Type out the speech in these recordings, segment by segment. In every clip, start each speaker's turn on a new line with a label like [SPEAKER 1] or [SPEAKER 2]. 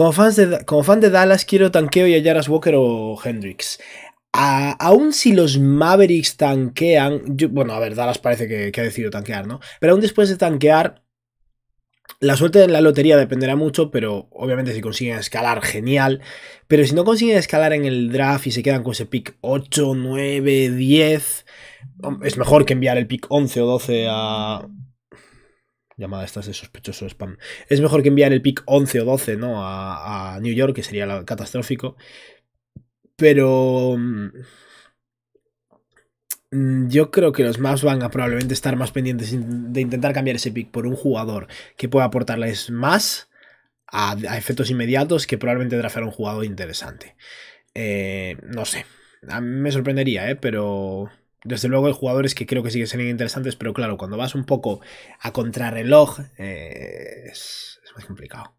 [SPEAKER 1] Como, fan de Dallas, quiero tanqueo y a Walker o Hendricks. aún si los Mavericks tanquean, bueno, a ver, Dallas parece que, que ha decidido tanquear, ¿no? Pero aún después de tanquear, la suerte en la lotería dependerá mucho, pero obviamente si consiguen escalar, genial. Pero si no consiguen escalar en el draft y se quedan con ese pick 8, 9, 10, es mejor que enviar el pick 11 o 12 a, llamada estas de sospechoso spam. Es mejor que enviar el pick 11 o 12 ¿no? a, New York, que sería catastrófico. Pero mm, yo creo que los más van a probablemente estar más pendientes de intentar cambiar ese pick por un jugador que pueda aportarles más a, efectos inmediatos que probablemente fuera un jugador interesante. Eh, no sé, me sorprendería, ¿eh? pero desde luego hay jugadores que creo que que serían interesantes, pero claro, cuando vas un poco a contrarreloj eh, es, más complicado.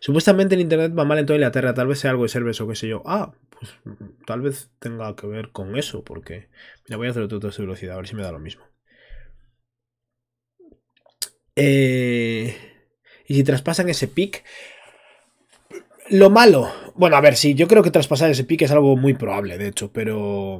[SPEAKER 1] Supuestamente el internet va mal en toda Inglaterra, tal vez sea algo de serves o qué sé yo. Ah, pues mm, tal vez tenga que ver con eso, porque. Mira, voy a hacer otro test de velocidad, a ver si me da lo mismo. Eh, y si traspasan ese pic, lo malo. Bueno, a ver, sí, yo creo que traspasar ese pique es algo muy probable, de hecho, pero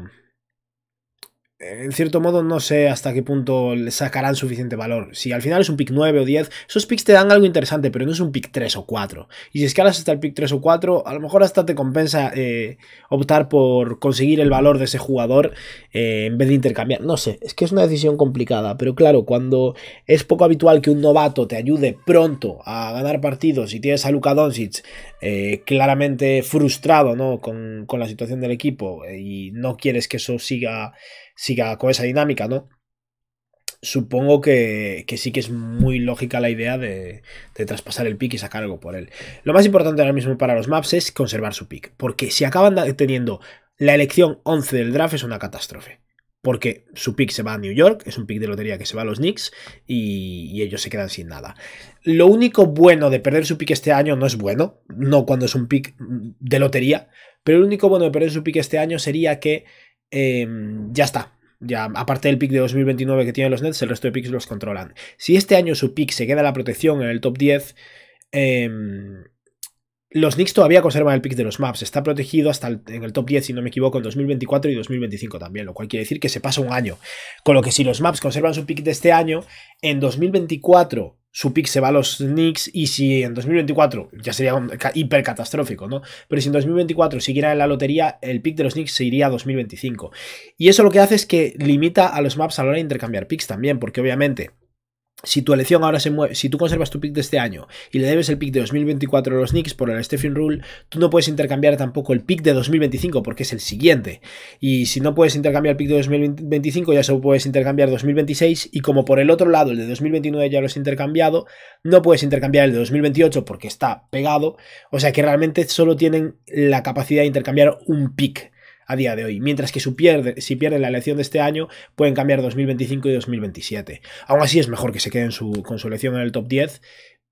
[SPEAKER 1] en cierto modo no sé hasta qué punto le sacarán suficiente valor. Si al final es un pick 9 o 10, esos picks te dan algo interesante, pero no es un pick 3 o 4. Y si escalas hasta el pick 3 o 4, a lo mejor hasta te compensa eh, optar por conseguir el valor de ese jugador eh, en vez de intercambiar. No sé, es que es una decisión complicada, pero claro, cuando es poco habitual que un novato te ayude pronto a ganar partidos y tienes a Luka Doncic eh, claramente frustrado ¿no? con, con la situación del equipo y no quieres que eso siga siga con esa dinámica, ¿no? Supongo que, sí que es muy lógica la idea de, traspasar el pick y sacar algo por él. Lo más importante ahora mismo para los maps es conservar su pick, porque si acaban teniendo la elección 11 del draft es una catástrofe. Porque su pick se va a New York, es un pick de lotería que se va a los Knicks y, y ellos se quedan sin nada. Lo único bueno de perder su pick este año no es bueno, no cuando es un pick de lotería, pero lo único bueno de perder su pick este año sería que Em, ya está. Ya, aparte del pick de 2029 que tienen los Nets, el resto de picks los controlan. Si este año su pick se queda la protección en el top 10, em, los Knicks todavía conservan el pick de los Maps. Está protegido hasta en el top 10, si no me equivoco, en 2024 y 2025 también, lo cual quiere decir que se pasa un año. Con lo que si los Maps conservan su pick de este año, en 2024 su pick se va a los Knicks y si en 2024, ya sería hiper catastrófico, ¿no? Pero si en 2024 siguiera en la lotería, el pick de los Knicks se iría a 2025. Y eso lo que hace es que limita a los maps a la hora de intercambiar picks también, porque obviamente si tu elección ahora se mueve, si tú conservas tu pick de este año y le debes el pick de 2024 a los Knicks por el Stephen Rule, tú no puedes intercambiar tampoco el pick de 2025 porque es el siguiente. Y si no puedes intercambiar el pick de 2025, ya solo puedes intercambiar 2026. Y como por el otro lado el de 2029 ya lo has intercambiado, no puedes intercambiar el de 2028 porque está pegado. O sea que realmente solo tienen la capacidad de intercambiar un pick a día de hoy, mientras que si pierden, si la elección de este año pueden cambiar 2025 y 2027. Aún así es mejor que se queden su, con su elección en el top 10,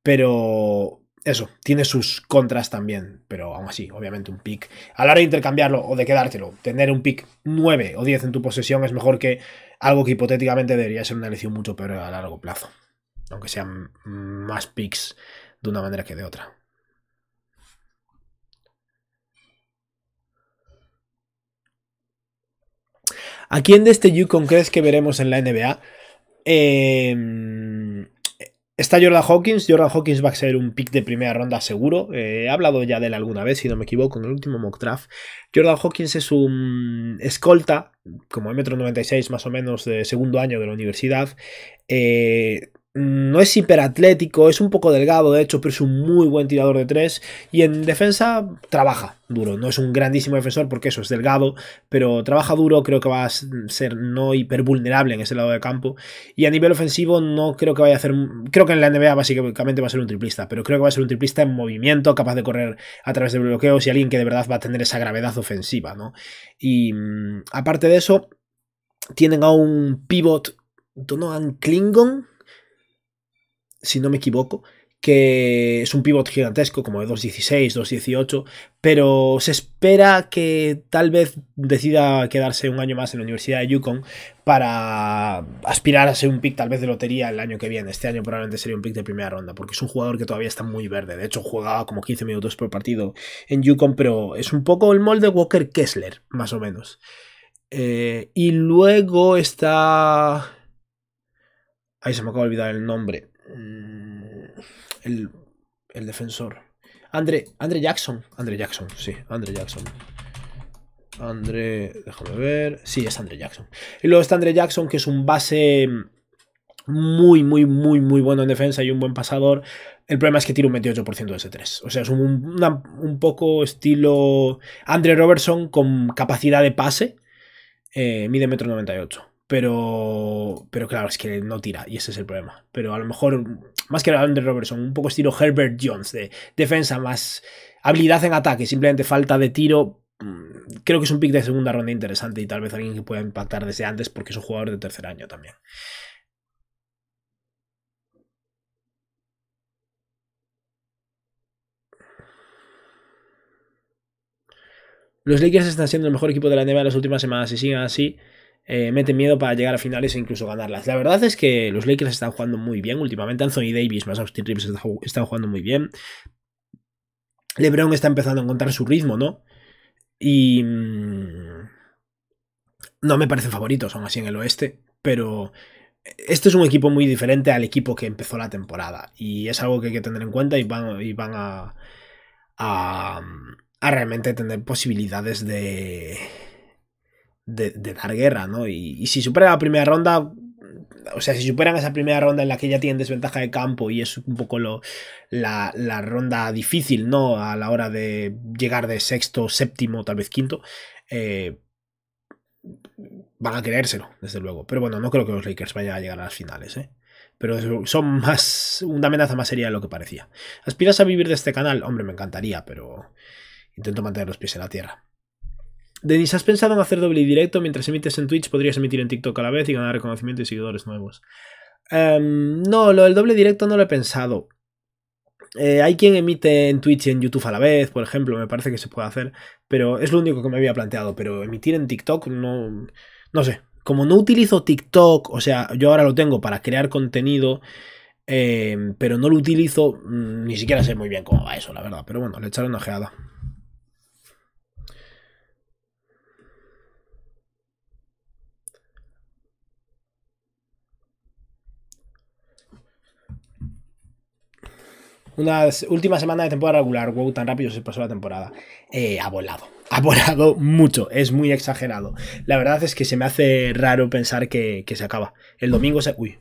[SPEAKER 1] pero eso, tiene sus contras también, pero aún así, obviamente un pick, a la hora de intercambiarlo o de quedártelo, tener un pick 9 o 10 en tu posesión es mejor que algo que hipotéticamente debería ser una elección mucho peor a largo plazo, aunque sean más picks de una manera que de otra. ¿A quién de este Yukon crees que veremos en la NBA? Em, está Jordan Hawkins. Jordan Hawkins va a ser un pick de primera ronda seguro. Eh, he hablado ya de él alguna vez, si no me equivoco, en el último mock draft. Jordan Hawkins es un escolta, como de metro 96 más o menos, de segundo año de la universidad. Eh, no es hiperatlético, es un poco delgado, de hecho, pero es un muy buen tirador de tres. Y en defensa trabaja duro. No es un grandísimo defensor porque eso es delgado, pero trabaja duro. Creo que va a ser no hipervulnerable en ese lado de campo. Y a nivel ofensivo, no creo que vaya a hacer. Creo que en la NBA básicamente va a ser un triplista, pero creo que va a ser un triplista en movimiento, capaz de correr a través de bloqueos y alguien que de verdad va a tener esa gravedad ofensiva, ¿no? Y mm, aparte de eso, tienen a un pivot Donovan Klingon si no me equivoco, que es un pivot gigantesco, como de 2.16, 2.18, pero se espera que tal vez decida quedarse un año más en la Universidad de Yukon para aspirar a ser un pick tal vez de lotería el año que viene. Este año probablemente sería un pick de primera ronda, porque es un jugador que todavía está muy verde. De hecho, jugaba como 15 minutos por partido en Yukon, pero es un poco el molde Walker Kessler, más o menos. Eh, y luego está... Ahí se me acaba de olvidar el nombre Mm, el, el defensor. Andre, Andre Jackson. Andre Jackson, sí, Andre Jackson. Andre, déjame ver. Sí, es Andre Jackson. Y luego está Andre Jackson, que es un base muy, muy, muy, muy bueno en defensa y un buen pasador. El problema es que tira un 28% de ese 3 O sea, es un, poco estilo Andre Robertson con capacidad de pase. Eh, mide metro 98. Pero, pero claro, es que no tira y ese es el problema. Pero a lo mejor, más que Andrew Robertson, un poco estilo Herbert Jones, de defensa más habilidad en ataque, simplemente falta de tiro. Mm, creo que es un pick de segunda ronda interesante y tal vez alguien que pueda impactar desde antes porque es un jugador de tercer año también. Los Lakers están siendo el mejor equipo de la NBA en las últimas semanas y siguen así. Eh, mete miedo para llegar a finales e incluso ganarlas. La verdad es que los Lakers están jugando muy bien últimamente. Anthony Davis más Austin están jugando muy bien. LeBron está empezando a encontrar su ritmo, ¿no? Y... Mm, no me parecen favoritos, aún así en el oeste, pero este es un equipo muy diferente al equipo que empezó la temporada. Y es algo que hay que tener en cuenta y van, y van a, a, a realmente tener posibilidades de, de, dar guerra, ¿no? Y, si superan la primera ronda, o sea, si superan esa primera ronda en la que ya tienen desventaja de campo y es un poco lo, la, ronda difícil, ¿no? A la hora de llegar de sexto, séptimo, tal vez quinto, eh, van a creérselo, desde luego. Pero bueno, no creo que los Lakers vayan a llegar a las finales, ¿eh? Pero son más. una amenaza más seria de lo que parecía. ¿Aspiras a vivir de este canal? Hombre, me encantaría, pero. Intento mantener los pies en la tierra. Denis, ¿has pensado en hacer doble directo? Mientras emites en Twitch, podrías emitir en TikTok a la vez y ganar reconocimiento y seguidores nuevos. Em, no, lo del doble directo no lo he pensado. Eh, hay quien emite en Twitch y en YouTube a la vez, por ejemplo, me parece que se puede hacer, pero es lo único que me había planteado. Pero emitir en TikTok no. No sé. Como no utilizo TikTok, o sea, yo ahora lo tengo para crear contenido. Em, pero no lo utilizo, mm, ni siquiera sé muy bien cómo va eso, la verdad. Pero bueno, le echaré una ojeada. Una última semana de temporada regular. Wow, tan rápido se pasó la temporada. Eh, ha volado. Ha volado mucho. Es muy exagerado. La verdad es que se me hace raro pensar que, se acaba. El domingo se. Uy.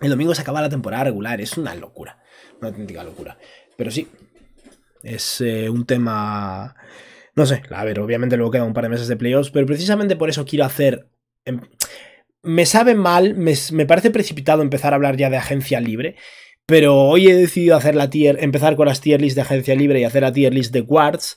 [SPEAKER 1] El domingo se acaba la temporada regular. Es una locura. Una auténtica locura. Pero sí. Es eh, un tema. No sé, a ver, obviamente luego queda un par de meses de playoffs, pero precisamente por eso quiero hacer. Em, me sabe mal, me, parece precipitado empezar a hablar ya de agencia libre, pero hoy he decidido hacer la tier, empezar con las tier list de agencia libre y hacer la tier list de Quartz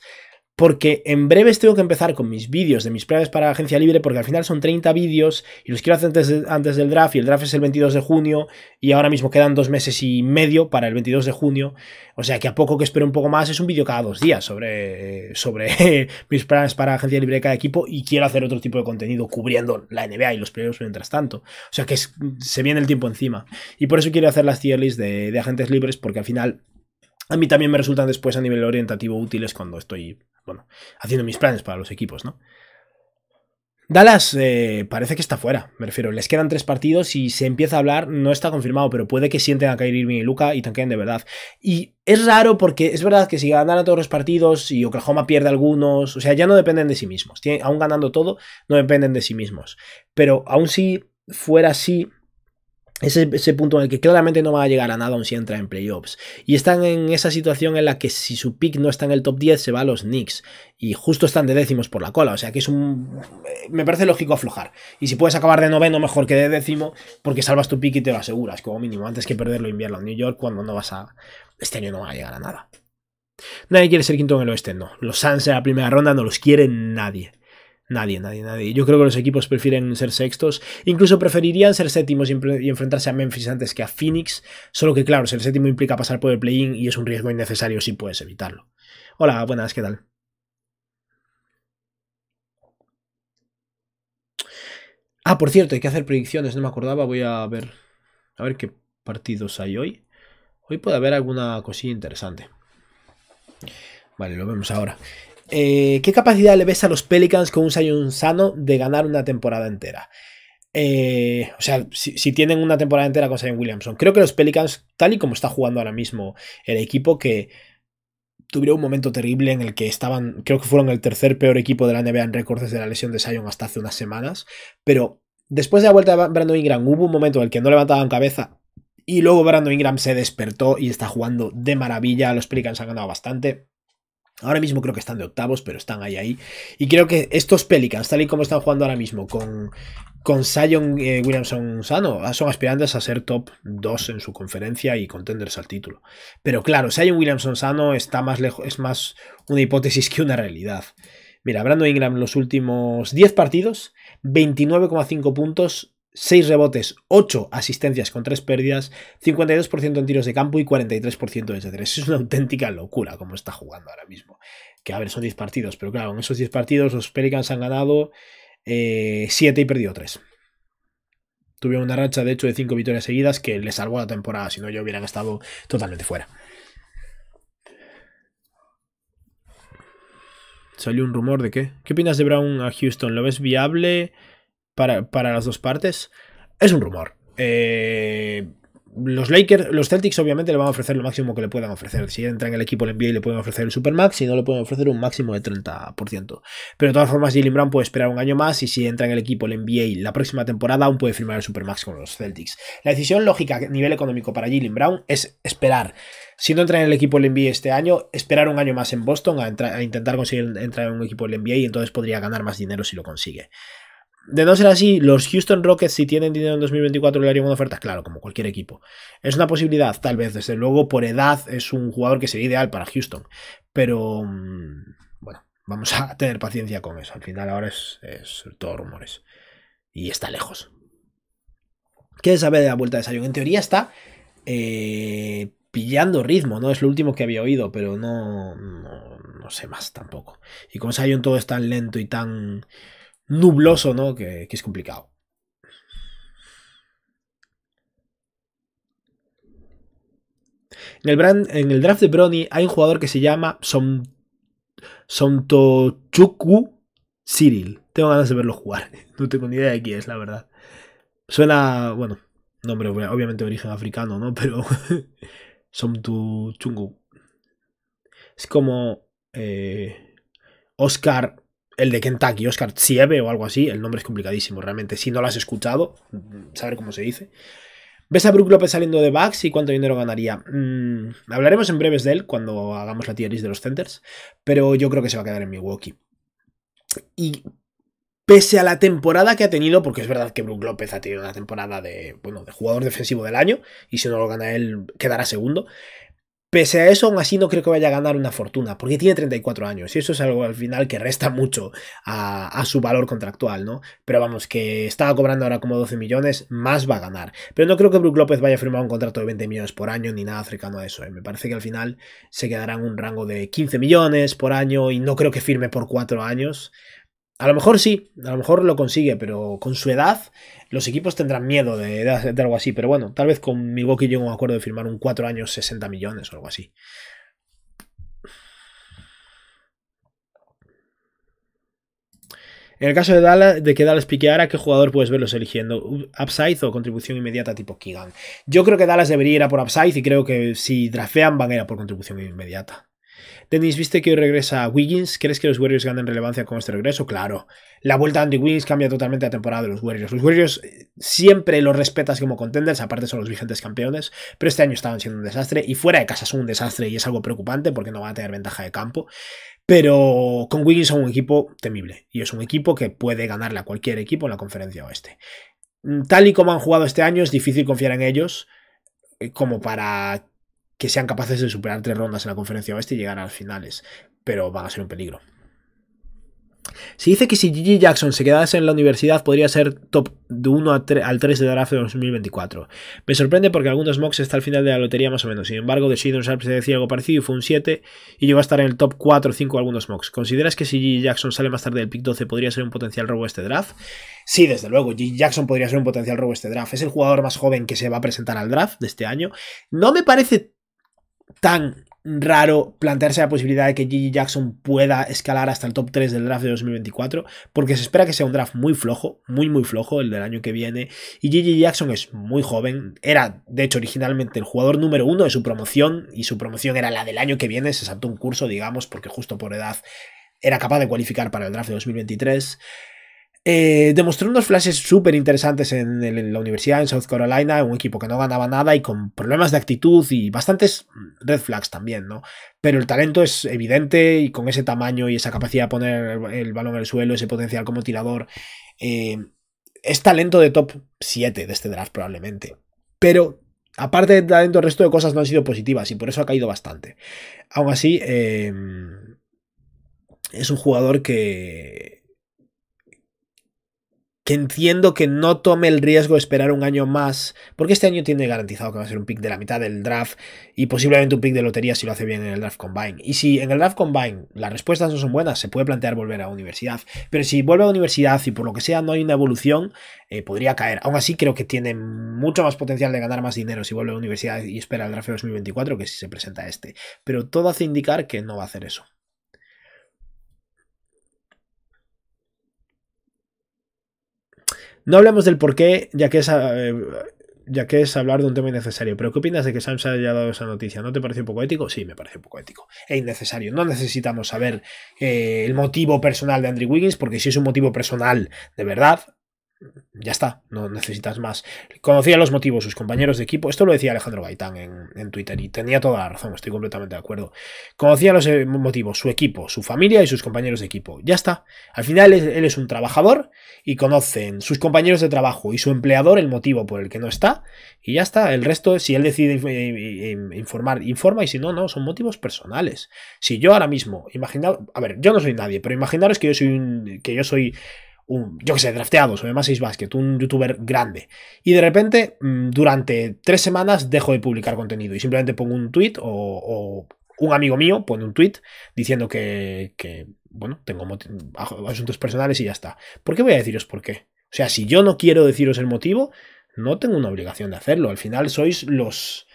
[SPEAKER 1] porque en breves tengo que empezar con mis vídeos de mis planes para agencia libre, porque al final son 30 vídeos y los quiero hacer antes, del draft y el draft es el 22 de junio y ahora mismo quedan dos meses y medio para el 22 de junio, o sea que a poco que espero un poco más es un vídeo cada dos días sobre, sobre mis planes para agencia libre de cada equipo y quiero hacer otro tipo de contenido cubriendo la NBA y los playoffs mientras tanto, o sea que se viene el tiempo encima y por eso quiero hacer las tier list de agentes libres porque al final a mí también me resultan después a nivel orientativo útiles cuando estoy, bueno, haciendo mis planes para los equipos, ¿no? Dallas eh, parece que está fuera, me refiero. Les quedan tres partidos y se empieza a hablar, no está confirmado, pero puede que sienten a Kyrie Irving y Luca y tanquen de verdad. Y es raro porque es verdad que si ganan a todos los partidos y Oklahoma pierde algunos, o sea, ya no dependen de sí mismos. aún ganando todo, no dependen de sí mismos. Pero aún si fuera así, ese, punto en el que claramente no va a llegar a nada aun si entra en playoffs. Y están en esa situación en la que si su pick no está en el top 10 se va a los Knicks. Y justo están de décimos por la cola. O sea que es un... Eh, me parece lógico aflojar. Y si puedes acabar de noveno mejor que de décimo porque salvas tu pick y te lo aseguras como mínimo antes que perderlo invierno en New York cuando no vas a... Este año no va a llegar a nada. Nadie quiere ser quinto en el oeste, no. Los Suns en la primera ronda no los quiere nadie. Nadie, nadie, nadie. Yo creo que los equipos prefieren ser sextos. Incluso preferirían ser séptimos y, enfrentarse a Memphis antes que a Phoenix. Solo que, claro, ser séptimo implica pasar por el play-in y es un riesgo innecesario si puedes evitarlo. Hola, buenas, ¿qué tal? Ah, por cierto, hay que hacer predicciones, no me acordaba. Voy a ver. A ver qué partidos hay hoy. Hoy puede haber alguna cosilla interesante. Vale, lo vemos ahora. Eh, ¿Qué capacidad le ves a los Pelicans con un Zion sano de ganar una temporada entera? Eh, o sea, si, tienen una temporada entera con Sion Williamson, creo que los Pelicans, tal y como está jugando ahora mismo el equipo, que tuvieron un momento terrible en el que estaban, creo que fueron el tercer peor equipo de la NBA en récords de la lesión de Sion hasta hace unas semanas, pero después de la vuelta de Brandon Ingram hubo un momento en el que no levantaban cabeza y luego Brandon Ingram se despertó y está jugando de maravilla, los Pelicans han ganado bastante. Ahora mismo creo que están de octavos, pero están ahí, ahí. Y creo que estos Pelicans, tal y como están jugando ahora mismo, con, con Sion eh, Williamson Sano, ah, son aspirantes a ser top 2 en su conferencia y contenders al título. Pero claro, Sion Williamson Sano está más lejos, es más una hipótesis que una realidad. Mira, Brandon Ingram los últimos 10 partidos, 29,5 puntos, 6 rebotes, 8 asistencias con 3 pérdidas, 52% en tiros de campo y 43% desde 3. Es una auténtica locura como está jugando ahora mismo. Que a ver, son 10 partidos, pero claro, en esos 10 partidos los Pelicans han ganado 7 eh, y perdido 3. Tuvieron una racha de hecho de 5 victorias seguidas que le salvó la temporada, si no yo hubieran estado totalmente fuera. Salió un rumor de qué. ¿Qué opinas de Brown a Houston? ¿Lo ves viable? para, las dos partes, es un rumor. Eh, los Lakers, los Celtics obviamente le van a ofrecer lo máximo que le puedan ofrecer. Si entra en el equipo el NBA le pueden ofrecer el Supermax, si no le pueden ofrecer un máximo de 30%. Pero de todas formas, Jalen Brown puede esperar un año más y si entra en el equipo el NBA la próxima temporada aún puede firmar el Supermax con los Celtics. La decisión lógica a nivel económico para Jalen Brown es esperar. Si no entra en el equipo el NBA este año, esperar un año más en Boston a, a intentar conseguir entrar en un equipo el NBA y entonces podría ganar más dinero si lo consigue de no ser así, los Houston Rockets, si tienen dinero en 2024, le harían una oferta, claro, como cualquier equipo. Es una posibilidad, tal vez, desde luego, por edad es un jugador que sería ideal para Houston. Pero, mm, bueno, vamos a tener paciencia con eso. Al final ahora es, todo rumores. Y está lejos. ¿Qué saber de la vuelta de Sion? En teoría está eh, pillando ritmo, ¿no? Es lo último que había oído, pero no, no, sé más tampoco. Y con Sion todo es tan lento y tan nubloso, ¿no? Que, es complicado. En el, draft de Brony hay un jugador que se llama Som, Somtochukwu Cyril. Tengo ganas de verlo jugar. No tengo ni idea de quién es, la verdad. Suena, bueno, nombre obviamente de origen africano, ¿no? Pero Somtochukwu. Es como eh, Oscar el de Kentucky, Oscar Siebe o algo así, el nombre es complicadísimo realmente, si no lo has escuchado, mm, saber cómo se dice. ¿Ves a Brook López saliendo de Bucks y cuánto dinero ganaría? Mm, hablaremos en breves de él cuando hagamos la tier list de los centers, pero yo creo que se va a quedar en Milwaukee. Y pese a la temporada que ha tenido, porque es verdad que Brook López ha tenido una temporada de, bueno, de jugador defensivo del año, y si no lo gana él, quedará segundo. Pese a eso, aún así no creo que vaya a ganar una fortuna, porque tiene 34 años y eso es algo al final que resta mucho a, su valor contractual, ¿no? Pero vamos, que estaba cobrando ahora como 12 millones, más va a ganar. Pero no creo que Brook López vaya a firmar un contrato de 20 millones por año ni nada africano a eso. ¿eh? Me parece que al final se quedará en un rango de 15 millones por año y no creo que firme por 4 años a lo mejor sí, a lo mejor lo consigue, pero con su edad los equipos tendrán miedo de, algo así. Pero bueno, tal vez con Milwaukee llegue a un acuerdo de firmar un 4 años 60 millones o algo así. En el caso de, de que Dallas piqueara, ¿qué jugador puedes verlos eligiendo? ¿Upside o contribución inmediata tipo Keegan? Yo creo que Dallas debería ir a por Upside y creo que si drafean van a ir a por contribución inmediata. Tenis, ¿viste que hoy regresa Wiggins? ¿Crees que los Warriors ganen relevancia con este regreso? Claro. La vuelta de Andy Wiggins cambia totalmente la temporada de los Warriors. Los Warriors eh, siempre los respetas como contenders, aparte son los vigentes campeones, pero este año estaban siendo un desastre y fuera de casa son un desastre y es algo preocupante porque no van a tener ventaja de campo. Pero con Wiggins son un equipo temible y es un equipo que puede ganarle a cualquier equipo en la conferencia oeste. Mm, tal y como han jugado este año, es difícil confiar en ellos eh, como para que sean capaces de superar tres rondas en la conferencia oeste y llegar a las finales, pero van a ser un peligro. Se dice que si Gigi Jackson se quedase en la universidad podría ser top de 1 al 3 de draft de 2024. Me sorprende porque algunos mocks está al final de la lotería más o menos. Sin embargo, de Shadon Sharp se decía algo parecido y fue un 7 y llegó a estar en el top 4 o 5 algunos mocks. ¿Consideras que si Gigi Jackson sale más tarde del pick 12 podría ser un potencial robo este draft? Sí, desde luego. Gigi Jackson podría ser un potencial robo este draft. Es el jugador más joven que se va a presentar al draft de este año. No me parece tan raro plantearse la posibilidad de que Gigi Jackson pueda escalar hasta el top 3 del draft de 2024, porque se espera que sea un draft muy flojo, muy muy flojo el del año que viene, y Gigi Jackson es muy joven, era de hecho originalmente el jugador número uno de su promoción, y su promoción era la del año que viene, se saltó un curso, digamos, porque justo por edad era capaz de cualificar para el draft de 2023. Eh, demostró unos flashes súper interesantes en, la universidad, en South Carolina, un equipo que no ganaba nada y con problemas de actitud y bastantes red flags también, ¿no? Pero el talento es evidente y con ese tamaño y esa capacidad de poner el, balón en el suelo, ese potencial como tirador, eh, es talento de top 7 de este draft probablemente. Pero aparte de talento, el resto de cosas no han sido positivas y por eso ha caído bastante. Aún así, eh, es un jugador que que entiendo que no tome el riesgo de esperar un año más, porque este año tiene garantizado que va a ser un pick de la mitad del draft y posiblemente un pick de lotería si lo hace bien en el draft combine. Y si en el draft combine las respuestas no son buenas, se puede plantear volver a la universidad. Pero si vuelve a universidad y por lo que sea no hay una evolución, eh, podría caer. Aún así creo que tiene mucho más potencial de ganar más dinero si vuelve a la universidad y espera el draft de 2024 que si se presenta este. Pero todo hace indicar que no va a hacer eso. No hablemos del por qué, ya que es, eh, ya que es hablar de un tema innecesario. Pero ¿qué opinas de que se haya dado esa noticia? ¿No te parece un poco ético? Sí, me parece un poco ético e innecesario. No necesitamos saber eh, el motivo personal de Andrew Wiggins, porque si es un motivo personal de verdad, ya está, no necesitas más. Conocía los motivos, sus compañeros de equipo, esto lo decía Alejandro Gaitán en, Twitter y tenía toda la razón, estoy completamente de acuerdo. Conocía los eh, motivos, su equipo, su familia y sus compañeros de equipo, ya está. Al final él es un trabajador y conocen sus compañeros de trabajo y su empleador el motivo por el que no está y ya está. El resto, si él decide eh, eh, informar, informa y si no, no, son motivos personales. Si yo ahora mismo, imaginaos... a ver, yo no soy nadie, pero imaginaros que yo soy que yo soy un, yo que sé, drafteado o Mass 6 Basket, un youtuber grande. Y de repente, mm, durante tres semanas, dejo de publicar contenido y simplemente pongo un tweet o, un amigo mío pone un tweet diciendo que, bueno, tengo asuntos personales y ya está. ¿Por qué voy a deciros por qué? O sea, si yo no quiero deciros el motivo, no tengo una obligación de hacerlo. Al final sois los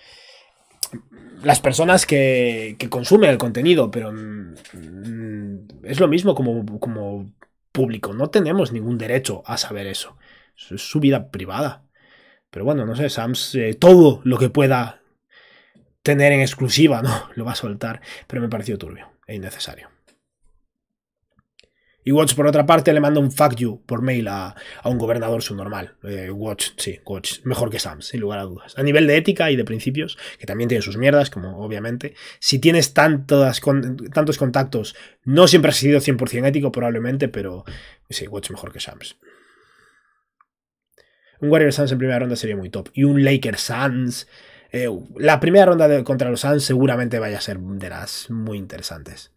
[SPEAKER 1] las personas que, que consumen el contenido, pero mm, mm, es lo mismo como, como público. No tenemos ningún derecho a saber eso. es su vida privada. Pero bueno, no sé, Sams, eh, todo lo que pueda tener en exclusiva, ¿no? Lo va a soltar, pero me pareció turbio e innecesario. Y Watch, por otra parte, le manda un fuck you por mail a, un gobernador subnormal. Eh, Watch, sí, Watch, mejor que Sam, sin lugar a dudas. A nivel de ética y de principios, que también tiene sus mierdas, como obviamente. Si tienes tantos, contactos, no siempre has sido 100% ético, probablemente, pero sí, Watch mejor que Sam. Un Warrior Suns en primera ronda sería muy top. Y un Lakers Suns. Eh, la primera ronda contra los Suns seguramente vaya a ser de las muy interesantes.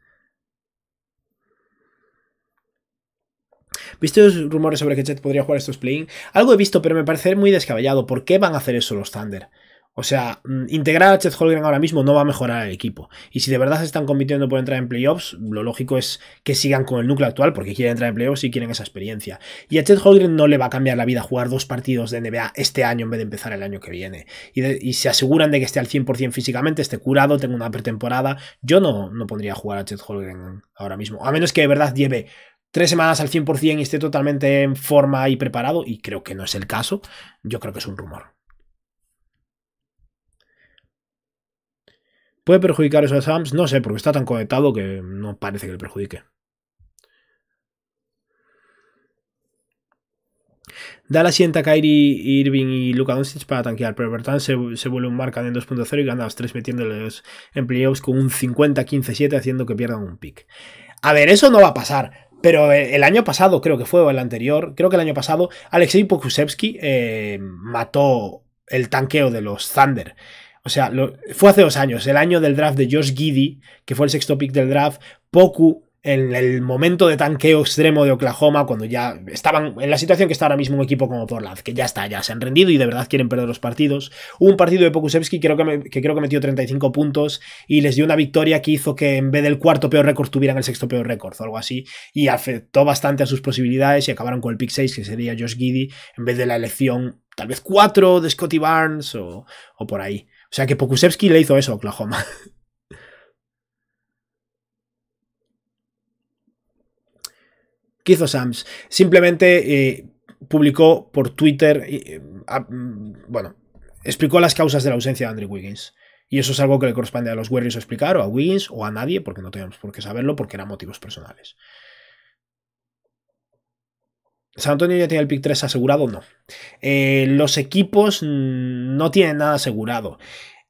[SPEAKER 1] ¿Viste los rumores sobre que Chet podría jugar estos play-in? Algo he visto, pero me parece muy descabellado. ¿Por qué van a hacer eso los Thunder? O sea, mm, integrar a Chet Holgren ahora mismo no va a mejorar al equipo. Y si de verdad se están compitiendo por entrar en playoffs, lo lógico es que sigan con el núcleo actual porque quieren entrar en playoffs y quieren esa experiencia. Y a Chet Holgren no le va a cambiar la vida jugar dos partidos de NBA este año en vez de empezar el año que viene. Y, se aseguran de que esté al 100% físicamente, esté curado, tenga una pretemporada. Yo no, no pondría jugar a Chet Holgren ahora mismo. A menos que de verdad lleve tres semanas al 100% y esté totalmente en forma y preparado, y creo que no es el caso, yo creo que es un rumor. ¿Puede perjudicar eso a Sams? No sé, porque está tan conectado que no parece que le perjudique. Da la sienta a Kyrie Irving y Luka Doncic para tanquear, pero Bertrand se, vuelve un marca en 2.0 y gana los 3 metiéndoles en playoffs con un 50-15-7 haciendo que pierdan un pick. A ver, eso no va a pasar, pero eh, el año pasado, creo que fue, o el anterior, creo que el año pasado, Alexei Pokusevsky eh, mató el tanqueo de los Thunder. O sea, fue hace dos años, el año del draft de Josh Giddy, que fue el sexto pick del draft. Poku en el momento de tanqueo extremo de Oklahoma, cuando ya estaban en la situación que está ahora mismo un equipo como Portland, que ya está, ya se han rendido y de verdad quieren perder los partidos. Hubo un partido de Pokusevski creo que, creo que metió 35 puntos y les dio una victoria que hizo que en vez del cuarto peor récord tuvieran el sexto peor récord o algo así, y afectó bastante a sus posibilidades y acabaron con el pick 6, que sería Josh Giddy, en vez de la elección tal vez 4 de Scotty Barnes o, por ahí. O sea que Pokusevski le hizo eso a Oklahoma. Sams. Simplemente eh, publicó por Twitter, eh, mm, bueno, explicó las causas de la ausencia de Andrew Wiggins. Y eso es algo que le corresponde a los Warriors explicar, o a Wiggins, o a nadie, porque no teníamos por qué saberlo, porque eran motivos personales. ¿San Antonio ya tiene el pick 3 asegurado? No. Eh, los equipos mm, no tienen nada asegurado.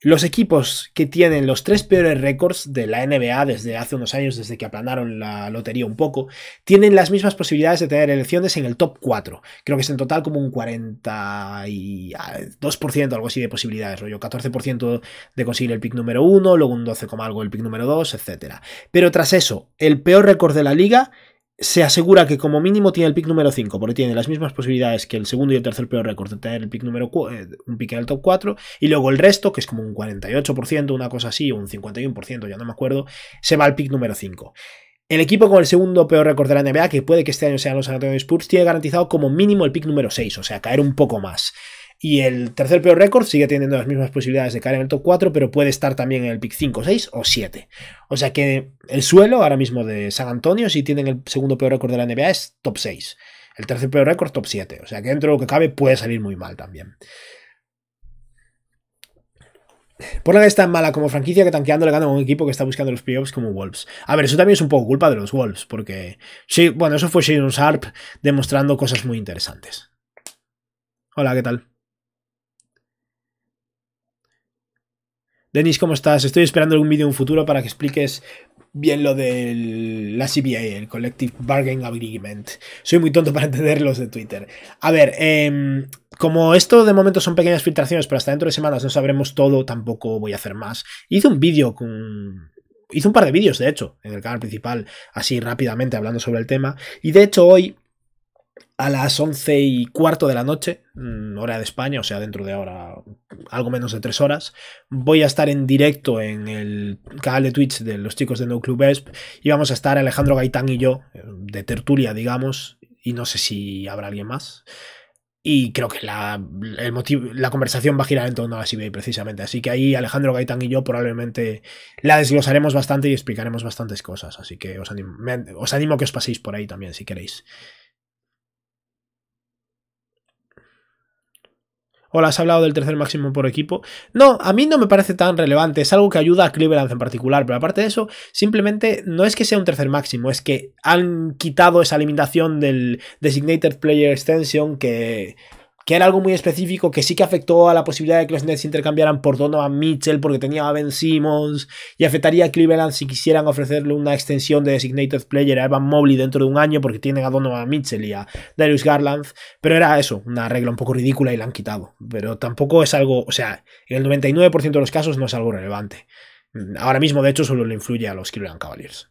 [SPEAKER 1] Los equipos que tienen los tres peores récords de la NBA desde hace unos años, desde que aplanaron la lotería un poco, tienen las mismas posibilidades de tener elecciones en el top 4. Creo que es en total como un 42%, ah, algo así de posibilidades, rollo 14% de conseguir el pick número 1, luego un 12, algo el pick número 2, etc. Pero tras eso, el peor récord de la liga se asegura que como mínimo tiene el pick número 5, porque tiene las mismas posibilidades que el segundo y el tercer peor récord de tener el pick número eh, un pick en el top 4, y luego el resto, que es como un 48%, una cosa así, o un 51%, ya no me acuerdo, se va al pick número 5. El equipo con el segundo peor récord de la NBA, que puede que este año sean los San Antonio Spurs, tiene garantizado como mínimo el pick número 6, o sea, caer un poco más. Y el tercer peor récord sigue teniendo las mismas posibilidades de caer en el top 4, pero puede estar también en el pick 5, 6 o 7. O sea que el suelo ahora mismo de San Antonio, si tienen el segundo peor récord de la NBA, es top 6. El tercer peor récord, top 7. O sea que dentro de lo que cabe puede salir muy mal también. Portland es tan mala como franquicia que tanqueando le gana a un equipo que está buscando los playoffs como Wolves. A ver, eso también es un poco culpa de los Wolves, porque sí, bueno, eso fue Sharon Sharp demostrando cosas muy interesantes. Hola, ¿qué tal? Denis, ¿cómo estás? Estoy esperando algún vídeo en un futuro para que expliques bien lo de la CBA, el Collective Bargain Agreement. Soy muy tonto para entenderlos de Twitter. A ver, em, como esto de momento son pequeñas filtraciones, pero hasta dentro de semanas no sabremos todo, tampoco voy a hacer más. Hice un vídeo con... Hice un par de vídeos, de hecho, en el canal principal, así rápidamente hablando sobre el tema. Y de hecho hoy a las once y cuarto de la noche, mm, hora de España, o sea, dentro de ahora algo menos de tres horas, voy a estar en directo en el canal de Twitch de los chicos de No Club Esp y vamos a estar Alejandro Gaitán y yo, eh, de tertulia, digamos, y no sé si habrá alguien más. Y creo que la, el la conversación va a girar en torno a la e precisamente. Así que ahí Alejandro Gaitán y yo probablemente la desglosaremos bastante y explicaremos bastantes cosas. Así que os animo, os animo a que os paséis por ahí también si queréis. o has hablado del tercer máximo por equipo. No, a mí no me parece tan relevante, es algo que ayuda a Cleveland en particular, pero aparte de eso, simplemente no es que sea un tercer máximo, es que han quitado esa limitación del Designated Player Extension que que era algo muy específico que sí que afectó a la posibilidad de que los Nets intercambiaran por Donovan Mitchell porque tenía a Ben Simmons y afectaría a Cleveland si quisieran ofrecerle una extensión de designated player a Evan Mobley dentro de un año porque tienen a Donovan Mitchell y a Darius Garland, pero era eso, una regla un poco ridícula y la han quitado, pero tampoco es algo, o sea, en el 99% de los casos no es algo relevante. Ahora mismo, de hecho, solo le influye a los Cleveland Cavaliers.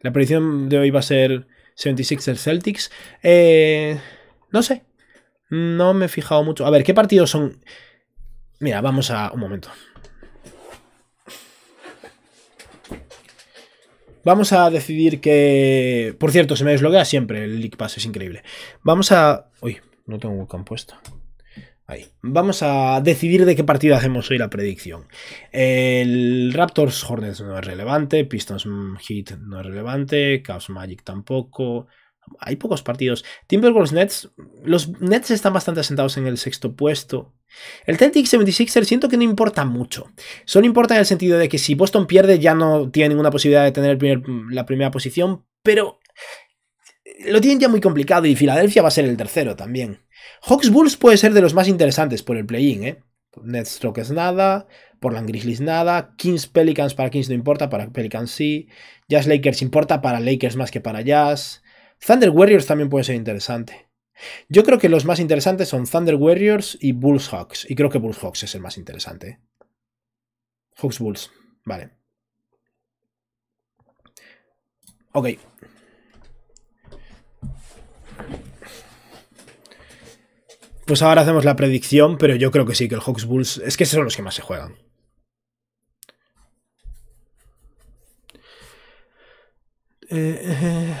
[SPEAKER 1] La predicción de hoy va a ser 76 el Celtics. Eh, no sé. No me he fijado mucho. A ver, ¿qué partidos son? Mira, vamos a... Un momento. Vamos a decidir que... Por cierto, se me desbloquea siempre el League Pass, es increíble. Vamos a... Uy, no tengo compuesto puesta. Vamos a decidir de qué partido hacemos hoy la predicción. El Raptors Hornets no es relevante, Pistons mm, Heat no es relevante, Chaos Magic tampoco. Hay pocos partidos. Timberwolves Nets, los Nets están bastante asentados en el sexto puesto. El Celtics 76er siento que no importa mucho. Solo importa en el sentido de que si Boston pierde ya no tiene ninguna posibilidad de tener la primera posición, pero lo tienen ya muy complicado y Filadelfia va a ser el tercero también. Hawks Bulls puede ser de los más interesantes por el play-in, ¿eh? Nets es nada, Portland Grizzlies nada, Kings Pelicans para Kings no importa, para Pelicans sí, Jazz Lakers importa para Lakers más que para Jazz, Thunder Warriors también puede ser interesante. Yo creo que los más interesantes son Thunder Warriors y Bulls Hawks, y creo que Bulls Hawks es el más interesante. ¿eh? Hawks Bulls, vale. Ok, Pues ahora hacemos la predicción, pero yo creo que sí, que el Hawks Bulls. Es que son los que más se juegan. Eh,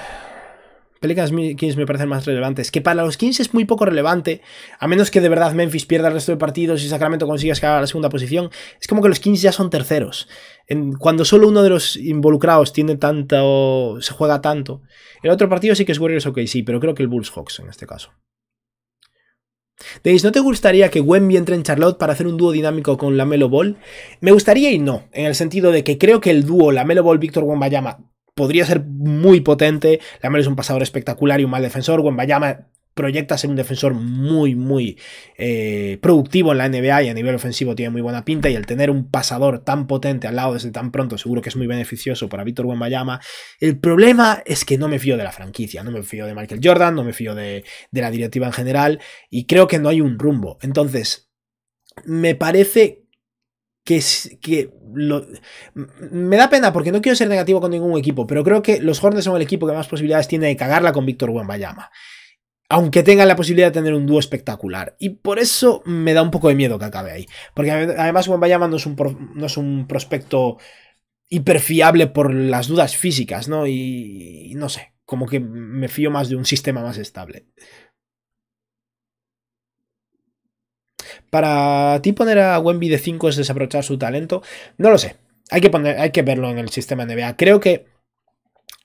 [SPEAKER 1] eh. Kings me parecen más relevantes. Que para los Kings es muy poco relevante. A menos que de verdad Memphis pierda el resto de partidos y Sacramento consiga escalar a la segunda posición. Es como que los Kings ya son terceros. cuando solo uno de los involucrados tiene tanto. se juega tanto. El otro partido sí que es Warriors ok, sí, pero creo que el Bulls Hawks en este caso. Deis, ¿no te gustaría que Wemby entre en Charlotte para hacer un dúo dinámico con Lamelo Ball? Me gustaría y no, en el sentido de que creo que el dúo Lamelo Ball-Víctor Wembayama podría ser muy potente. Lamelo es un pasador espectacular y un mal defensor. Wembayama proyecta ser un defensor muy, muy eh, productivo en la NBA y a nivel ofensivo tiene muy buena pinta. Y el tener un pasador tan potente al lado desde tan pronto, seguro que es muy beneficioso para Víctor Wembanyama. El problema es que no me fío de la franquicia, no me fío de Michael Jordan, no me fío de, la directiva en general y creo que no hay un rumbo. Entonces, me parece que, que me da pena porque no quiero ser negativo con ningún equipo, pero creo que los Hornets son el equipo que más posibilidades tiene de cagarla con Víctor Wembanyama aunque tengan la posibilidad de tener un dúo espectacular. Y por eso me da un poco de miedo que acabe ahí. Porque además Wembayama no es un, no es un prospecto hiperfiable por las dudas físicas, ¿no? Y, no sé, como que me fío más de un sistema más estable. Para ti poner a Wemby de 5 es desaprochar su talento. No lo sé. Hay que, poner, hay que verlo en el sistema NBA. Creo que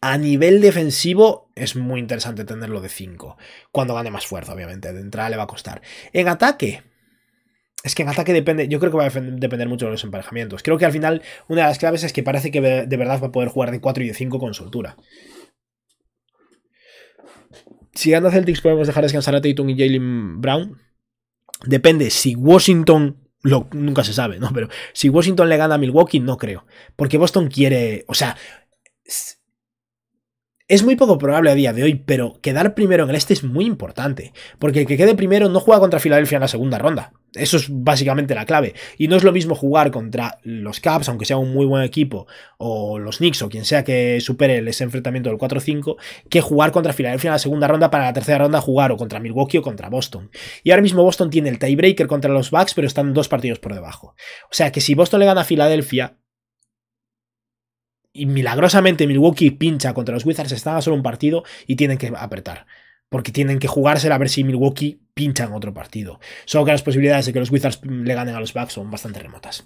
[SPEAKER 1] a nivel defensivo es muy interesante tenerlo de 5. Cuando gane más fuerza, obviamente. De entrada le va a costar. En ataque. Es que en ataque depende. Yo creo que va a depender mucho de los emparejamientos. Creo que al final una de las claves es que parece que de verdad va a poder jugar de 4 y de 5 con soltura. Si gana Celtics, podemos dejar descansar a Tatum y Jalen Brown. Depende si Washington lo, nunca se sabe, ¿no? Pero si Washington le gana a Milwaukee, no creo. Porque Boston quiere. O sea es muy poco probable a día de hoy, pero quedar primero en el este es muy importante, porque el que quede primero no juega contra Filadelfia en la segunda ronda. Eso es básicamente la clave. Y no es lo mismo jugar contra los Caps, aunque sea un muy buen equipo, o los Knicks, o quien sea que supere ese enfrentamiento del 4-5, que jugar contra Filadelfia en la segunda ronda para la tercera ronda jugar o contra Milwaukee o contra Boston. Y ahora mismo Boston tiene el tiebreaker contra los Bucks, pero están dos partidos por debajo. O sea que si Boston le gana a Filadelfia, y milagrosamente Milwaukee pincha contra los Wizards, están a solo un partido y tienen que apretar. Porque tienen que jugársela a ver si Milwaukee pincha en otro partido. Solo que las posibilidades de que los Wizards le ganen a los Bucks son bastante remotas.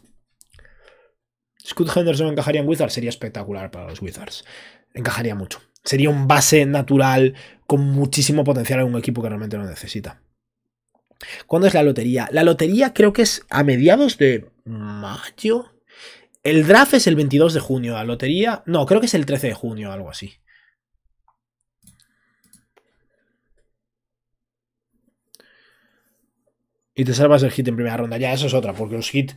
[SPEAKER 1] Scott Henderson encajaría en Wizards, sería espectacular para los Wizards. Encajaría mucho. Sería un base natural con muchísimo potencial en un equipo que realmente lo necesita. ¿Cuándo es la lotería? La lotería creo que es a mediados de mayo el draft es el 22 de junio, la lotería... No, creo que es el 13 de junio, algo así. Y te salvas el hit en primera ronda. Ya, eso es otra, porque los hits...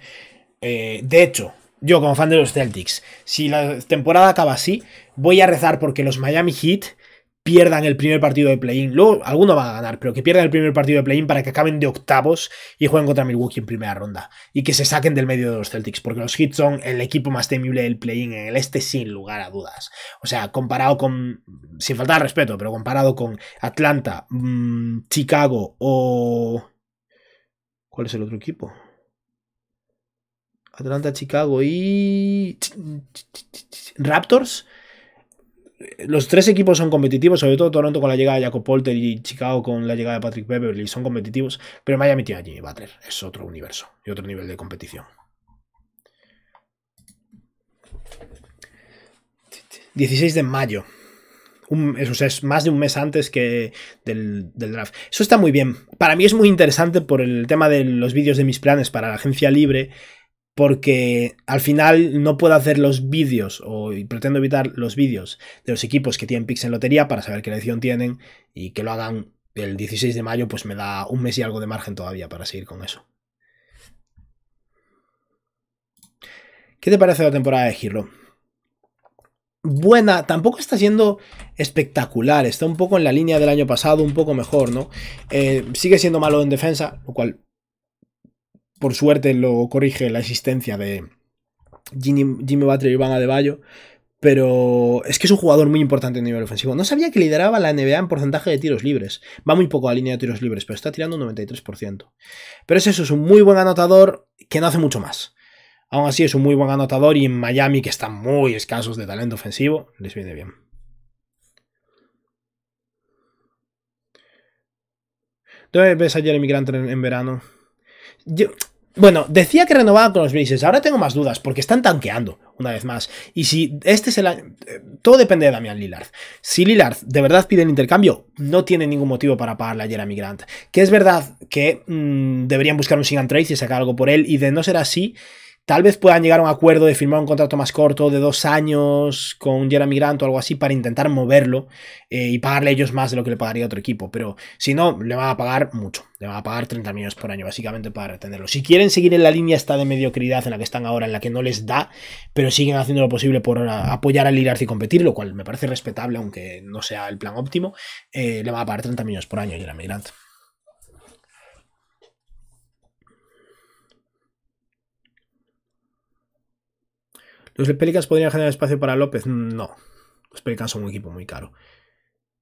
[SPEAKER 1] Eh, de hecho, yo como fan de los Celtics, si la temporada acaba así, voy a rezar porque los Miami Heat pierdan el primer partido de play-in. Luego alguno va a ganar, pero que pierdan el primer partido de play-in para que acaben de octavos y jueguen contra Milwaukee en primera ronda. Y que se saquen del medio de los Celtics, porque los Heat son el equipo más temible del play-in en el este, sin lugar a dudas. O sea, comparado con, sin faltar respeto, pero comparado con Atlanta, mm, Chicago o... ¿Cuál es el otro equipo? Atlanta, Chicago y... Raptors los tres equipos son competitivos, sobre todo Toronto con la llegada de Jacob Polter y Chicago con la llegada de Patrick Beverly, son competitivos, pero Miami tiene a Jimmy Butler, es otro universo y otro nivel de competición. 16 de mayo. eso es, más de un mes antes que del, draft. Eso está muy bien. Para mí es muy interesante por el tema de los vídeos de mis planes para la agencia libre porque al final no puedo hacer los vídeos o pretendo evitar los vídeos de los equipos que tienen picks en lotería para saber qué elección tienen y que lo hagan el 16 de mayo, pues me da un mes y algo de margen todavía para seguir con eso. ¿Qué te parece la temporada de Giro? Buena, tampoco está siendo espectacular, está un poco en la línea del año pasado, un poco mejor, ¿no? Eh, sigue siendo malo en defensa, lo cual por suerte lo corrige la existencia de Jimmy, Jimmy Butler y Iván Adebayo. Pero es que es un jugador muy importante a nivel ofensivo. No sabía que lideraba la NBA en porcentaje de tiros libres. Va muy poco a la línea de tiros libres, pero está tirando un 93%. Pero es eso, es un muy buen anotador que no hace mucho más. Aún así es un muy buen anotador y en Miami, que están muy escasos de talento ofensivo, les viene bien. ¿Dónde ves a Jeremy Grant en verano? Yo, bueno, decía que renovaba con los bases, Ahora tengo más dudas porque están tanqueando una vez más. Y si este es el año. Todo depende de Damián Lillard. Si Lillard de verdad pide el intercambio, no tiene ningún motivo para pagarle a Jeremy Grant. Que es verdad que mm, deberían buscar un Sing and Trace y sacar algo por él. Y de no ser así, Tal vez puedan llegar a un acuerdo de firmar un contrato más corto de dos años con Jeremy Grant o algo así para intentar moverlo eh, y pagarle ellos más de lo que le pagaría otro equipo. Pero si no, le van a pagar mucho. Le van a pagar 30 millones por año, básicamente, para retenerlo. Si quieren seguir en la línea esta de mediocridad en la que están ahora, en la que no les da, pero siguen haciendo lo posible por apoyar al Lillard y competir, lo cual me parece respetable, aunque no sea el plan óptimo, eh, le van a pagar 30 millones por año a Jeremy ¿Los Pelicans podrían generar espacio para López? No. Los Pelicans son un equipo muy caro.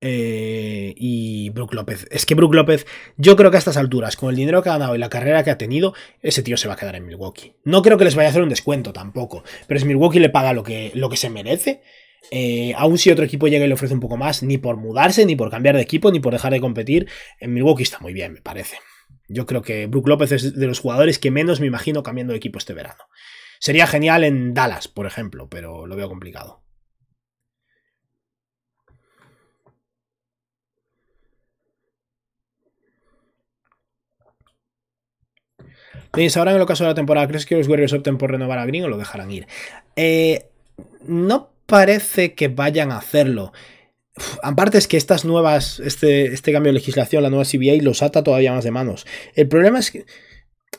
[SPEAKER 1] Eh, y Brook López. Es que Brook López, yo creo que a estas alturas, con el dinero que ha ganado y la carrera que ha tenido, ese tío se va a quedar en Milwaukee. No creo que les vaya a hacer un descuento tampoco, pero es Milwaukee le paga lo que, lo que se merece, eh, aún si otro equipo llega y le ofrece un poco más, ni por mudarse, ni por cambiar de equipo, ni por dejar de competir, en Milwaukee está muy bien, me parece. Yo creo que Brook López es de los jugadores que menos me imagino cambiando de equipo este verano. Sería genial en Dallas, por ejemplo, pero lo veo complicado. Tenéis ahora en el caso de la temporada, ¿crees que los Warriors opten por renovar a Green o lo dejarán ir? Eh, no parece que vayan a hacerlo. aparte es que estas nuevas, este, este cambio de legislación, la nueva CBA, los ata todavía más de manos. El problema es que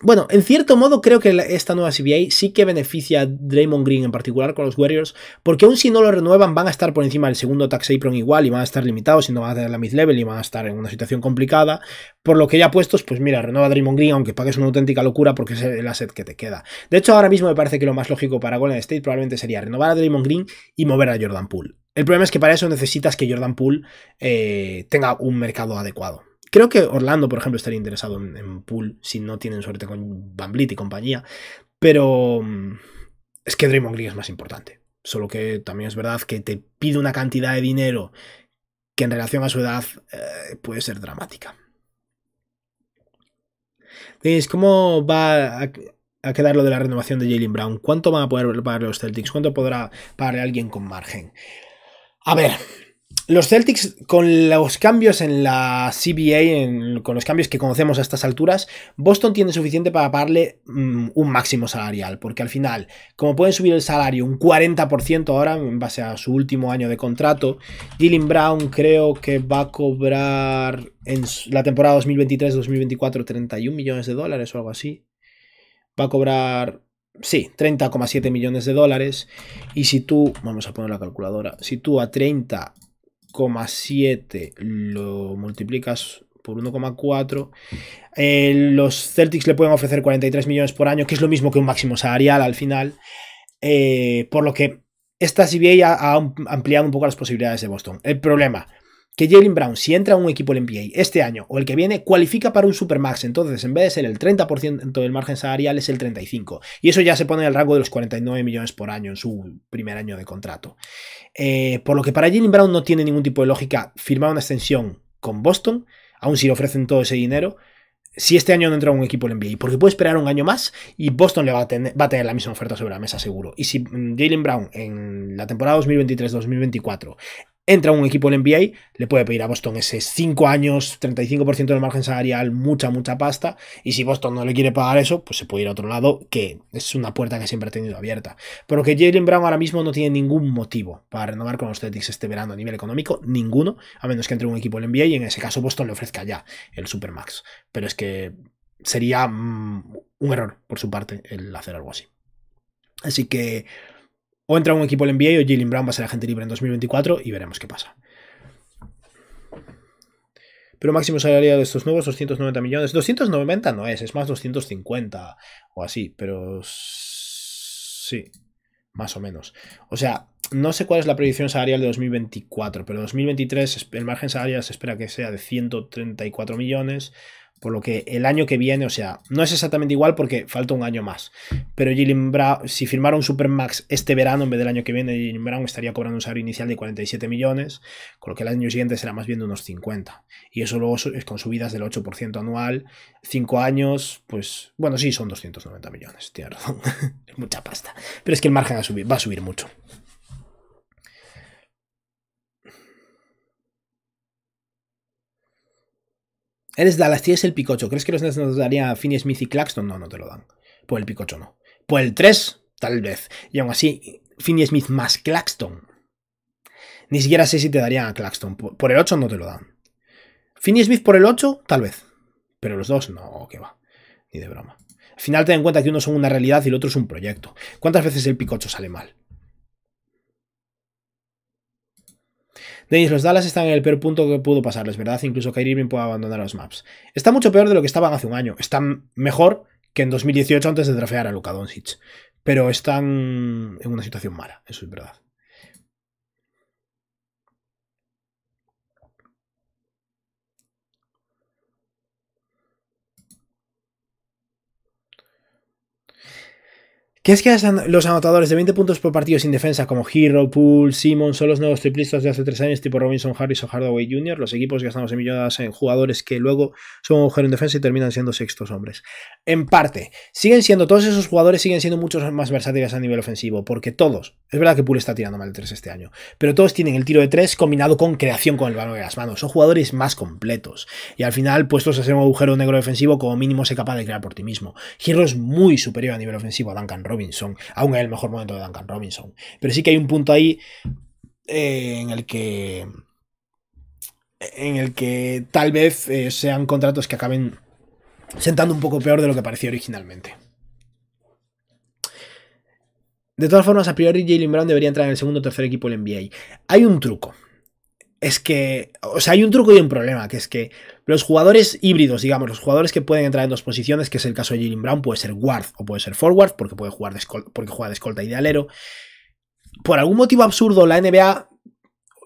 [SPEAKER 1] bueno, en cierto modo creo que esta nueva CBA sí que beneficia a Draymond Green en particular con los Warriors, porque aún si no lo renuevan van a estar por encima del segundo tax apron igual y van a estar limitados y no van a tener la mid-level y van a estar en una situación complicada, por lo que ya puestos, pues mira, renueva a Draymond Green aunque pagues una auténtica locura porque es el asset que te queda. De hecho, ahora mismo me parece que lo más lógico para Golden State probablemente sería renovar a Draymond Green y mover a Jordan Poole. El problema es que para eso necesitas que Jordan Poole eh, tenga un mercado adecuado. Creo que Orlando, por ejemplo, estaría interesado en, Pool si no tienen suerte con Bamblit y compañía. Pero mm, es que Draymond Green es más importante. Solo que también es verdad que te pide una cantidad de dinero que en relación a su edad eh, puede ser dramática. ¿cómo va a, a, quedar lo de la renovación de Jalen Brown? ¿Cuánto van a poder pagar los Celtics? ¿Cuánto podrá pagarle alguien con margen? A ver, los Celtics, con los cambios en la CBA, con los cambios que conocemos a estas alturas, Boston tiene suficiente para pagarle mm, un máximo salarial, porque al final, como pueden subir el salario un 40% ahora, en base a su último año de contrato, Dylan Brown creo que va a cobrar en la temporada 2023-2024 31 millones de dólares o algo así. Va a cobrar sí, 30,7 millones de dólares. Y si tú, vamos a poner la calculadora, si tú a 30 1,7 lo multiplicas por 1,4. Eh, los Celtics le pueden ofrecer 43 millones por año, que es lo mismo que un máximo salarial al final. Eh, por lo que esta CBA ha ampliado un poco las posibilidades de Boston. El problema, que Jalen Brown, si entra a un equipo en NBA este año o el que viene, cualifica para un Supermax. Entonces, en vez de ser el 30% del margen salarial, es el 35%. Y eso ya se pone en el rango de los 49 millones por año en su primer año de contrato. Eh, por lo que para Jalen Brown no tiene ningún tipo de lógica firmar una extensión con Boston, aun si le ofrecen todo ese dinero. Si este año no entra a un equipo en NBA, porque puede esperar un año más y Boston le va a, tener, va a tener la misma oferta sobre la mesa, seguro. Y si mm, Jalen Brown en la temporada 2023-2024 entra un equipo en NBA, le puede pedir a Boston ese 5 años, 35% del margen salarial, mucha, mucha pasta. Y si Boston no le quiere pagar eso, pues se puede ir a otro lado, que es una puerta que siempre ha tenido abierta. Pero que Jalen Brown ahora mismo no tiene ningún motivo para renovar con los Celtics este verano a nivel económico, ninguno, a menos que entre un equipo la NBA y en ese caso Boston le ofrezca ya el Supermax. Pero es que sería mm, un error por su parte el hacer algo así. Así que o entra un equipo el NBA o Jalen Brown va a ser agente libre en 2024 y veremos qué pasa. Pero máximo salarial de estos nuevos, 290 millones. 290 no es, es más 250 o así, pero sí, más o menos. O sea, no sé cuál es la predicción salarial de 2024, pero 2023 el margen salarial se espera que sea de 134 millones. Por lo que el año que viene, o sea, no es exactamente igual porque falta un año más. Pero si firmara un Supermax este verano en vez del año que viene, Jalen Brown estaría cobrando un salario inicial de 47 millones, con lo que el año siguiente será más bien de unos 50. Y eso luego es con subidas del 8% anual, cinco años, pues bueno, sí, son 290 millones, tiene razón. es mucha pasta. Pero es que el margen a subir, va a subir mucho. Eres Dallas, es el picocho. ¿Crees que los Nets nos a Finney Smith y Claxton? No, no te lo dan. Pues el picocho no. Pues el 3, tal vez. Y aún así, Finney Smith más Claxton. Ni siquiera sé si te darían a Claxton. Por el 8 no te lo dan. Finney Smith por el 8, tal vez. Pero los dos, no, que va. Ni de broma. Al final ten en cuenta que uno son una realidad y el otro es un proyecto. ¿Cuántas veces el picocho sale mal? Denis, los Dallas están en el peor punto que pudo pasarles, ¿verdad? Incluso Kyrie Irving puede abandonar los maps. Está mucho peor de lo que estaban hace un año. Están mejor que en 2018 antes de trafear a Luka Doncic. Pero están en una situación mala, eso es verdad. ¿Qué es que los anotadores de 20 puntos por partido sin defensa como Hero, Poole, Simon son los nuevos triplistas de hace tres años tipo Robinson Harris o Hardaway Jr.? Los equipos que gastamos en millones en jugadores que luego son un agujero en defensa y terminan siendo sextos hombres. En parte, siguen siendo, todos esos jugadores siguen siendo muchos más versátiles a nivel ofensivo, porque todos, es verdad que Poole está tirando mal de 3 este año, pero todos tienen el tiro de tres combinado con creación con el balón de las manos. Son jugadores más completos y al final puestos a ser un agujero negro defensivo como mínimo se capaz de crear por ti mismo. Hero es muy superior a nivel ofensivo a Duncan Robinson. Aún es el mejor momento de Duncan Robinson. Pero sí que hay un punto ahí eh, en el que. En el que tal vez eh, sean contratos que acaben sentando un poco peor de lo que parecía originalmente. De todas formas, a priori Jalen Brown debería entrar en el segundo o tercer equipo del NBA. Hay un truco es que, o sea, hay un truco y un problema, que es que los jugadores híbridos, digamos, los jugadores que pueden entrar en dos posiciones, que es el caso de Jalen Brown, puede ser guard o puede ser forward, porque puede jugar de escolta, porque juega de escolta y de alero. Por algún motivo absurdo, la NBA,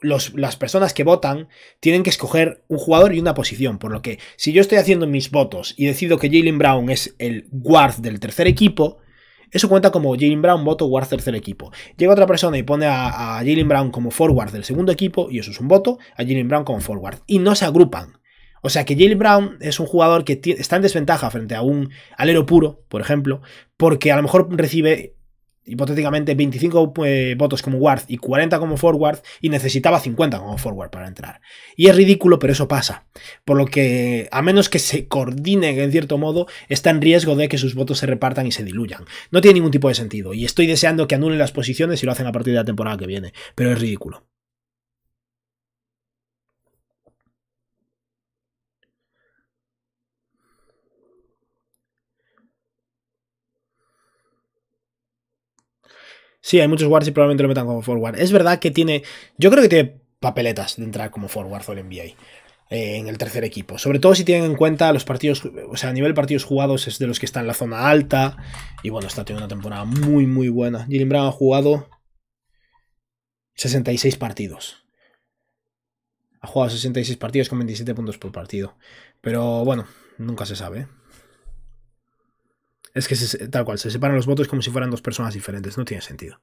[SPEAKER 1] las personas que votan tienen que escoger un jugador y una posición, por lo que si yo estoy haciendo mis votos y decido que Jalen Brown es el guard del tercer equipo, eso cuenta como Jalen Brown, voto, Ward tercer equipo. Llega otra persona y pone a, a Jalen Brown como forward del segundo equipo, y eso es un voto, a Jalen Brown como forward. Y no se agrupan. O sea que Jalen Brown es un jugador que está en desventaja frente a un alero puro, por ejemplo, porque a lo mejor recibe hipotéticamente 25 eh, votos como guard y 40 como forward y necesitaba 50 como forward para entrar. Y es ridículo, pero eso pasa. Por lo que, a menos que se coordine en cierto modo, está en riesgo de que sus votos se repartan y se diluyan. No tiene ningún tipo de sentido y estoy deseando que anulen las posiciones y lo hacen a partir de la temporada que viene, pero es ridículo. Sí, hay muchos guards y probablemente lo metan como forward. Es verdad que tiene. Yo creo que tiene papeletas de entrar como forward o el NBA en el tercer equipo. Sobre todo si tienen en cuenta los partidos, o sea, a nivel partidos jugados es de los que están en la zona alta. Y bueno, está teniendo una temporada muy, muy buena. Jalen Brown ha jugado 66 partidos. Ha jugado 66 partidos con 27 puntos por partido. Pero bueno, nunca se sabe. Es que tal cual, se separan los votos como si fueran dos personas diferentes. No tiene sentido.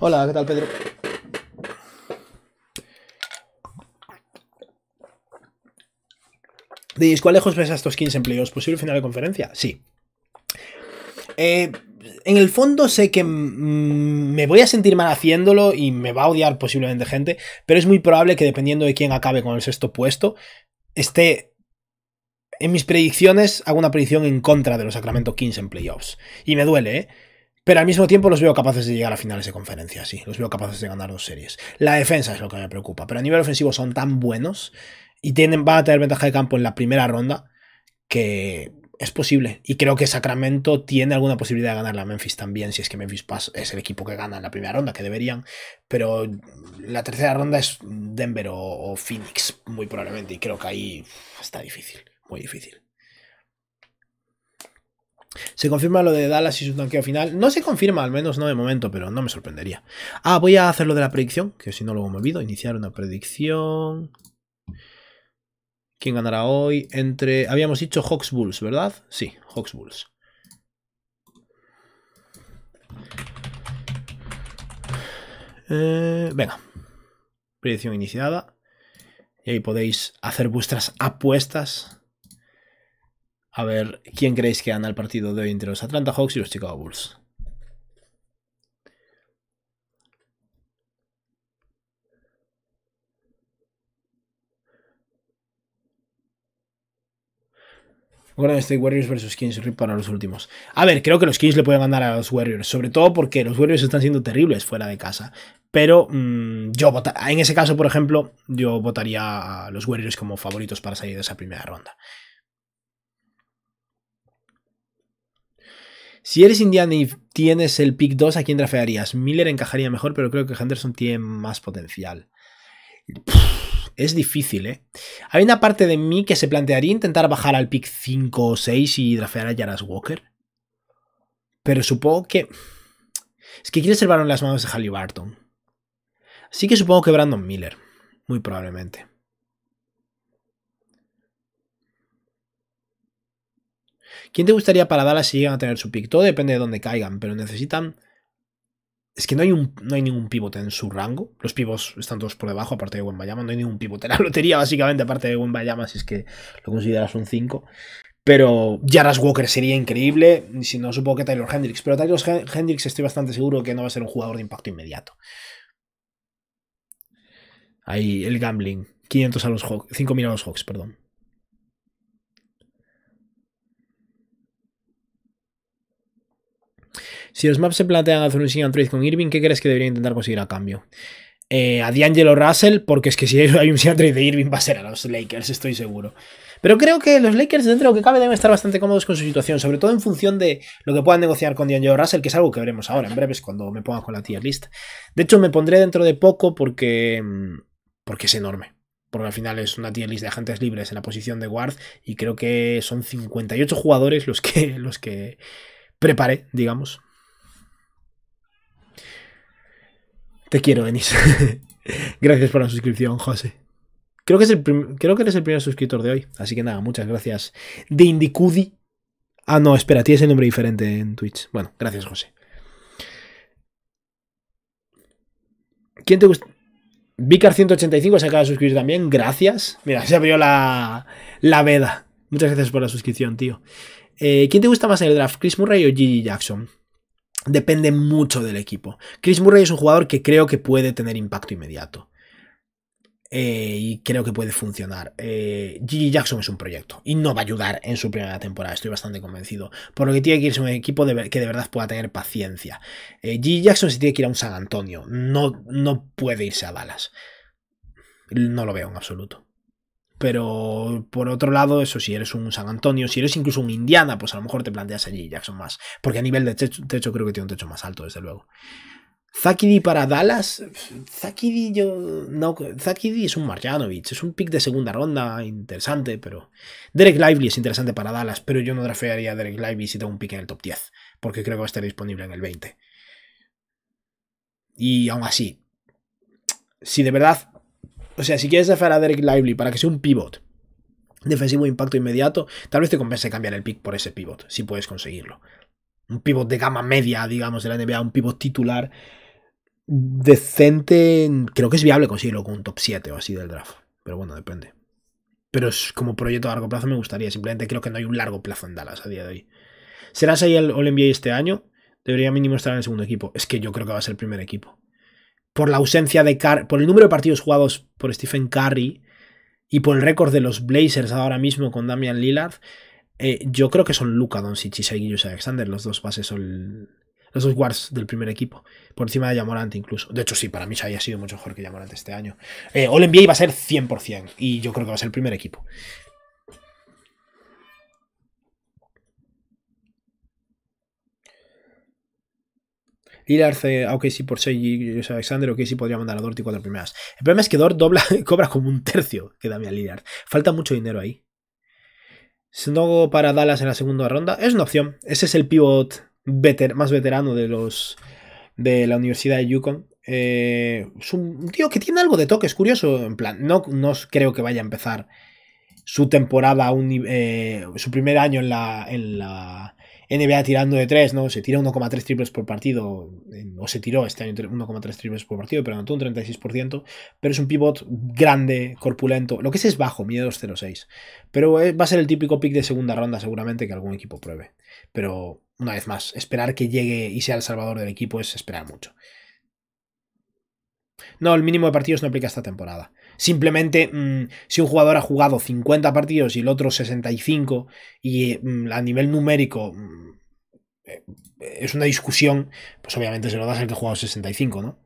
[SPEAKER 1] Hola, ¿qué tal Pedro? dices ¿cuál lejos ves a estos 15 empleos? ¿Posible final de conferencia? Sí. Eh, en el fondo sé que me voy a sentir mal haciéndolo y me va a odiar posiblemente gente, pero es muy probable que dependiendo de quién acabe con el sexto puesto, esté en mis predicciones, hago una predicción en contra de los Sacramento Kings en playoffs. Y me duele, ¿eh? Pero al mismo tiempo los veo capaces de llegar a finales de conferencia, sí. Los veo capaces de ganar dos series. La defensa es lo que me preocupa, pero a nivel ofensivo son tan buenos y tienen, van a tener ventaja de campo en la primera ronda, que es posible. Y creo que Sacramento tiene alguna posibilidad de ganar la Memphis también, si es que Memphis Pass es el equipo que gana en la primera ronda, que deberían. Pero la tercera ronda es Denver o, Phoenix, muy probablemente. Y creo que ahí está difícil, muy difícil. ¿Se confirma lo de Dallas y su tanqueo final? No se confirma, al menos no de momento, pero no me sorprendería. Ah, voy a hacer lo de la predicción, que si no luego me olvido. Iniciar una predicción. ¿Quién ganará hoy? Entre. Habíamos dicho Hawks Bulls, ¿verdad? Sí, Hawks Bulls. Eh, venga. Predicción iniciada. Y ahí podéis hacer vuestras apuestas. A ver quién creéis que gana el partido de hoy entre los Atlanta Hawks y los Chicago Bulls. Golden State Warriors versus Kings, RIP para los últimos. A ver, creo que los Kings le pueden ganar a los Warriors, sobre todo porque los Warriors están siendo terribles fuera de casa. Pero mm, yo votaría en ese caso, por ejemplo, yo votaría a los Warriors como favoritos para salir de esa primera ronda. Si eres Indiana y tienes el pick 2, ¿a quién trafearías? Miller encajaría mejor, pero creo que Henderson tiene más potencial. Es difícil, ¿eh? Hay una parte de mí que se plantearía intentar bajar al pick 5 o 6 y drafear a Jaras Walker. Pero supongo que... Es que quiere ser baron las manos de Halliburton. Así que supongo que Brandon Miller. Muy probablemente. ¿Quién te gustaría para Dallas si llegan a tener su pick? Todo depende de dónde caigan, pero necesitan es que no hay, un, no hay ningún pivote en su rango. Los pivotes están todos por debajo, aparte de Wembayama. No hay ningún pivote en la lotería, básicamente, aparte de Wembayama, si es que lo consideras un 5. Pero Jaras Walker sería increíble. Si no, supongo que Taylor Hendricks. Pero Taylor Hendricks estoy bastante seguro que no va a ser un jugador de impacto inmediato. Ahí, el gambling. 500 a los Hawks. 5.000 a los Hawks, perdón. Si los Maps se plantean hacer un sign trade con Irving, ¿qué crees que debería intentar conseguir a cambio? Eh, a D'Angelo Russell, porque es que si hay un sign trade de Irving va a ser a los Lakers, estoy seguro. Pero creo que los Lakers, dentro de lo que cabe, deben estar bastante cómodos con su situación, sobre todo en función de lo que puedan negociar con D'Angelo Russell, que es algo que veremos ahora, en breves, cuando me ponga con la tier list. De hecho, me pondré dentro de poco porque, mm, porque es enorme. Porque al final es una tier list de agentes libres en la posición de guard y creo que son 58 jugadores los que, los que preparé, digamos. Te quiero, Enis. gracias por la suscripción, José. Creo que, es el creo que eres el primer suscriptor de hoy. Así que nada, muchas gracias. De Indicudi. Ah, no, espera, tienes el nombre diferente en Twitch. Bueno, gracias, José. ¿Quién te gusta? Vicar185 se acaba de suscribir también. Gracias. Mira, se abrió la, la veda. Muchas gracias por la suscripción, tío. Eh, ¿Quién te gusta más en el draft? ¿Chris Murray o Gigi Jackson? depende mucho del equipo. Chris Murray es un jugador que creo que puede tener impacto inmediato. Eh, y creo que puede funcionar. Eh, Gigi Jackson es un proyecto y no va a ayudar en su primera temporada, estoy bastante convencido. Por lo que tiene que irse un equipo que de verdad pueda tener paciencia. Eh, Gigi Jackson se tiene que ir a un San Antonio, no, no puede irse a Balas. No lo veo en absoluto. Pero por otro lado, eso, si eres un San Antonio, si eres incluso un Indiana, pues a lo mejor te planteas allí Jackson más. Porque a nivel de techo, creo que tiene un techo más alto, desde luego. Zakidi para Dallas. Zakidi yo. No, es un Marjanovic. Es un pick de segunda ronda interesante, pero. Derek Lively es interesante para Dallas, pero yo no drafearía a Derek Lively si tengo un pick en el top 10. Porque creo que va a estar disponible en el 20. Y aún así. Si de verdad o sea, si quieres dejar a Derek Lively para que sea un pivot defensivo impacto inmediato, tal vez te compense cambiar el pick por ese pivot, si puedes conseguirlo. Un pivot de gama media, digamos, de la NBA, un pivot titular decente, creo que es viable conseguirlo con un top 7 o así del draft. Pero bueno, depende. Pero es como proyecto a largo plazo me gustaría, simplemente creo que no hay un largo plazo en Dallas a día de hoy. ¿Serás ahí el All-NBA este año? Debería mínimo estar en el segundo equipo. Es que yo creo que va a ser el primer equipo por la ausencia de Car por el número de partidos jugados por Stephen Curry y por el récord de los Blazers ahora mismo con Damian Lillard, eh, yo creo que son Luka Doncic y Alexander, los dos bases son los dos guards del primer equipo, por encima de Yamorante incluso. De hecho, sí, para mí se ha sido mucho mejor que Yamorante este año. Eh, All NBA va a ser 100% y yo creo que va a ser el primer equipo. Lillard, aunque ah, sí, por 6 Alexander, ok, sí podría mandar a Dort y cuatro primeras. El problema es que Dort dobla, cobra como un tercio que a Lillard. Falta mucho dinero ahí. Snow para Dallas en la segunda ronda es una opción. Ese es el pivot veter, más veterano de los de la Universidad de Yukon. Eh, es un tío que tiene algo de toque, es curioso. En plan, no, no creo que vaya a empezar su temporada, eh, su primer año en la, en la NBA tirando de 3, ¿no? Se tira 1,3 triples por partido, o se tiró este año 1,3 triples por partido, pero anotó un 36%, pero es un pivot grande, corpulento, lo que es es bajo, mide 2,06. Pero eh, va a ser el típico pick de segunda ronda seguramente que algún equipo pruebe. Pero, una vez más, esperar que llegue y sea el salvador del equipo es esperar mucho. No, el mínimo de partidos no aplica esta temporada. Simplemente, mm, si un jugador ha jugado 50 partidos y el otro 65, y mm, a nivel numérico mm, eh, es una discusión, pues obviamente se lo das al que ha jugado 65, ¿no?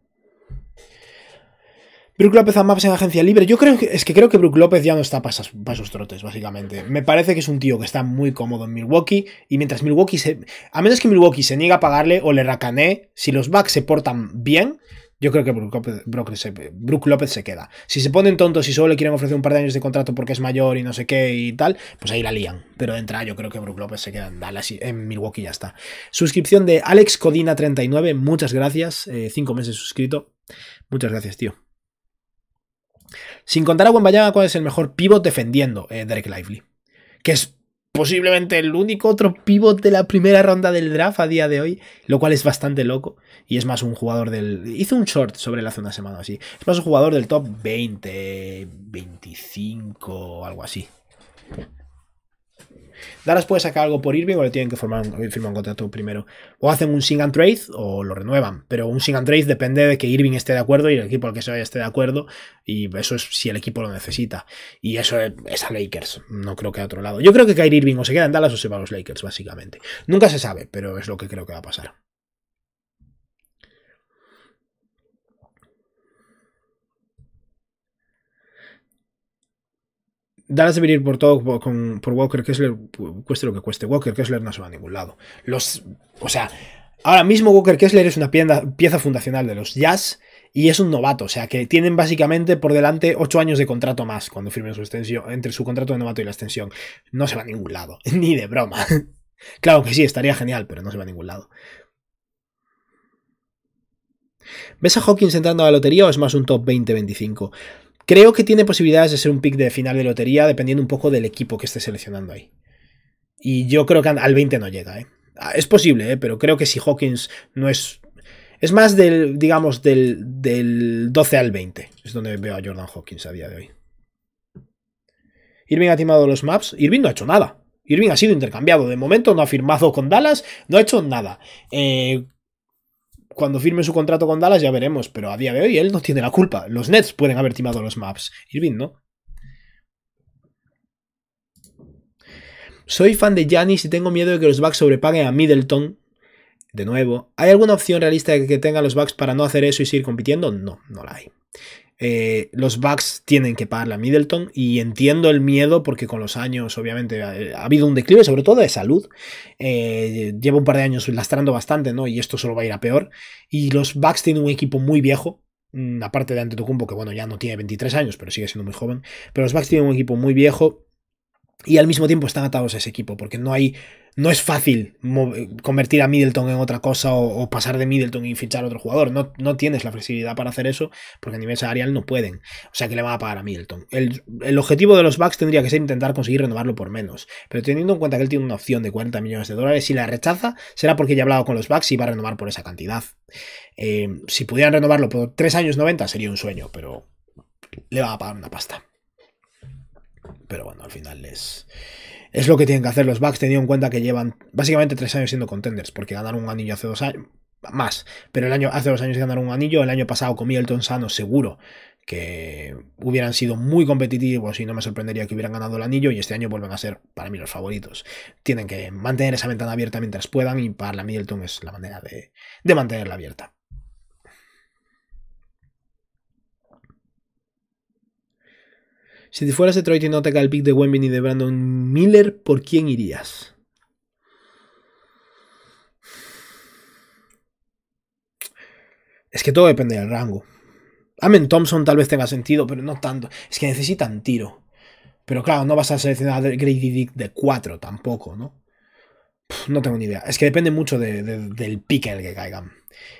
[SPEAKER 1] Brook López a Maps en agencia libre. Yo creo que, es que creo que Brook López ya no está para sus trotes, básicamente. Me parece que es un tío que está muy cómodo en Milwaukee. Y mientras Milwaukee se. A menos que Milwaukee se niegue a pagarle o le racanee, si los backs se portan bien, yo creo que Brook López, se queda. Si se ponen tontos y solo le quieren ofrecer un par de años de contrato porque es mayor y no sé qué y tal, pues ahí la lían. Pero de entrada yo creo que Brook López se queda en Dallas y en Milwaukee ya está. Suscripción de Alex Codina39, muchas gracias. Eh, cinco meses suscrito. Muchas gracias, tío. Sin contar a Wembayama, ¿cuál es el mejor pivot defendiendo? Eh, Derek Lively. Que es posiblemente el único otro pivot de la primera ronda del draft a día de hoy, lo cual es bastante loco. Y es más un jugador del... hizo un short sobre la hace una semana o así. Es más un jugador del top 20, 25, algo así. Dallas puede sacar algo por Irving o le tienen que formar firmar un contrato primero. O hacen un sing and trade o lo renuevan. Pero un sing and trade depende de que Irving esté de acuerdo y el equipo al que se vaya esté de acuerdo. Y eso es si el equipo lo necesita. Y eso es, a Lakers. No creo que a otro lado. Yo creo que Kyrie Irving o se queda en Dallas o se va a los Lakers, básicamente. Nunca se sabe, pero es lo que creo que va a pasar. Darás venir por todo con, por Walker Kessler, cueste lo que cueste. Walker Kessler no se va a ningún lado. Los, o sea, ahora mismo Walker Kessler es una pieza, pieza fundacional de los Jazz y es un novato, o sea que tienen básicamente por delante 8 años de contrato más cuando firmen su extensión, entre su contrato de novato y la extensión. No se va a ningún lado, ni de broma. claro que sí, estaría genial, pero no se va a ningún lado. ¿Ves a Hawkins entrando a la lotería o es más un top 20-25? Creo que tiene posibilidades de ser un pick de final de lotería, dependiendo un poco del equipo que esté seleccionando ahí. Y yo creo que al 20 no llega, ¿eh? ah, Es posible, ¿eh? pero creo que si Hawkins no es. Es más del, digamos, del, del 12 al 20. Es donde veo a Jordan Hawkins a día de hoy. Irving ha timado los maps. Irving no ha hecho nada. Irving ha sido intercambiado. De momento no ha firmado con Dallas, no ha hecho nada. Eh, cuando firme su contrato con Dallas ya veremos, pero a día de hoy él no tiene la culpa. Los Nets pueden haber timado los maps. Irving, ¿no? Soy fan de Giannis y tengo miedo de que los Bucks sobrepaguen a Middleton. De nuevo, ¿hay alguna opción realista de que tengan los Bucks para no hacer eso y seguir compitiendo? No, no la hay. Eh, los Bucks tienen que pagarle a Middleton y entiendo el miedo porque con los años obviamente ha, habido un declive sobre todo de salud eh, lleva un par de años lastrando bastante no y esto solo va a ir a peor y los Bucks tienen un equipo muy viejo mm, aparte de Antetokounmpo que bueno ya no tiene 23 años pero sigue siendo muy joven pero los Bucks tienen un equipo muy viejo y al mismo tiempo están atados a ese equipo porque no hay no es fácil convertir a Middleton en otra cosa o, pasar de Middleton y fichar a otro jugador. No, no, tienes la flexibilidad para hacer eso porque a nivel salarial no pueden. O sea que le van a pagar a Middleton. El, objetivo de los Bucks tendría que ser intentar conseguir renovarlo por menos. Pero teniendo en cuenta que él tiene una opción de 40 millones de dólares, si la rechaza, será porque ya ha hablado con los Bucks y va a renovar por esa cantidad. Eh, si pudieran renovarlo por 3 años 90 sería un sueño, pero le va a pagar una pasta. Pero bueno, al final es es lo que tienen que hacer los Bucks teniendo en cuenta que llevan básicamente tres años siendo contenders, porque ganaron un anillo hace dos años, más, pero el año, hace dos años ganaron un anillo, el año pasado con Middleton sano seguro que hubieran sido muy competitivos y no me sorprendería que hubieran ganado el anillo y este año vuelven a ser para mí los favoritos. Tienen que mantener esa ventana abierta mientras puedan y para la Middleton es la manera de mantenerla abierta. Si te fueras Detroit y no te cae el pick de Wemby y de Brandon Miller, ¿por quién irías? Es que todo depende del rango. Amen Thompson tal vez tenga sentido, pero no tanto. Es que necesitan tiro. Pero claro, no vas a seleccionar Grady Dick de 4 tampoco, ¿no? no tengo ni idea. Es que depende mucho del pick en el que caigan.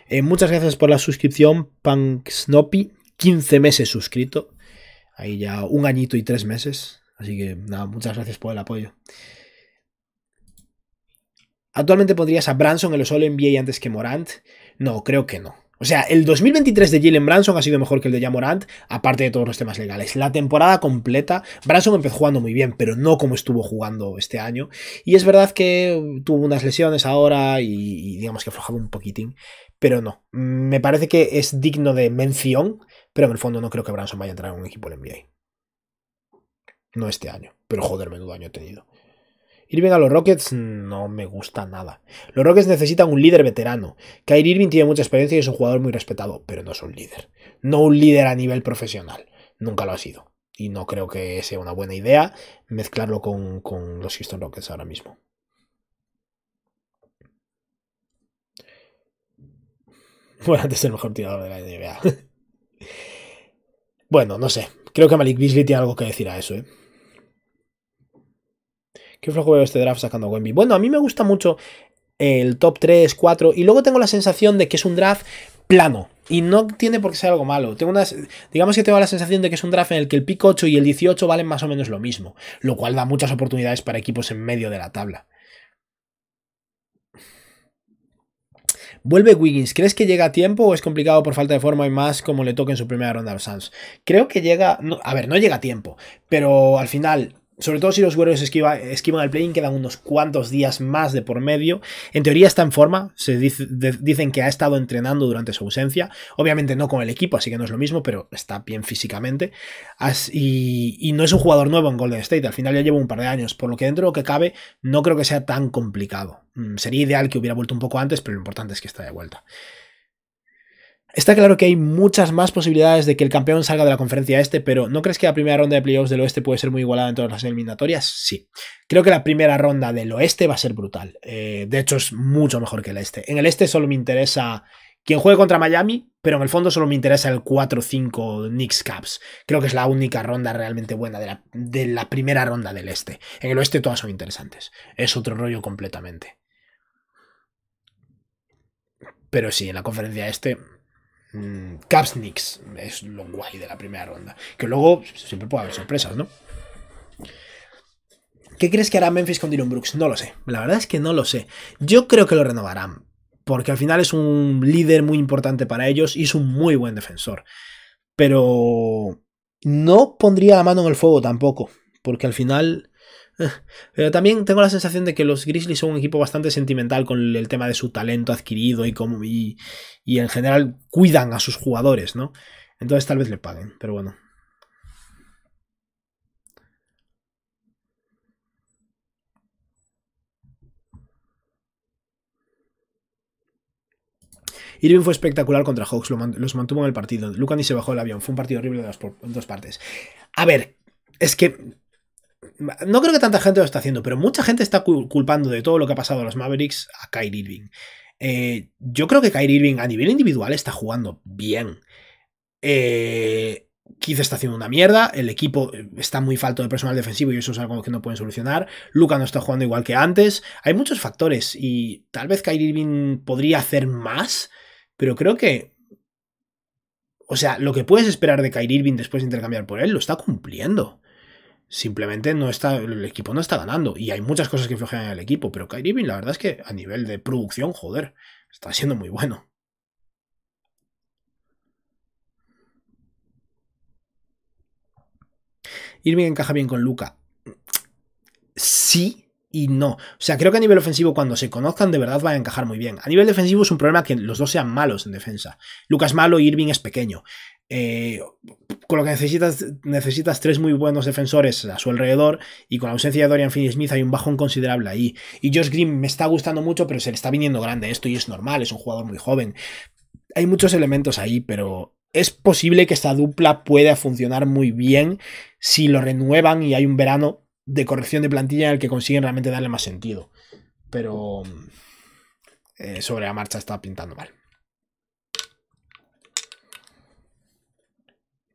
[SPEAKER 1] Eh, muchas gracias por la suscripción, Punk Snoppy. 15 meses suscrito ahí ya un añito y tres meses. Así que nada, muchas gracias por el apoyo. ¿Actualmente pondrías a Branson en los All NBA antes que Morant? No, creo que no. O sea, el 2023 de Jalen Branson ha sido mejor que el de ya Morant, aparte de todos los temas legales. La temporada completa, Branson empezó jugando muy bien, pero no como estuvo jugando este año. Y es verdad que tuvo unas lesiones ahora y, digamos que aflojaba un poquitín, pero no. Mm, me parece que es digno de mención pero en el fondo no creo que Branson vaya a entrar en un equipo la NBA. No este año, pero joder, menudo año he tenido. Irving a los Rockets no me gusta nada. Los Rockets necesitan un líder veterano. Kyrie Irving tiene mucha experiencia y es un jugador muy respetado, pero no es un líder. No un líder a nivel profesional. Nunca lo ha sido. Y no creo que sea una buena idea mezclarlo con, con los Houston Rockets ahora mismo. Bueno, antes el mejor tirador de la NBA. Bueno, no sé. Creo que Malik Beasley tiene algo que decir a eso, ¿eh? Qué flojo veo este draft sacando a Wemby. Bueno, a mí me gusta mucho el top 3, 4, y luego tengo la sensación de que es un draft plano. Y no tiene por qué ser algo malo. digamos que tengo la sensación de que es un draft en el que el pick 8 y el 18 valen más o menos lo mismo, lo cual da muchas oportunidades para equipos en medio de la tabla. Vuelve Wiggins. ¿Crees que llega a tiempo o es complicado por falta de forma y más como le toque en su primera ronda a los Suns? Creo que llega. a ver, no llega a tiempo, pero al final sobre todo si los Warriors esquiva, esquivan el playing, quedan unos cuantos días más de por medio. En teoría está en forma, se dicen que ha estado entrenando durante su ausencia. Obviamente no con el equipo, así que no es lo mismo, pero está bien físicamente. y, no es un jugador nuevo en Golden State, al final ya lleva un par de años, por lo que dentro de lo que cabe no creo que sea tan complicado. Mm, sería ideal que hubiera vuelto un poco antes, pero lo importante es que está de vuelta. Está claro que hay muchas más posibilidades de que el campeón salga de la conferencia este, pero ¿no crees que la primera ronda de playoffs del oeste puede ser muy igualada en todas las eliminatorias? Sí. Creo que la primera ronda del oeste va a ser brutal. Eh, de hecho, es mucho mejor que el este. En el este solo me interesa quien juegue contra Miami, pero en el fondo solo me interesa el 4-5 Knicks Caps. Creo que es la única ronda realmente buena de la, de la primera ronda del este. En el oeste todas son interesantes. Es otro rollo completamente. Pero sí, en la conferencia este Mm, Capsnicks. Es lo guay de la primera ronda. Que luego siempre puede haber sorpresas, ¿no? ¿Qué crees que hará Memphis con Dylan Brooks? No lo sé. La verdad es que no lo sé. Yo creo que lo renovarán. Porque al final es un líder muy importante para ellos y es un muy buen defensor. Pero no pondría la mano en el fuego tampoco. Porque al final Pero también tengo la sensación de que los Grizzlies son un equipo bastante sentimental con el tema de su talento adquirido y, y, en general cuidan a sus jugadores, ¿no? Entonces tal vez le paguen, pero bueno. Irving fue espectacular contra Hawks, los mantuvo en el partido. Luca ni se bajó del avión, fue un partido horrible de dos partes. A ver, es que no creo que tanta gente lo está haciendo, pero mucha gente está culpando de todo lo que ha pasado a los Mavericks a Kyrie Irving. Eh, yo creo que Kyrie Irving a nivel individual está jugando bien. Eh, está haciendo una mierda, el equipo eh, está muy falto de personal defensivo y eso es algo que no pueden solucionar. Luca no está jugando igual que antes. Hay muchos factores y tal vez Kyrie Irving podría hacer más, pero creo que. O sea, lo que puedes esperar de Kyrie Irving después de intercambiar por él lo está cumpliendo simplemente no está, el equipo no está ganando. Y hay muchas cosas que flojean en el equipo, pero Kyrie Irving, la verdad es que a nivel de producción, joder, está siendo muy bueno. Irving encaja bien con Luca. Sí y no. O sea, creo que a nivel ofensivo, cuando se conozcan, de verdad van a encajar muy bien. A nivel defensivo es un problema que los dos sean malos en defensa. Luca es malo, Irving es pequeño. Eh, con lo que necesitas, necesitas tres muy buenos defensores a su alrededor y con la ausencia de Dorian Finney-Smith hay un bajón considerable ahí. Y Josh Green me está gustando mucho, pero se le está viniendo grande esto y es normal, es un jugador muy joven. Hay muchos elementos ahí, pero es posible que esta dupla pueda funcionar muy bien si lo renuevan y hay un verano de corrección de plantilla en el que consiguen realmente darle más sentido. Pero eh, sobre la marcha está pintando mal.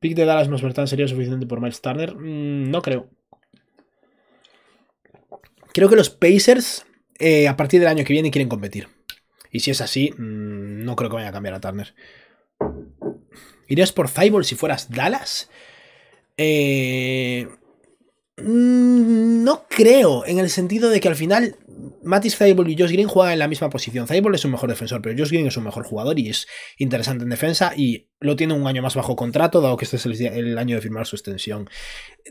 [SPEAKER 1] Pick de Dallas más Bertán sería suficiente por Miles Turner. Mm, no creo. Creo que los Pacers eh, a partir del año que viene quieren competir. Y si es así, mm, no creo que vaya a cambiar a Turner. ¿Irías por Cyborg si fueras Dallas? Eh, mm, no creo, en el sentido de que al final Matis Zaybol y Josh Green juegan en la misma posición. Zaybol es un mejor defensor, pero Josh Green es un mejor jugador y es interesante en defensa y lo tiene un año más bajo contrato, dado que este es el, año de firmar su extensión.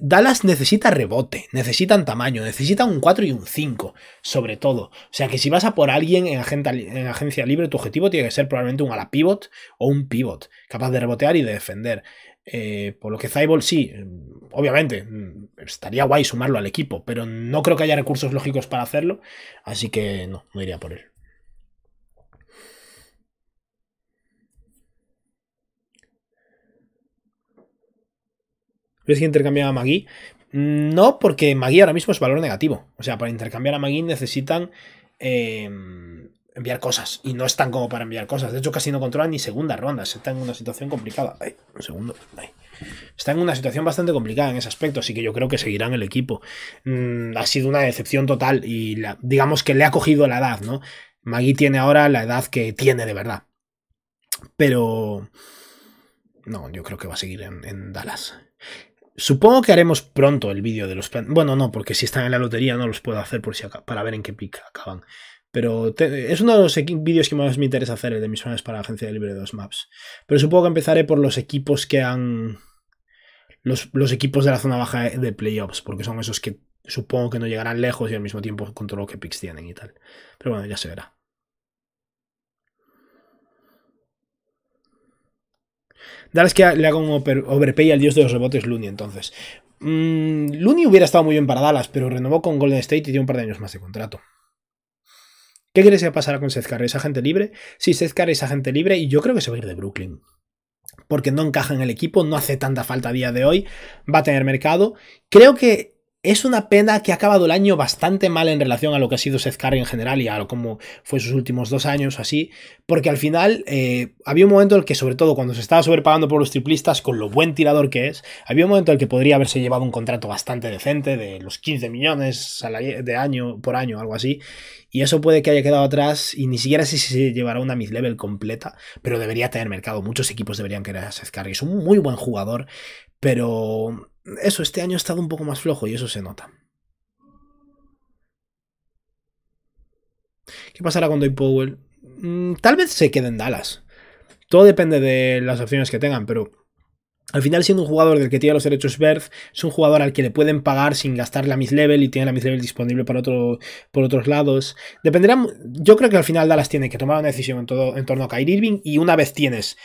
[SPEAKER 1] Dallas necesita rebote, necesitan tamaño, necesitan un 4 y un 5, sobre todo. O sea que si vas a por alguien en, en agencia libre, tu objetivo tiene que ser probablemente un ala pivot o un pivot, capaz de rebotear y de defender. Eh, por lo que Zybol sí, em, obviamente, mm, estaría guay sumarlo al equipo, pero no creo que haya recursos lógicos para hacerlo, así que no, no iría por él. ¿Ves que intercambiaba a Magui? Mm, no, porque Magui ahora mismo es valor negativo. O sea, para intercambiar a Magui necesitan em, enviar cosas. Y no están como para enviar cosas. De hecho, casi no controlan ni segunda ronda. Está en una situación complicada. un segundo. Está en una situación bastante complicada en ese aspecto. Así que yo creo que seguirán el equipo. Mm, ha sido una decepción total. Y digamos que le ha cogido la edad, ¿no? Magui tiene ahora la edad que tiene de verdad. Pero. No, yo creo que va a seguir en, Dallas. Supongo que haremos pronto el vídeo de los... Bueno, no, porque si están en la lotería no los puedo hacer por si para ver en qué pica acaban. Pero es uno de los vídeos que más me interesa hacer, el de mis planes para la agencia de libre de los maps. Pero supongo que empezaré por los equipos que han... Los, equipos de la zona baja de playoffs, porque son esos que supongo que no llegarán lejos y al mismo tiempo con que picks tienen y tal. Pero bueno, ya se verá. Dallas que le haga un overpay al dios de los rebotes Looney entonces. Mm, hubiera estado muy bien para Dallas, pero renovó con Golden State y tiene un par de años más de contrato. ¿Qué crees que pasará con Seth Curry? ¿Es agente libre? Sí, Seth Curry es agente libre y yo creo que se va a ir de Brooklyn. Porque no encaja en el equipo, no hace tanta falta a día de hoy, va a tener mercado. Creo que es una pena que ha acabado el año bastante mal en relación a lo que ha sido Seth Curry en general y a cómo fue sus últimos dos años o así, porque al final eh, había un momento en el que, sobre todo cuando se estaba sobrepagando por los triplistas, con lo buen tirador que es, había un momento en el que podría haberse llevado un contrato bastante decente de los 15 millones de año por año, algo así, y eso puede que haya quedado atrás y ni siquiera sé si se llevará una mid-level completa, pero debería tener mercado. Muchos equipos deberían querer a Seth Es un muy buen jugador, pero eso, este año ha estado un poco más flojo y eso se nota. ¿Qué pasará con Doy Powell? Mm, tal vez se quede en Dallas. Todo depende de las opciones que tengan, pero al final, siendo un jugador del que tiene los derechos Berth, es un jugador al que le pueden pagar sin gastar la level y tiene la level disponible para otro, por otros lados. Dependerá. Yo creo que al final Dallas tiene que tomar una decisión en, todo, en torno a Kyrie Irving y una vez tienes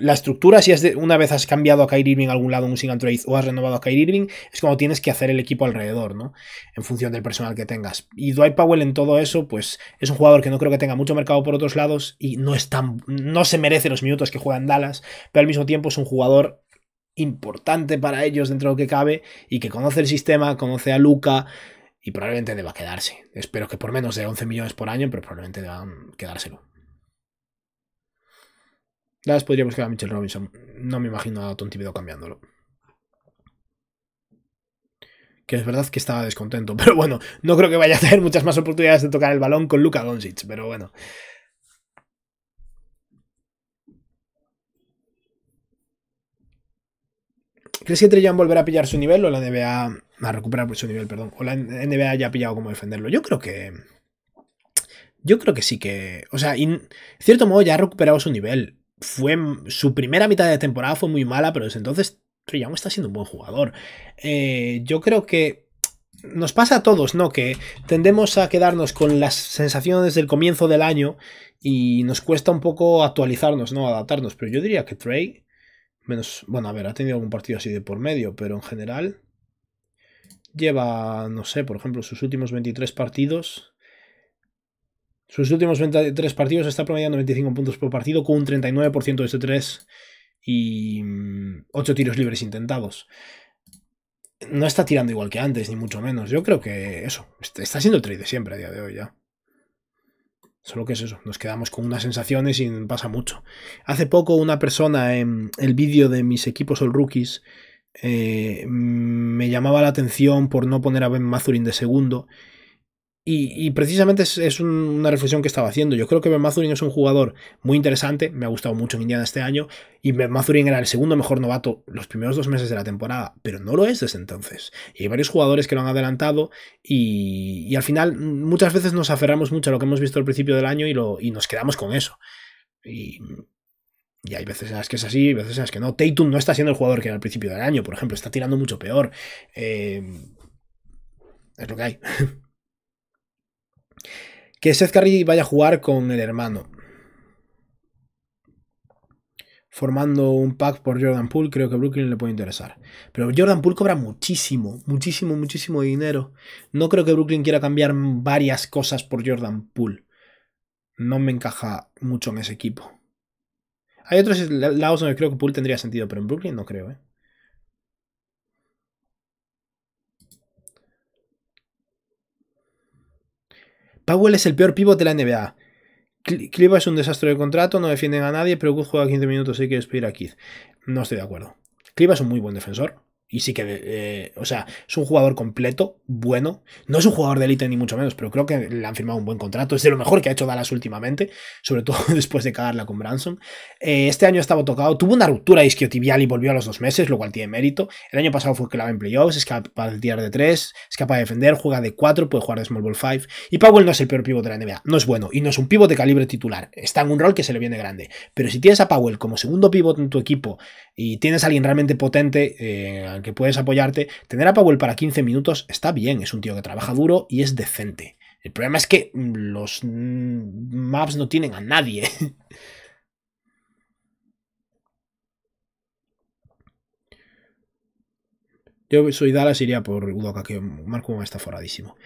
[SPEAKER 1] la estructura, si es de, una vez has cambiado a Kyrie Irving en algún lado en un single trade o has renovado a Kyrie Irving, es como tienes que hacer el equipo alrededor, ¿no? En función del personal que tengas. Y Dwight Powell en todo eso, pues es un jugador que no creo que tenga mucho mercado por otros lados y no, es tan, no se merece los minutos que juega en Dallas, pero al mismo tiempo es un jugador importante para ellos dentro de lo que cabe y que conoce el sistema, conoce a Luca y probablemente deba quedarse. Espero que por menos de 11 millones por año, pero probablemente deban quedárselo. Las podríamos quedar a Mitchell Robinson. No me imagino a Tom cambiándolo. Que es verdad que estaba descontento. Pero bueno, no creo que vaya a tener muchas más oportunidades de tocar el balón con Luka Doncic. Pero bueno. ¿Crees que Trillán volverá a pillar su nivel o la NBA a recuperar su nivel, perdón? O la NBA ya ha pillado cómo defenderlo. Yo creo que. Yo creo que sí que. O sea, en cierto modo ya ha recuperado su nivel fue su primera mitad de temporada fue muy mala, pero desde entonces Trey Young está siendo un buen jugador. Eh, yo creo que nos pasa a todos, ¿no? Que tendemos a quedarnos con las sensaciones del comienzo del año y nos cuesta un poco actualizarnos, ¿no? Adaptarnos. Pero yo diría que Trey, menos, bueno, a ver, ha tenido algún partido así de por medio, pero en general lleva, no sé, por ejemplo, sus últimos 23 partidos sus últimos 23 partidos está promediando 25 puntos por partido con un 39% de este 3 y 8 mm, tiros libres intentados. No está tirando igual que antes, ni mucho menos. Yo creo que eso, está siendo el trade de siempre a día de hoy ya. Solo que es eso, nos quedamos con unas sensaciones y pasa mucho. Hace poco una persona en el vídeo de mis equipos all rookies eh, me llamaba la atención por no poner a Ben Mazurin de segundo y, precisamente es, una reflexión que estaba haciendo. Yo creo que Ben Mazurin es un jugador muy interesante, me ha gustado mucho en Indiana este año, y Ben Mazurin era el segundo mejor novato los primeros dos meses de la temporada, pero no lo es desde entonces. Y hay varios jugadores que lo han adelantado y, al final mm, muchas veces nos aferramos mucho a lo que hemos visto al principio del año y, nos quedamos con eso. Y, hay veces en las que es así, hay veces en las que no. Tatum no está siendo el jugador que era al principio del año, por ejemplo, está tirando mucho peor. Eh, es lo que hay. que Seth Curry vaya a jugar con el hermano. Formando un pack por Jordan Poole, creo que Brooklyn le puede interesar. Pero Jordan Poole cobra muchísimo, muchísimo, muchísimo dinero. No creo que Brooklyn quiera cambiar varias cosas por Jordan Poole. No me encaja mucho en ese equipo. Hay otros lados donde creo que Poole tendría sentido, pero en Brooklyn no creo, ¿eh? Powell es el peor pívot de la NBA. Cliva es un desastre de contrato, no defienden a nadie, pero Good juega 15 minutos y hay que despedir a Keith. No estoy de acuerdo. Cliva es un muy buen defensor, y sí que, eh, o sea, es un jugador completo, bueno. No es un jugador de élite ni mucho menos, pero creo que le han firmado un buen contrato. Es de lo mejor que ha hecho Dallas últimamente, sobre todo después de cagarla con Branson. Eh, este año estaba tocado, tuvo una ruptura isquiotibial y volvió a los dos meses, lo cual tiene mérito. El año pasado fue clave en playoffs, es capaz de tirar de tres, es capaz de defender, juega de cuatro, puede jugar de small ball five. Y Powell no es el peor pivote de la NBA, no es bueno y no es un pivote de calibre titular. Está en un rol que se le viene grande. Pero si tienes a Powell como segundo pivote en tu equipo, y tienes a alguien realmente potente eh, al que puedes apoyarte, tener a Powell para 15 minutos está bien, es un tío que trabaja duro y es decente. El problema es que mm, los mm, maps no tienen a nadie. Yo soy Dallas, iría por Udoca, que Marco está foradísimo.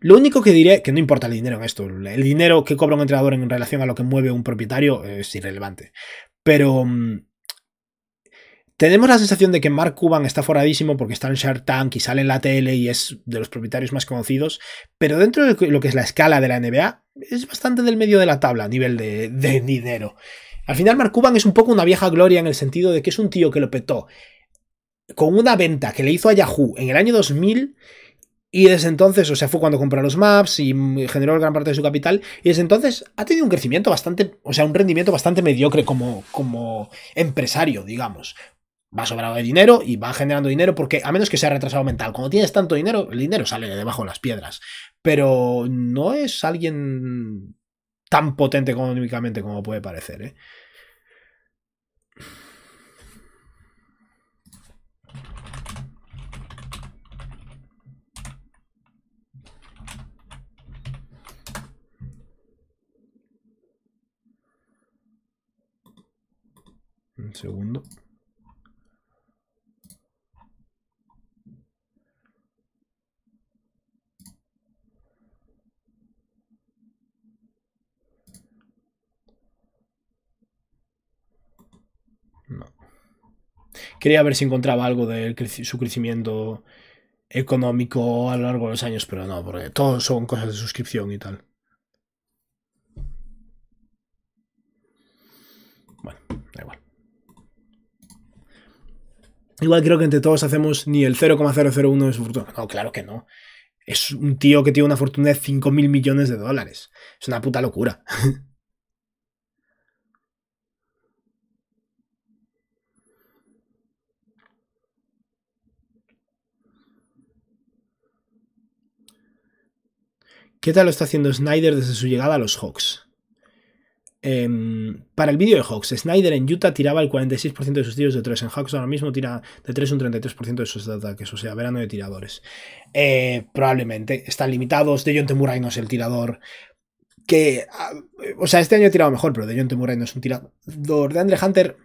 [SPEAKER 1] Lo único que diré, que no importa el dinero en esto, el dinero que cobra un entrenador en relación a lo que mueve un propietario es irrelevante. Pero mm, tenemos la sensación de que Mark Cuban está foradísimo porque está en Shark Tank y sale en la tele y es de los propietarios más conocidos, pero dentro de lo que es la escala de la NBA es bastante del medio de la tabla a nivel de, dinero. Al final Mark Cuban es un poco una vieja gloria en el sentido de que es un tío que lo petó con una venta que le hizo a Yahoo en el año 2000 y desde entonces, o sea, fue cuando compró los maps y generó gran parte de su capital. Y desde entonces ha tenido un crecimiento bastante, o sea, un rendimiento bastante mediocre como, como empresario, digamos va sobrado de dinero y va generando dinero porque a menos que sea retrasado mental, cuando tienes tanto dinero, el dinero sale de debajo de las piedras. Pero no es alguien tan potente económicamente como puede parecer. ¿eh? Un segundo. Quería ver si encontraba algo de su crecimiento económico a lo largo de los años, pero no, porque todo son cosas de suscripción y tal. Bueno, da igual. Igual creo que entre todos hacemos ni el 0,001 de su fortuna. No, claro que no. Es un tío que tiene una fortuna de 5.000 millones de dólares. Es una puta locura. ¿Qué tal lo está haciendo Snyder desde su llegada a los Hawks? Em, para el vídeo de Hawks, Snyder en Utah tiraba el 46% de sus tiros de 3. En Hawks ahora mismo tira de 3 un 33% de sus ataques, o sea, verano de tiradores. Eh, probablemente están limitados. De John Murray no es el tirador que. Ah, o sea, este año ha tirado mejor, pero De John Murray no es un tirador. De Andre Hunter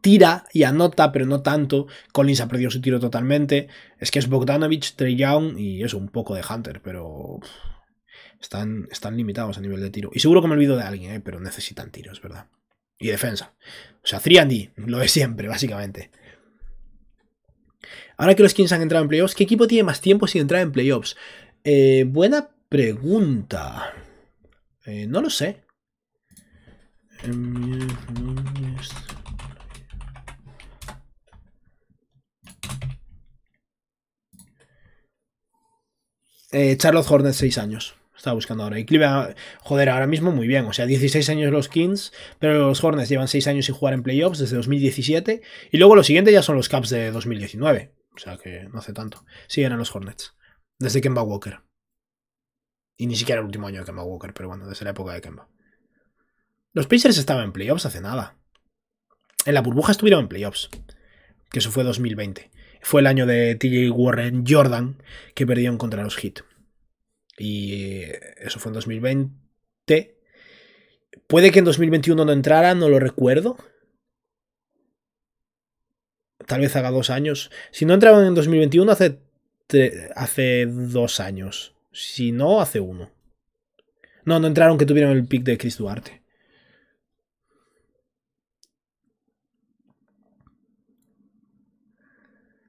[SPEAKER 1] tira y anota, pero no tanto. Collins ha perdido su tiro totalmente. Es que es Bogdanovich, Trey Young y es un poco de Hunter, pero están, están limitados a nivel de tiro. Y seguro que me olvido de alguien, ¿eh? pero necesitan tiros, ¿verdad? Y defensa. O sea, 3 lo es siempre, básicamente. Ahora que los Kings han entrado en playoffs, ¿qué equipo tiene más tiempo sin entrar en playoffs? Eh, buena pregunta. Eh, no lo sé. Em, Eh, Charlotte Hornets, 6 años. Estaba buscando ahora. Y clive joder, ahora mismo muy bien. O sea, 16 años los Kings, pero los Hornets llevan 6 años sin jugar en playoffs desde 2017. Y luego lo siguiente ya son los Caps de 2019. O sea que no hace tanto. siguen eran los Hornets. Desde Kemba Walker. Y ni siquiera el último año de Kemba Walker, pero bueno, desde la época de Kemba. Los Pacers estaban en playoffs hace nada. En la burbuja estuvieron en playoffs. Que eso fue 2020. Fue el año de TJ Warren Jordan que perdieron contra los Heat. Y eh, eso fue en 2020. Puede que en 2021 no entrara, no lo recuerdo. Tal vez haga dos años. Si no entraron en 2021, hace, hace dos años. Si no, hace uno. No, no entraron que tuvieron el pick de Chris Duarte.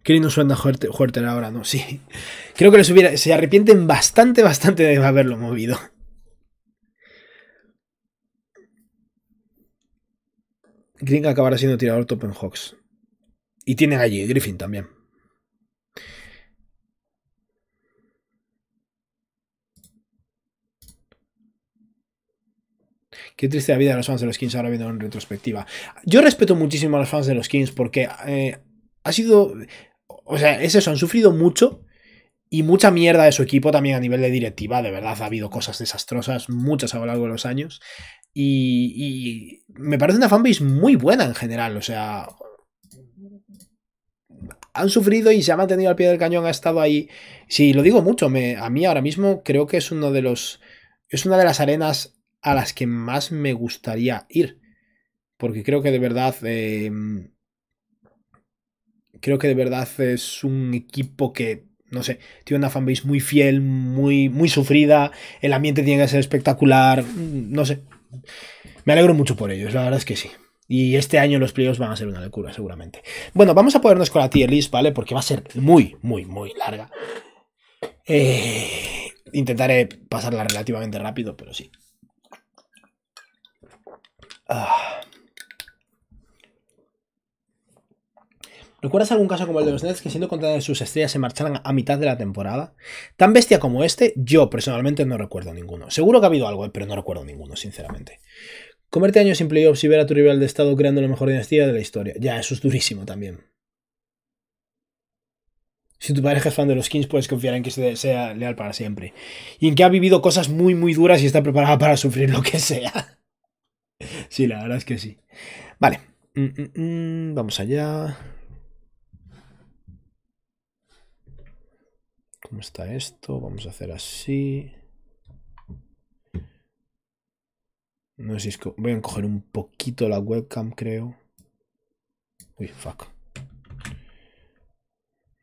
[SPEAKER 1] Quieren suena suena fuerte ahora, ¿no? Sí. Creo que les se arrepienten bastante, bastante de haberlo movido. Green acabará siendo tirador top en Hawks. Y tienen allí Griffin también. Qué triste la vida de los fans de los Kings ahora viendo en retrospectiva. Yo respeto muchísimo a los fans de los Kings porque eh, ha sido o sea, es eso, han sufrido mucho y mucha mierda de su equipo también a nivel de directiva. De verdad, ha habido cosas desastrosas, muchas a lo largo de los años. Y, me parece una fanbase muy buena en general. O sea, han sufrido y se ha mantenido al pie del cañón, ha estado ahí. Sí, lo digo mucho, me, a mí ahora mismo creo que es uno de los. Es una de las arenas a las que más me gustaría ir. Porque creo que de verdad. Eh, creo que de verdad es un equipo que, no sé, tiene una fanbase muy fiel, muy, muy sufrida, el ambiente tiene que ser espectacular, mm, no sé. Me alegro mucho por ellos, la verdad es que sí. Y este año los playoffs van a ser una locura, seguramente. Bueno, vamos a ponernos con la tier list, ¿vale? Porque va a ser muy, muy, muy larga. Eh, intentaré pasarla relativamente rápido, pero sí. Ah. ¿Recuerdas algún caso como el de los Nets que siendo de sus estrellas se marcharan a mitad de la temporada? Tan bestia como este, yo personalmente no recuerdo ninguno. Seguro que ha habido algo, eh, pero no recuerdo ninguno, sinceramente. Comerte años sin playoffs y ver a tu rival de estado creando la mejor dinastía de la historia. Ya, eso es durísimo también. Si tu pareja es fan de los Kings, puedes confiar en que sea leal para siempre. Y en que ha vivido cosas muy, muy duras y está preparada para sufrir lo que sea. Sí, la verdad es que sí. Vale. Mm, mm, mm, vamos allá. ¿Cómo está esto? Vamos a hacer así. No sé si es voy a coger un poquito la webcam, creo. Uy, fuck.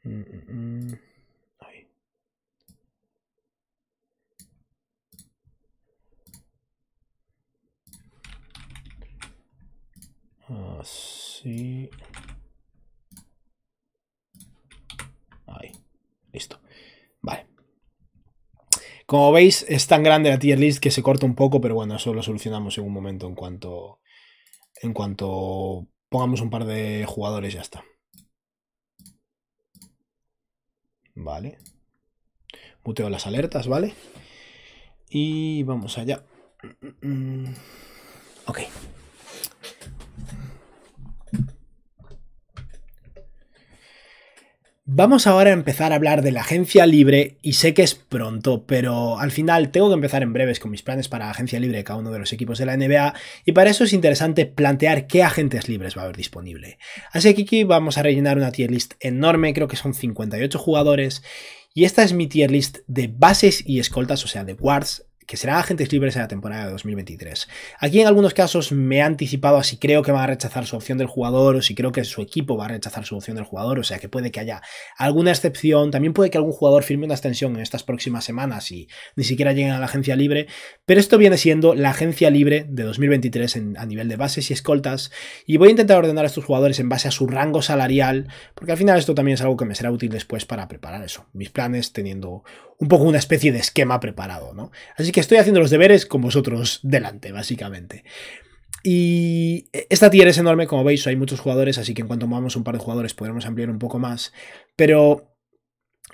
[SPEAKER 1] Mm, mm, mm. Ahí. Así. Ahí. Listo. Como veis, es tan grande la tier list que se corta un poco, pero bueno, eso lo solucionamos en un momento en cuanto, en cuanto pongamos un par de jugadores, ya está. Vale. Muteo las alertas, ¿vale? Y vamos allá. Mm, mm, mm. Ok. Vamos ahora a empezar a hablar de la agencia libre y sé que es pronto, pero al final tengo que empezar en breves con mis planes para la agencia libre de cada uno de los equipos de la NBA y para eso es interesante plantear qué agentes libres va a haber disponible. Así que aquí vamos a rellenar una tier list enorme, creo que son 58 jugadores y esta es mi tier list de bases y escoltas, o sea, de wards que será agentes libres en la temporada de 2023. Aquí en algunos casos me he anticipado a si creo que va a rechazar su opción del jugador o si creo que su equipo va a rechazar su opción del jugador, o sea que puede que haya alguna excepción, también puede que algún jugador firme una extensión en estas próximas semanas y ni siquiera lleguen a la agencia libre, pero esto viene siendo la agencia libre de 2023 a nivel de bases y escoltas y voy a intentar ordenar a estos jugadores en base a su rango salarial, porque al final esto también es algo que me será útil después para preparar eso, mis planes teniendo un poco una especie de esquema preparado, ¿no? Así que estoy haciendo los deberes con vosotros delante, básicamente. Y esta tier es enorme, como veis, hay muchos jugadores, así que en cuanto movamos un par de jugadores podremos ampliar un poco más. Pero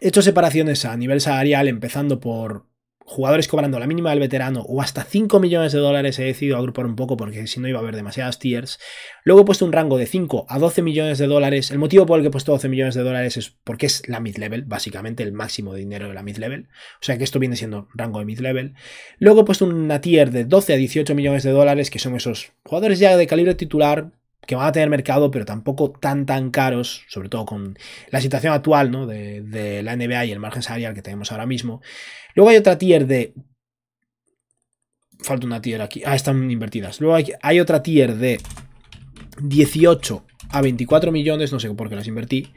[SPEAKER 1] he hecho separaciones a nivel salarial, empezando por, jugadores cobrando la mínima del veterano o hasta 5 millones de dólares he decidido agrupar un poco porque si no iba a haber demasiadas tiers. Luego he puesto un rango de 5 a 12 millones de dólares. El motivo por el que he puesto 12 millones de dólares es porque es la mid-level, básicamente el máximo de dinero de la mid-level. O sea que esto viene siendo rango de mid-level. Luego he puesto una tier de 12 a 18 millones de dólares que son esos jugadores ya de calibre titular que van a tener mercado, pero tampoco tan tan caros, sobre todo con la situación actual ¿no? de, la NBA y el margen salarial que tenemos ahora mismo. Luego hay otra tier de... Falta una tier aquí. Ah, están invertidas. Luego hay, otra tier de 18 a 24 millones, no sé por qué las invertí.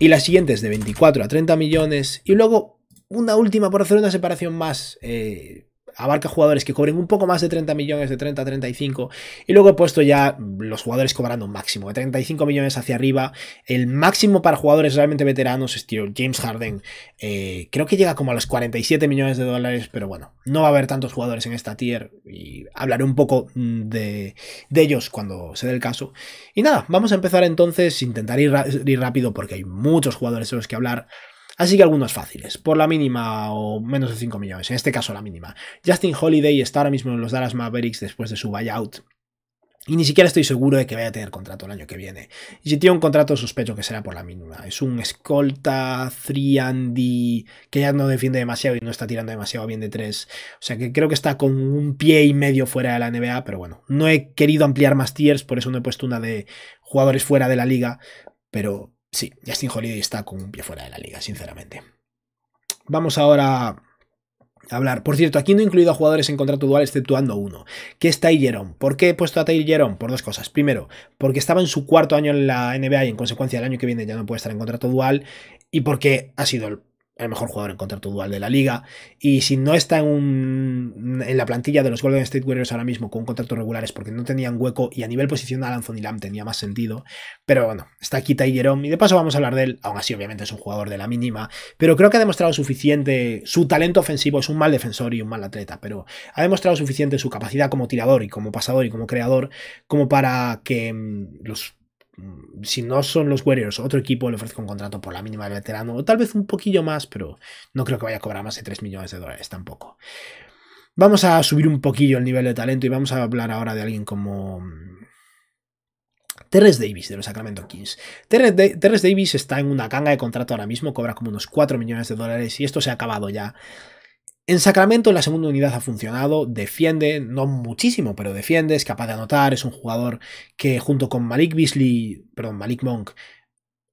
[SPEAKER 1] Y las siguientes de 24 a 30 millones. Y luego una última por hacer una separación más eh, abarca jugadores que cobren un poco más de 30 millones, de 30 a 35, y luego he puesto ya los jugadores cobrando un máximo, de 35 millones hacia arriba. El máximo para jugadores realmente veteranos es tío, James Harden. Eh, creo que llega como a los 47 millones de dólares, pero bueno, no va a haber tantos jugadores en esta tier y hablaré un poco mm, de, ellos cuando se dé el caso. Y nada, vamos a empezar entonces, intentar ir, ir rápido porque hay muchos jugadores de los que hablar. Así que algunos fáciles, por la mínima o menos de 5 millones, en este caso la mínima. Justin Holiday está ahora mismo en los Dallas Mavericks después de su buyout. Y ni siquiera estoy seguro de que vaya a tener contrato el año que viene. Y si tiene un contrato, sospecho que será por la mínima. Es un escolta 3 que ya no defiende demasiado y no está tirando demasiado bien de tres. O sea que creo que está con un pie y medio fuera de la NBA, pero bueno, no he querido ampliar más tiers, por eso no he puesto una de jugadores fuera de la liga. Pero Sí, Justin Holiday está con un pie fuera de la liga, sinceramente. Vamos ahora a hablar. Por cierto, aquí no he incluido a jugadores en contrato dual exceptuando uno, que es Ty ¿Por qué he puesto a Ty Jerome? Por dos cosas. Primero, porque estaba en su cuarto año en la NBA y en consecuencia el año que viene ya no puede estar en contrato dual y porque ha sido el el mejor jugador en contrato dual de la liga. Y si no está en, la plantilla de los Golden State Warriors ahora mismo con contratos regulares porque no tenían hueco y a nivel posicional Anthony Lamb tenía más sentido. Pero bueno, está aquí Ty y de paso vamos a hablar de él. Aún así, obviamente es un jugador de la mínima, pero creo que ha demostrado suficiente su talento ofensivo. Es un mal defensor y un mal atleta, pero ha demostrado suficiente su capacidad como tirador y como pasador y como creador como para que mm, los Mm, si no son los Warriors, otro equipo le ofrezca un contrato por la mínima de veterano, o tal vez un poquillo más, pero no creo que vaya a cobrar más de 3 millones de dólares tampoco. Vamos a subir un poquillo el nivel de talento y vamos a hablar ahora de alguien como mm, Terrence Davis de los Sacramento Kings. Terrence Davis está en una canga de contrato ahora mismo, cobra como unos 4 millones de dólares y esto se ha acabado ya en Sacramento la segunda unidad ha funcionado, defiende, no muchísimo, pero defiende, es capaz de anotar, es un jugador que junto con Malik Beasley, perdón, Malik Monk,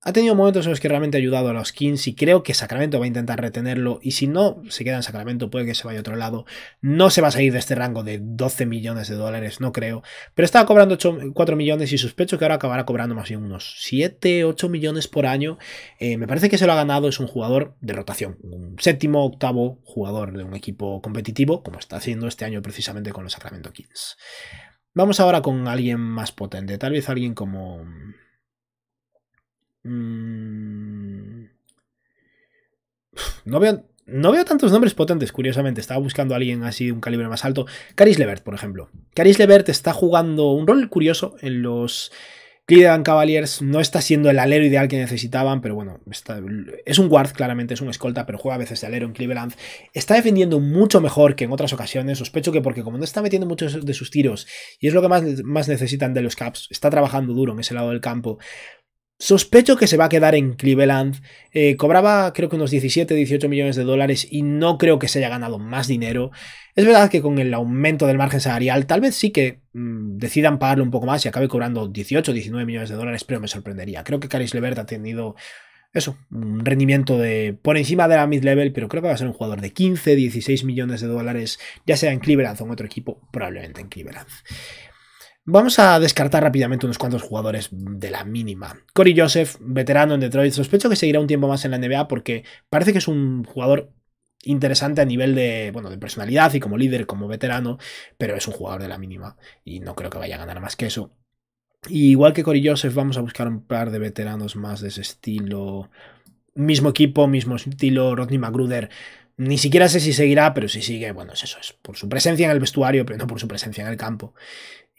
[SPEAKER 1] ha tenido momentos en los que realmente ha ayudado a los Kings y creo que Sacramento va a intentar retenerlo y si no se queda en Sacramento puede que se vaya a otro lado. No se va a salir de este rango de 12 millones de dólares, no creo. Pero estaba cobrando 4 millones y sospecho que ahora acabará cobrando más bien unos 7, 8 millones por año. Eh, me parece que se lo ha ganado, es un jugador de rotación, un séptimo, octavo jugador de un equipo competitivo como está haciendo este año precisamente con los Sacramento Kings. Vamos ahora con alguien más potente, tal vez alguien como Mm. no veo, no veo tantos nombres potentes, curiosamente. Estaba buscando a alguien así de un calibre más alto. Caris Levert, por ejemplo. Caris Levert está jugando un rol curioso en los Cleveland Cavaliers. No está siendo el alero ideal que necesitaban, pero bueno, es un guard, claramente, es un escolta, pero juega a veces de alero en Cleveland. Está defendiendo mucho mejor que en otras ocasiones. Sospecho que porque como no está metiendo muchos de sus tiros, y es lo que más, más necesitan de los Caps, está trabajando duro en ese lado del campo. Sospecho que se va a quedar en Cleveland. Eh, cobraba creo que unos 17, 18 millones de dólares y no creo que se haya ganado más dinero. Es verdad que con el aumento del margen salarial tal vez sí que mm, decidan pagarle un poco más y acabe cobrando 18, 19 millones de dólares, pero me sorprendería. Creo que Caris Levert ha tenido eso, un rendimiento de por encima de la mid-level, pero creo que va a ser un jugador de 15, 16 millones de dólares, ya sea en Cleveland o en otro equipo, probablemente en Cleveland. Vamos a descartar rápidamente unos cuantos jugadores de la mínima. Corey Joseph, veterano en Detroit, sospecho que seguirá un tiempo más en la NBA porque parece que es un jugador interesante a nivel de, bueno, de personalidad y como líder, como veterano, pero es un jugador de la mínima y no creo que vaya a ganar más que eso. igual que Corey Joseph, vamos a buscar un par de veteranos más de ese estilo. Mismo equipo, mismo estilo, Rodney Magruder. Ni siquiera sé si seguirá, pero si sigue, bueno, es eso, es por su presencia en el vestuario, pero no por su presencia en el campo.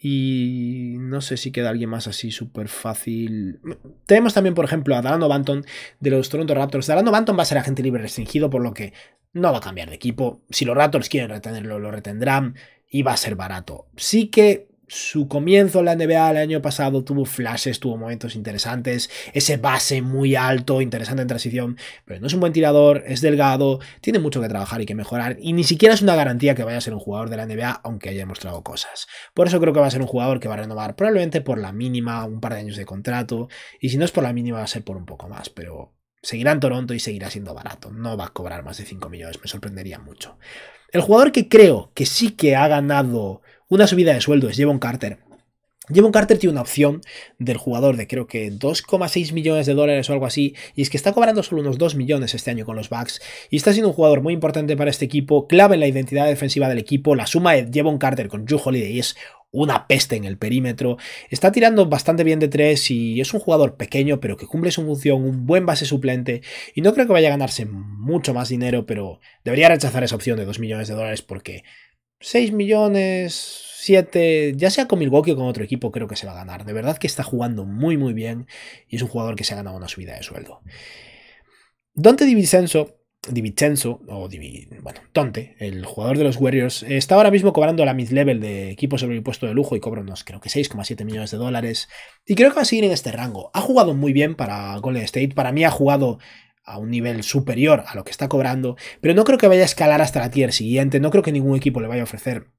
[SPEAKER 1] Y no sé si queda alguien más así súper fácil. Tenemos también, por ejemplo, a Darno Banton de los Toronto Raptors. Darno Banton va a ser agente libre restringido, por lo que no va a cambiar de equipo. Si los Raptors quieren retenerlo, lo retendrán y va a ser barato. Sí que su comienzo en la NBA el año pasado tuvo flashes, tuvo momentos interesantes, ese base muy alto, interesante en transición, pero no es un buen tirador, es delgado, tiene mucho que trabajar y que mejorar, y ni siquiera es una garantía que vaya a ser un jugador de la NBA, aunque haya mostrado cosas. Por eso creo que va a ser un jugador que va a renovar probablemente por la mínima, un par de años de contrato, y si no es por la mínima va a ser por un poco más, pero seguirá en Toronto y seguirá siendo barato, no va a cobrar más de 5 millones, me sorprendería mucho. El jugador que creo que sí que ha ganado una subida de sueldo es Jevon Carter. Jevon Carter tiene una opción del jugador de creo que 2,6 millones de dólares o algo así, y es que está cobrando solo unos 2 millones este año con los Bucks, y está siendo un jugador muy importante para este equipo, clave en la identidad defensiva del equipo, la suma de Jevon Carter con Drew Holiday es una peste en el perímetro. Está tirando bastante bien de tres y es un jugador pequeño, pero que cumple su función, un buen base suplente. Y no creo que vaya a ganarse mucho más dinero, pero debería rechazar esa opción de 2 millones de dólares porque 6 millones, 7, ya sea con Milwaukee o con otro equipo, creo que se va a ganar. De verdad que está jugando muy, muy bien y es un jugador que se ha ganado una subida de sueldo. Dante DiVincenzo, DiVincenzo, o bueno, Dante, el jugador de los Warriors, está ahora mismo cobrando la mid-level de equipo sobre el puesto de lujo y cobra unos, creo que 6,7 millones de dólares. Y creo que va a seguir en este rango. Ha jugado muy bien para Golden State. Para mí ha jugado a un nivel superior a lo que está cobrando, pero no creo que vaya a escalar hasta la tier siguiente, no creo que ningún equipo le vaya a ofrecer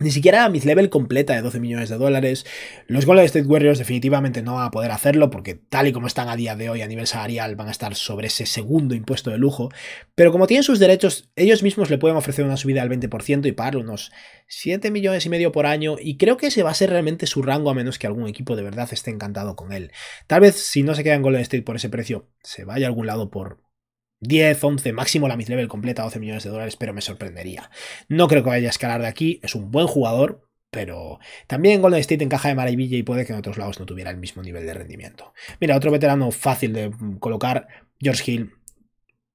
[SPEAKER 1] ni siquiera a mid level completa de 12 millones de dólares. Los Golden State Warriors definitivamente no van a poder hacerlo porque tal y como están a día de hoy a nivel salarial van a estar sobre ese segundo impuesto de lujo. Pero como tienen sus derechos, ellos mismos le pueden ofrecer una subida al 20% y pagar unos 7 millones y medio por año y creo que ese va a ser realmente su rango a menos que algún equipo de verdad esté encantado con él. Tal vez si no se queda en Golden State por ese precio, se vaya a algún lado por 10, 11, máximo la mid-level completa, 12 millones de dólares, pero me sorprendería. No creo que vaya a escalar de aquí, es un buen jugador, pero también Golden State encaja de maravilla y puede que en otros lados no tuviera el mismo nivel de rendimiento. Mira, otro veterano fácil de mm, colocar, George Hill.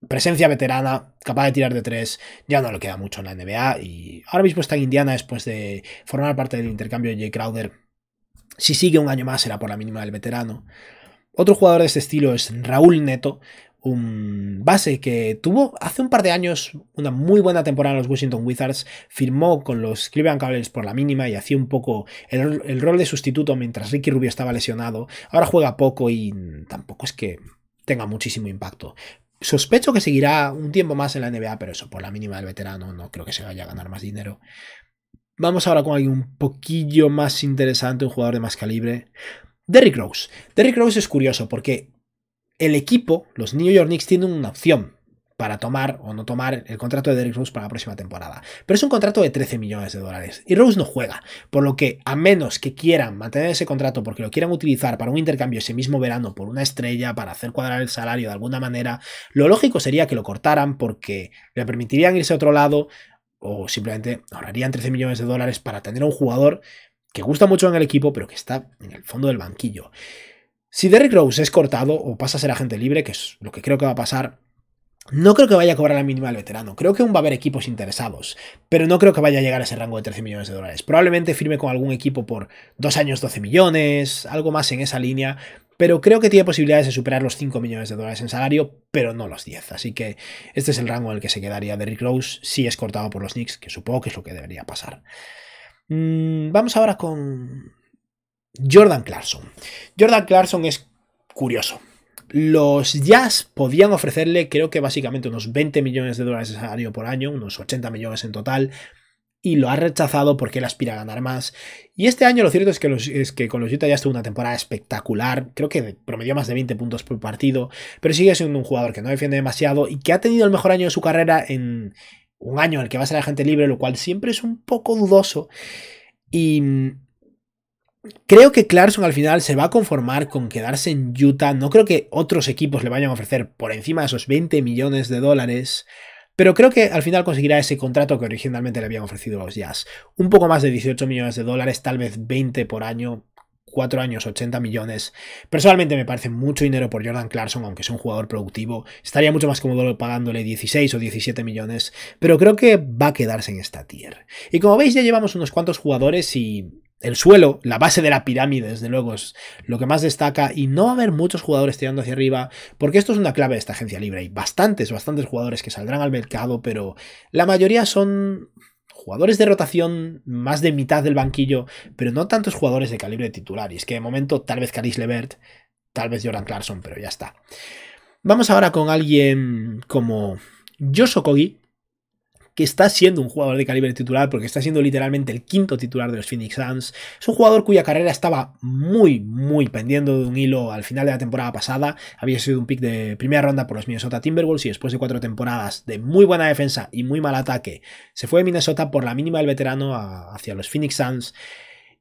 [SPEAKER 1] Presencia veterana, capaz de tirar de tres, ya no le queda mucho en la NBA y ahora mismo está en Indiana después de formar parte del intercambio de Jay Crowder. Si sigue un año más será por la mínima del veterano. Otro jugador de este estilo es Raúl Neto, un base que tuvo hace un par de años una muy buena temporada en los Washington Wizards, firmó con los Cleveland Cavaliers por la mínima y hacía un poco el, el, rol de sustituto mientras Ricky Rubio estaba lesionado. Ahora juega poco y tampoco es que tenga muchísimo impacto. Sospecho que seguirá un tiempo más en la NBA, pero eso, por la mínima del veterano, no creo que se vaya a ganar más dinero. Vamos ahora con alguien un poquillo más interesante, un jugador de más calibre. Derrick Rose. Derrick Rose es curioso porque el equipo, los New York Knicks, tienen una opción para tomar o no tomar el contrato de Derrick Rose para la próxima temporada. Pero es un contrato de 13 millones de dólares y Rose no juega, por lo que a menos que quieran mantener ese contrato porque lo quieran utilizar para un intercambio ese mismo verano por una estrella, para hacer cuadrar el salario de alguna manera, lo lógico sería que lo cortaran porque le permitirían irse a otro lado o simplemente ahorrarían 13 millones de dólares para tener a un jugador que gusta mucho en el equipo pero que está en el fondo del banquillo. Si Derrick Rose es cortado o pasa a ser agente libre, que es lo que creo que va a pasar, no creo que vaya a cobrar la mínima al veterano. Creo que aún va a haber equipos interesados, pero no creo que vaya a llegar a ese rango de 13 millones de dólares. Probablemente firme con algún equipo por dos años 12 millones, algo más en esa línea, pero creo que tiene posibilidades de superar los 5 millones de dólares en salario, pero no los 10. Así que este es el rango en el que se quedaría Derrick Rose si es cortado por los Knicks, que supongo que es lo que debería pasar. Mm, vamos ahora con Jordan Clarkson. Jordan Clarkson es curioso. Los Jazz podían ofrecerle, creo que básicamente unos 20 millones de dólares de salario por año, unos 80 millones en total, y lo ha rechazado porque él aspira a ganar más. Y este año lo cierto es que, es que con los Utah Jazz tuvo una temporada espectacular, creo que promedió más de 20 puntos por partido, pero sigue siendo un jugador que no defiende demasiado y que ha tenido el mejor año de su carrera en un año en el que va a ser agente libre, lo cual siempre es un poco dudoso. Y Creo que Clarkson al final se va a conformar con quedarse en Utah. No creo que otros equipos le vayan a ofrecer por encima de esos 20 millones de dólares. Pero creo que al final conseguirá ese contrato que originalmente le habían ofrecido los Jazz. Un poco más de 18 millones de dólares, tal vez 20 por año, 4 años, 80 millones. Personalmente me parece mucho dinero por Jordan Clarkson, aunque es un jugador productivo. Estaría mucho más cómodo pagándole 16 o 17 millones, pero creo que va a quedarse en esta tier. Y como veis ya llevamos unos cuantos jugadores y el suelo, la base de la pirámide, desde luego, es lo que más destaca. Y no va a haber muchos jugadores tirando hacia arriba, porque esto es una clave de esta agencia libre. Hay bastantes, bastantes jugadores que saldrán al mercado, pero la mayoría son jugadores de rotación, más de mitad del banquillo, pero no tantos jugadores de calibre titular. Y es que de momento, tal vez Caris Levert, tal vez Jordan Clarkson, pero ya está. Vamos ahora con alguien como Okogi, que está siendo un jugador de calibre titular, porque está siendo literalmente el quinto titular de los Phoenix Suns. Es un jugador cuya carrera estaba muy, muy pendiendo de un hilo al final de la temporada pasada. Había sido un pick de primera ronda por los Minnesota Timberwolves y después de cuatro temporadas de muy buena defensa y muy mal ataque, se fue de Minnesota por la mínima del veterano hacia los Phoenix Suns.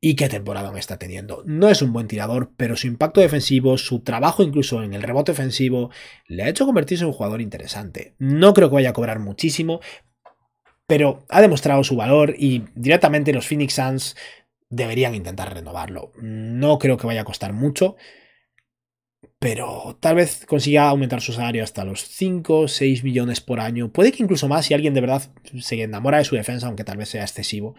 [SPEAKER 1] Y qué temporada me está teniendo. No es un buen tirador, pero su impacto defensivo, su trabajo incluso en el rebote ofensivo, le ha hecho convertirse en un jugador interesante. No creo que vaya a cobrar muchísimo, pero ha demostrado su valor y directamente los Phoenix Suns deberían intentar renovarlo. No creo que vaya a costar mucho, pero tal vez consiga aumentar su salario hasta los 5, 6 millones por año. Puede que incluso más si alguien de verdad se enamora de su defensa, aunque tal vez sea excesivo.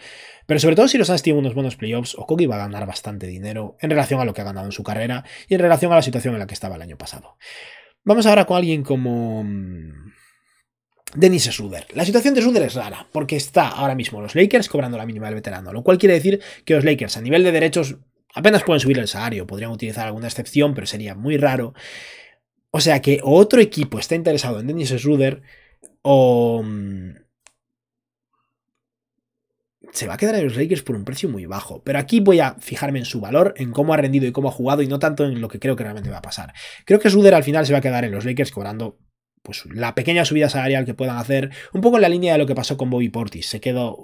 [SPEAKER 1] Pero sobre todo si los Suns tienen unos buenos playoffs, Okogi va a ganar bastante dinero en relación a lo que ha ganado en su carrera y en relación a la situación en la que estaba el año pasado. Vamos ahora con alguien como... Mm, Dennis Schroeder. La situación de Schroeder es rara, porque está ahora mismo los Lakers cobrando la mínima del veterano, lo cual quiere decir que los Lakers a nivel de derechos apenas pueden subir el salario, podrían utilizar alguna excepción, pero sería muy raro. O sea que otro equipo está interesado en Dennis Schroeder o... Mm, se va a quedar en los Lakers por un precio muy bajo, pero aquí voy a fijarme en su valor, en cómo ha rendido y cómo ha jugado y no tanto en lo que creo que realmente va a pasar. Creo que Schroeder al final se va a quedar en los Lakers cobrando pues, la pequeña subida salarial que puedan hacer, un poco en la línea de lo que pasó con Bobby Portis. Se quedó,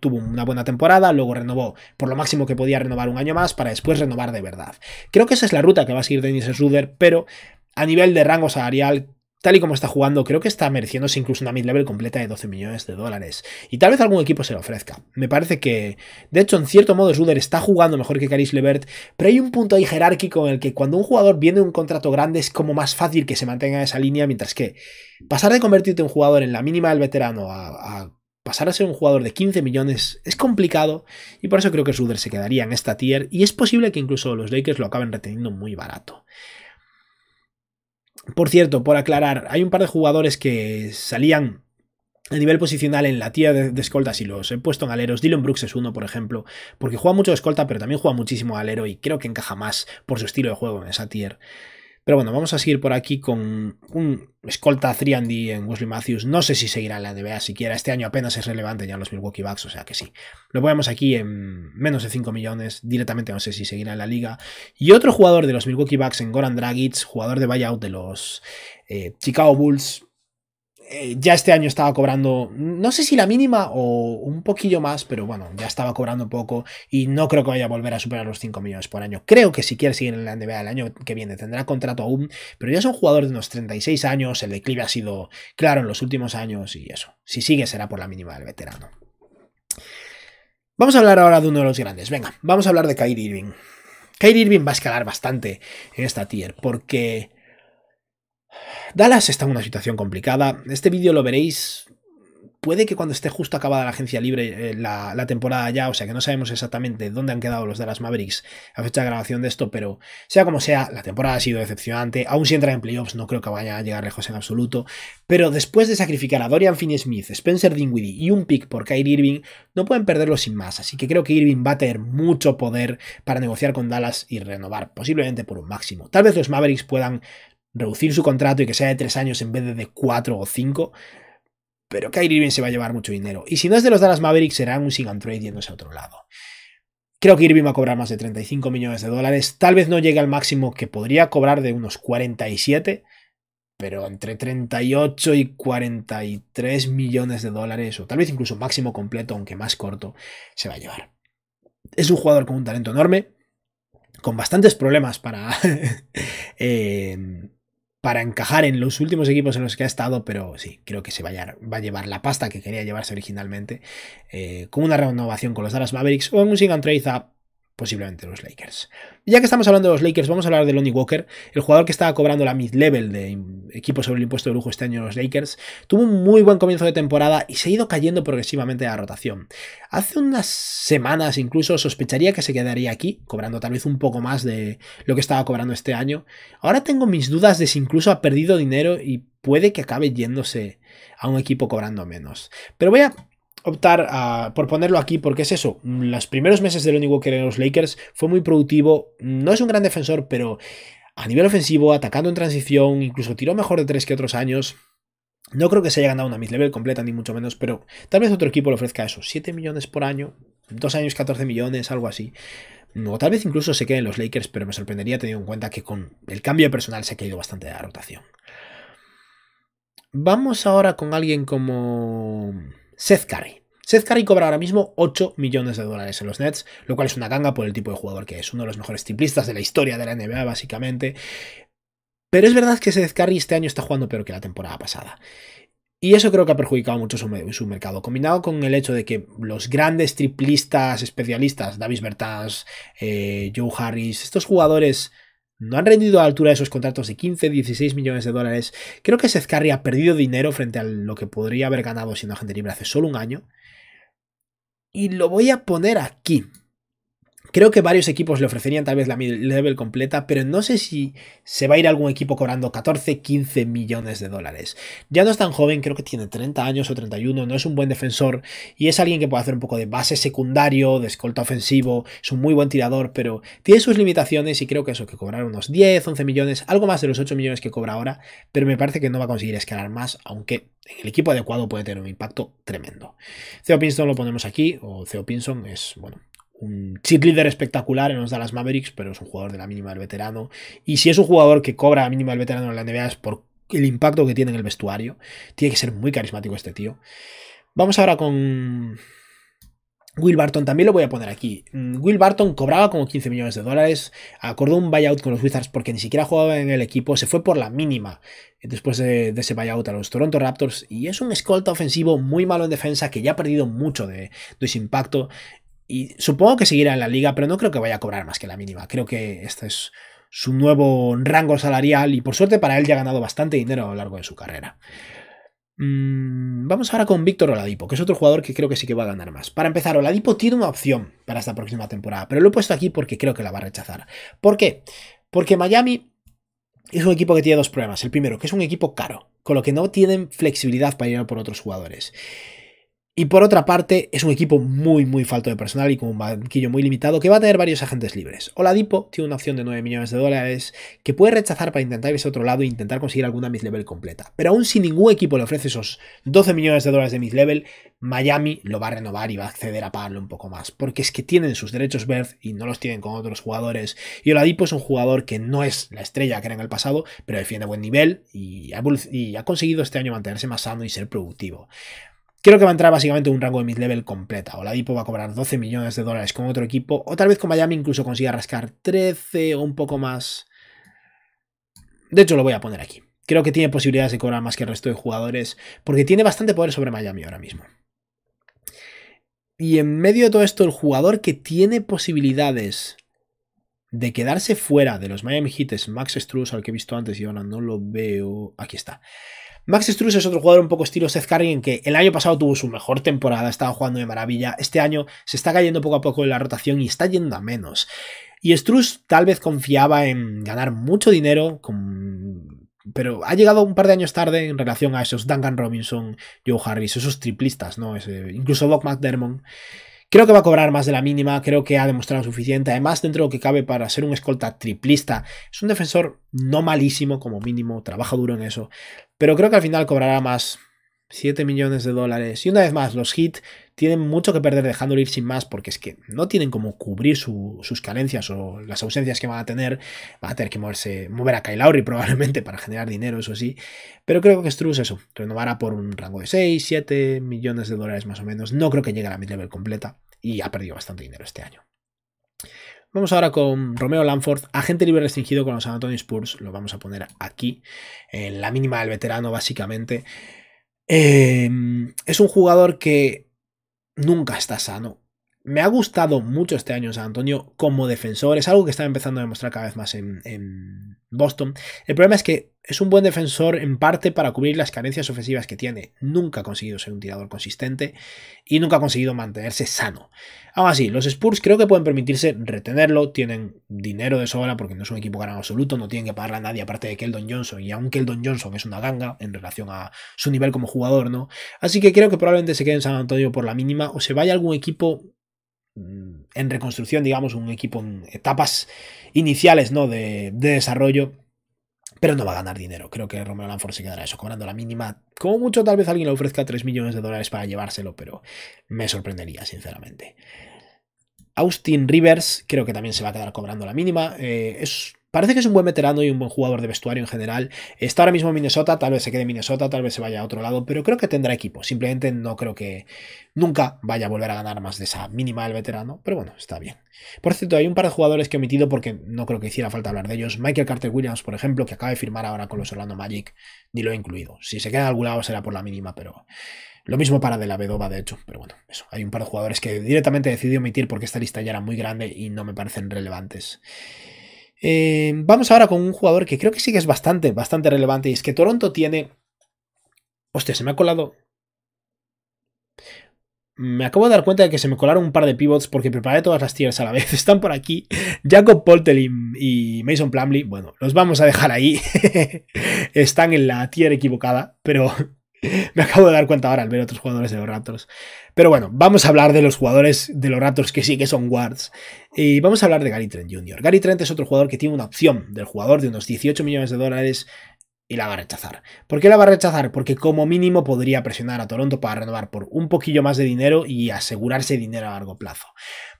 [SPEAKER 1] tuvo una buena temporada, luego renovó por lo máximo que podía renovar un año más para después renovar de verdad. Creo que esa es la ruta que va a seguir Dennis Schroeder, pero a nivel de rango salarial tal y como está jugando, creo que está mereciéndose incluso una mid-level completa de 12 millones de dólares. Y tal vez algún equipo se lo ofrezca. Me parece que, de hecho, en cierto modo, suder está jugando mejor que Caris Levert, pero hay un punto ahí jerárquico en el que cuando un jugador viene un contrato grande es como más fácil que se mantenga esa línea, mientras que pasar de convertirte en un jugador en la mínima del veterano a, pasar a ser un jugador de 15 millones es complicado y por eso creo que Ruder se quedaría en esta tier y es posible que incluso los Lakers lo acaben reteniendo muy barato. Por cierto, por aclarar, hay un par de jugadores que salían a nivel posicional en la tía de, escolta, escoltas y los he puesto en aleros. Dylan Brooks es uno, por ejemplo, porque juega mucho de escolta, pero también juega muchísimo alero y creo que encaja más por su estilo de juego en esa tier. Pero bueno, vamos a seguir por aquí con un escolta 3D en Wesley Matthews. No sé si seguirá en la NBA siquiera. Este año apenas es relevante ya en los Milwaukee Bucks, o sea que sí. Lo ponemos aquí en menos de 5 millones. Directamente no sé si seguirá en la liga. Y otro jugador de los Milwaukee Bucks en Goran Dragic, jugador de buyout de los eh, Chicago Bulls. Eh, ya este año estaba cobrando, no sé si la mínima o un poquillo más, pero bueno, ya estaba cobrando poco y no creo que vaya a volver a superar los 5 millones por año. Creo que si quiere seguir en la NBA el año que viene tendrá contrato aún, pero ya es un jugador de unos 36 años, el declive ha sido claro en los últimos años y eso. Si sigue será por la mínima del veterano. Vamos a hablar ahora de uno de los grandes. Venga, vamos a hablar de Kyrie Irving. Kyrie Irving va a escalar bastante en esta tier porque Dallas está en una situación complicada. Este vídeo lo veréis. Puede que cuando esté justo acabada la agencia libre eh, la, temporada ya, o sea que no sabemos exactamente dónde han quedado los Dallas Mavericks a fecha de grabación de esto, pero sea como sea, la temporada ha sido decepcionante. Aún si entra en playoffs, no creo que vaya a llegar lejos en absoluto. Pero después de sacrificar a Dorian Finney Smith, Spencer Dinwiddie y un pick por Kyrie Irving, no pueden perderlo sin más. Así que creo que Irving va a tener mucho poder para negociar con Dallas y renovar, posiblemente por un máximo. Tal vez los Mavericks puedan reducir su contrato y que sea de tres años en vez de de cuatro o cinco. Pero Kyrie Irving se va a llevar mucho dinero. Y si no es de los Dallas Mavericks, será un single and trade yéndose a otro lado. Creo que Irving va a cobrar más de 35 millones de dólares. Tal vez no llegue al máximo que podría cobrar de unos 47, pero entre 38 y 43 millones de dólares, o tal vez incluso máximo completo, aunque más corto, se va a llevar. Es un jugador con un talento enorme, con bastantes problemas para eh, para encajar en los últimos equipos en los que ha estado, pero sí, creo que se va a llevar, la pasta que quería llevarse originalmente, eh, con una renovación con los Dallas Mavericks o en un single Trade posiblemente los Lakers. Ya que estamos hablando de los Lakers, vamos a hablar de Lonnie Walker, el jugador que estaba cobrando la mid-level de equipo sobre el impuesto de lujo este año los Lakers. Tuvo un muy buen comienzo de temporada y se ha ido cayendo progresivamente a la rotación. Hace unas semanas incluso sospecharía que se quedaría aquí, cobrando tal vez un poco más de lo que estaba cobrando este año. Ahora tengo mis dudas de si incluso ha perdido dinero y puede que acabe yéndose a un equipo cobrando menos. Pero voy a optar por ponerlo aquí porque es eso. Los primeros meses del único Walker en los Lakers fue muy productivo. No es un gran defensor, pero a nivel ofensivo, atacando en transición, incluso tiró mejor de tres que otros años. No creo que se haya ganado una mid-level completa, ni mucho menos, pero tal vez otro equipo le ofrezca eso. 7 millones por año, 2 años 14 millones, algo así. O tal vez incluso se queden los Lakers, pero me sorprendería teniendo en cuenta que con el cambio de personal se ha caído bastante de la rotación. Vamos ahora con alguien como Seth Curry. Seth Curry cobra ahora mismo 8 millones de dólares en los Nets, lo cual es una ganga por el tipo de jugador que es, uno de los mejores triplistas de la historia de la NBA básicamente. Pero es verdad que Seth Curry este año está jugando peor que la temporada pasada. Y eso creo que ha perjudicado mucho su, mercado, combinado con el hecho de que los grandes triplistas especialistas, Davis Bertas, eh, Joe Harris, estos jugadores no han rendido a la altura de esos contratos de 15, 16 millones de dólares. Creo que Sezcarri ha perdido dinero frente a lo que podría haber ganado siendo agente libre hace solo un año. Y lo voy a poner aquí. Creo que varios equipos le ofrecerían tal vez la level completa, pero no sé si se va a ir algún equipo cobrando 14, 15 millones de dólares. Ya no es tan joven, creo que tiene 30 años o 31, no es un buen defensor y es alguien que puede hacer un poco de base secundario, de escolta ofensivo, es un muy buen tirador, pero tiene sus limitaciones y creo que eso, que cobrar unos 10, 11 millones, algo más de los 8 millones que cobra ahora, pero me parece que no va a conseguir escalar más, aunque en el equipo adecuado puede tener un impacto tremendo. Theo Pinson lo ponemos aquí, o Theo Pinson es, bueno, un líder espectacular en los Dallas Mavericks, pero es un jugador de la mínima del veterano. Y si es un jugador que cobra la mínima del veterano en la NBA es por el impacto que tiene en el vestuario. Tiene que ser muy carismático este tío. Vamos ahora con Will Barton también lo voy a poner aquí. Mm, Will Barton cobraba como 15 millones de dólares, acordó un buyout con los Wizards porque ni siquiera jugaba en el equipo, se fue por la mínima después de, ese buyout a los Toronto Raptors y es un escolta ofensivo muy malo en defensa que ya ha perdido mucho de, de su impacto y supongo que seguirá en la liga, pero no creo que vaya a cobrar más que la mínima. Creo que este es su nuevo rango salarial y por suerte para él ya ha ganado bastante dinero a lo largo de su carrera. Mm, vamos ahora con Víctor Oladipo, que es otro jugador que creo que sí que va a ganar más. Para empezar, Oladipo tiene una opción para esta próxima temporada, pero lo he puesto aquí porque creo que la va a rechazar. ¿Por qué? Porque Miami es un equipo que tiene dos problemas. El primero, que es un equipo caro, con lo que no tienen flexibilidad para ir por otros jugadores. Y por otra parte, es un equipo muy, muy falto de personal y con un banquillo muy limitado que va a tener varios agentes libres. Oladipo tiene una opción de 9 millones de dólares que puede rechazar para intentar irse a otro lado e intentar conseguir alguna mid-level completa. Pero aún si ningún equipo le ofrece esos 12 millones de dólares de mid-level, Miami lo va a renovar y va a acceder a pagarlo un poco más. Porque es que tienen sus derechos Birth y no los tienen con otros jugadores. Y Oladipo es un jugador que no es la estrella que era en el pasado, pero defiende a buen nivel y ha conseguido este año mantenerse más sano y ser productivo. Creo que va a entrar básicamente un rango de mid-level completa. O DIPO va a cobrar 12 millones de dólares con otro equipo, o tal vez con Miami incluso consiga rascar 13 o un poco más. De hecho, lo voy a poner aquí. Creo que tiene posibilidades de cobrar más que el resto de jugadores, porque tiene bastante poder sobre Miami ahora mismo. Y en medio de todo esto, el jugador que tiene posibilidades de quedarse fuera de los Miami Heat es Max Struz, al que he visto antes y ahora no lo veo. Aquí está. Max Struz es otro jugador un poco estilo Seth en que el año pasado tuvo su mejor temporada, estaba jugando de maravilla. Este año se está cayendo poco a poco en la rotación y está yendo a menos. Y Struz tal vez confiaba en ganar mucho dinero, pero ha llegado un par de años tarde en relación a esos Duncan Robinson, Joe Harris, esos triplistas, ¿no? incluso Doc McDermott. Creo que va a cobrar más de la mínima, creo que ha demostrado suficiente, además dentro de lo que cabe para ser un escolta triplista, es un defensor no malísimo como mínimo, trabaja duro en eso, pero creo que al final cobrará más, 7 millones de dólares. Y una vez más, los Heat tienen mucho que perder dejándolo ir sin más porque es que no tienen como cubrir sus carencias o las ausencias que van a tener. va a tener que moverse, mover a Kyle Lowry probablemente para generar dinero, eso sí. Pero creo que Struz eso, renovará por un rango de 6, 7 millones de dólares más o menos. No creo que llegue a la mid-level completa y ha perdido bastante dinero este año. Vamos ahora con Romeo Lanford, agente libre restringido con los San Antonio Spurs. Lo vamos a poner aquí, en la mínima del veterano básicamente. Em, es un jugador que nunca está sano. Me ha gustado mucho este año San Antonio como defensor. Es algo que está empezando a demostrar cada vez más en, Boston. El problema es que es un buen defensor en parte para cubrir las carencias ofensivas que tiene. Nunca ha conseguido ser un tirador consistente y nunca ha conseguido mantenerse sano. Aún así, los Spurs creo que pueden permitirse retenerlo. Tienen dinero de sobra porque no es un equipo gran absoluto. No tienen que pagarle a nadie aparte de Keldon Johnson. Y aunque Keldon Johnson es una ganga en relación a su nivel como jugador, ¿no? Así que creo que probablemente se quede en San Antonio por la mínima o se vaya algún equipo Mm, en reconstrucción, digamos, un equipo en etapas iniciales ¿no? de, desarrollo, pero no va a ganar dinero. Creo que Romero Lanford se quedará eso, cobrando la mínima. Como mucho, tal vez alguien le ofrezca 3 millones de dólares para llevárselo, pero me sorprendería, sinceramente. Austin Rivers creo que también se va a quedar cobrando la mínima. Eh, es Parece que es un buen veterano y un buen jugador de vestuario en general. Está ahora mismo en Minnesota, tal vez se quede en Minnesota, tal vez se vaya a otro lado, pero creo que tendrá equipo. Simplemente no creo que nunca vaya a volver a ganar más de esa mínima del veterano, pero bueno, está bien. Por cierto, hay un par de jugadores que he omitido porque no creo que hiciera falta hablar de ellos. Michael Carter Williams, por ejemplo, que acaba de firmar ahora con los Orlando Magic, ni lo he incluido. Si se queda en algún lado será por la mínima, pero lo mismo para de la Vedova, de hecho, pero bueno, eso. Hay un par de jugadores que directamente decidido omitir porque esta lista ya era muy grande y no me parecen relevantes. Eh, vamos ahora con un jugador que creo que sí que es bastante, bastante relevante. Y es que Toronto tiene. Hostia, se me ha colado. Me acabo de dar cuenta de que se me colaron un par de pivots porque preparé todas las tierras a la vez. Están por aquí Jacob Poltelin y Mason Plumley. Bueno, los vamos a dejar ahí. Están en la tierra equivocada, pero me acabo de dar cuenta ahora al ver otros jugadores de los Raptors. Pero bueno, vamos a hablar de los jugadores de los ratos que sí que son guards. Y vamos a hablar de Gary Trent Jr. Gary Trent es otro jugador que tiene una opción del jugador de unos 18 millones de dólares y la va a rechazar. ¿Por qué la va a rechazar? Porque como mínimo podría presionar a Toronto para renovar por un poquillo más de dinero y asegurarse dinero a largo plazo.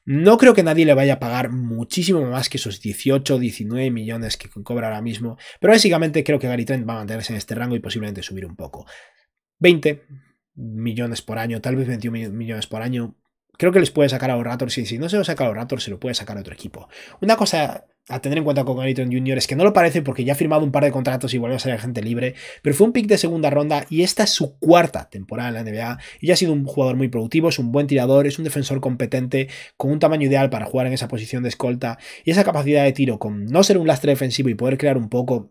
[SPEAKER 1] No creo que nadie le vaya a pagar muchísimo más que esos 18 o 19 millones que cobra ahora mismo, pero básicamente creo que Gary Trent va a mantenerse en este rango y posiblemente subir un poco. 20, millones por año, tal vez 21 millones por año. Creo que les puede sacar a los si no se lo saca a los se lo puede sacar a otro equipo. Una cosa a tener en cuenta con Ayton Jr. es que no lo parece porque ya ha firmado un par de contratos y vuelve a ser agente libre, pero fue un pick de segunda ronda y esta es su cuarta temporada en la NBA y ya ha sido un jugador muy productivo, es un buen tirador, es un defensor competente, con un tamaño ideal para jugar en esa posición de escolta y esa capacidad de tiro con no ser un lastre defensivo y poder crear un poco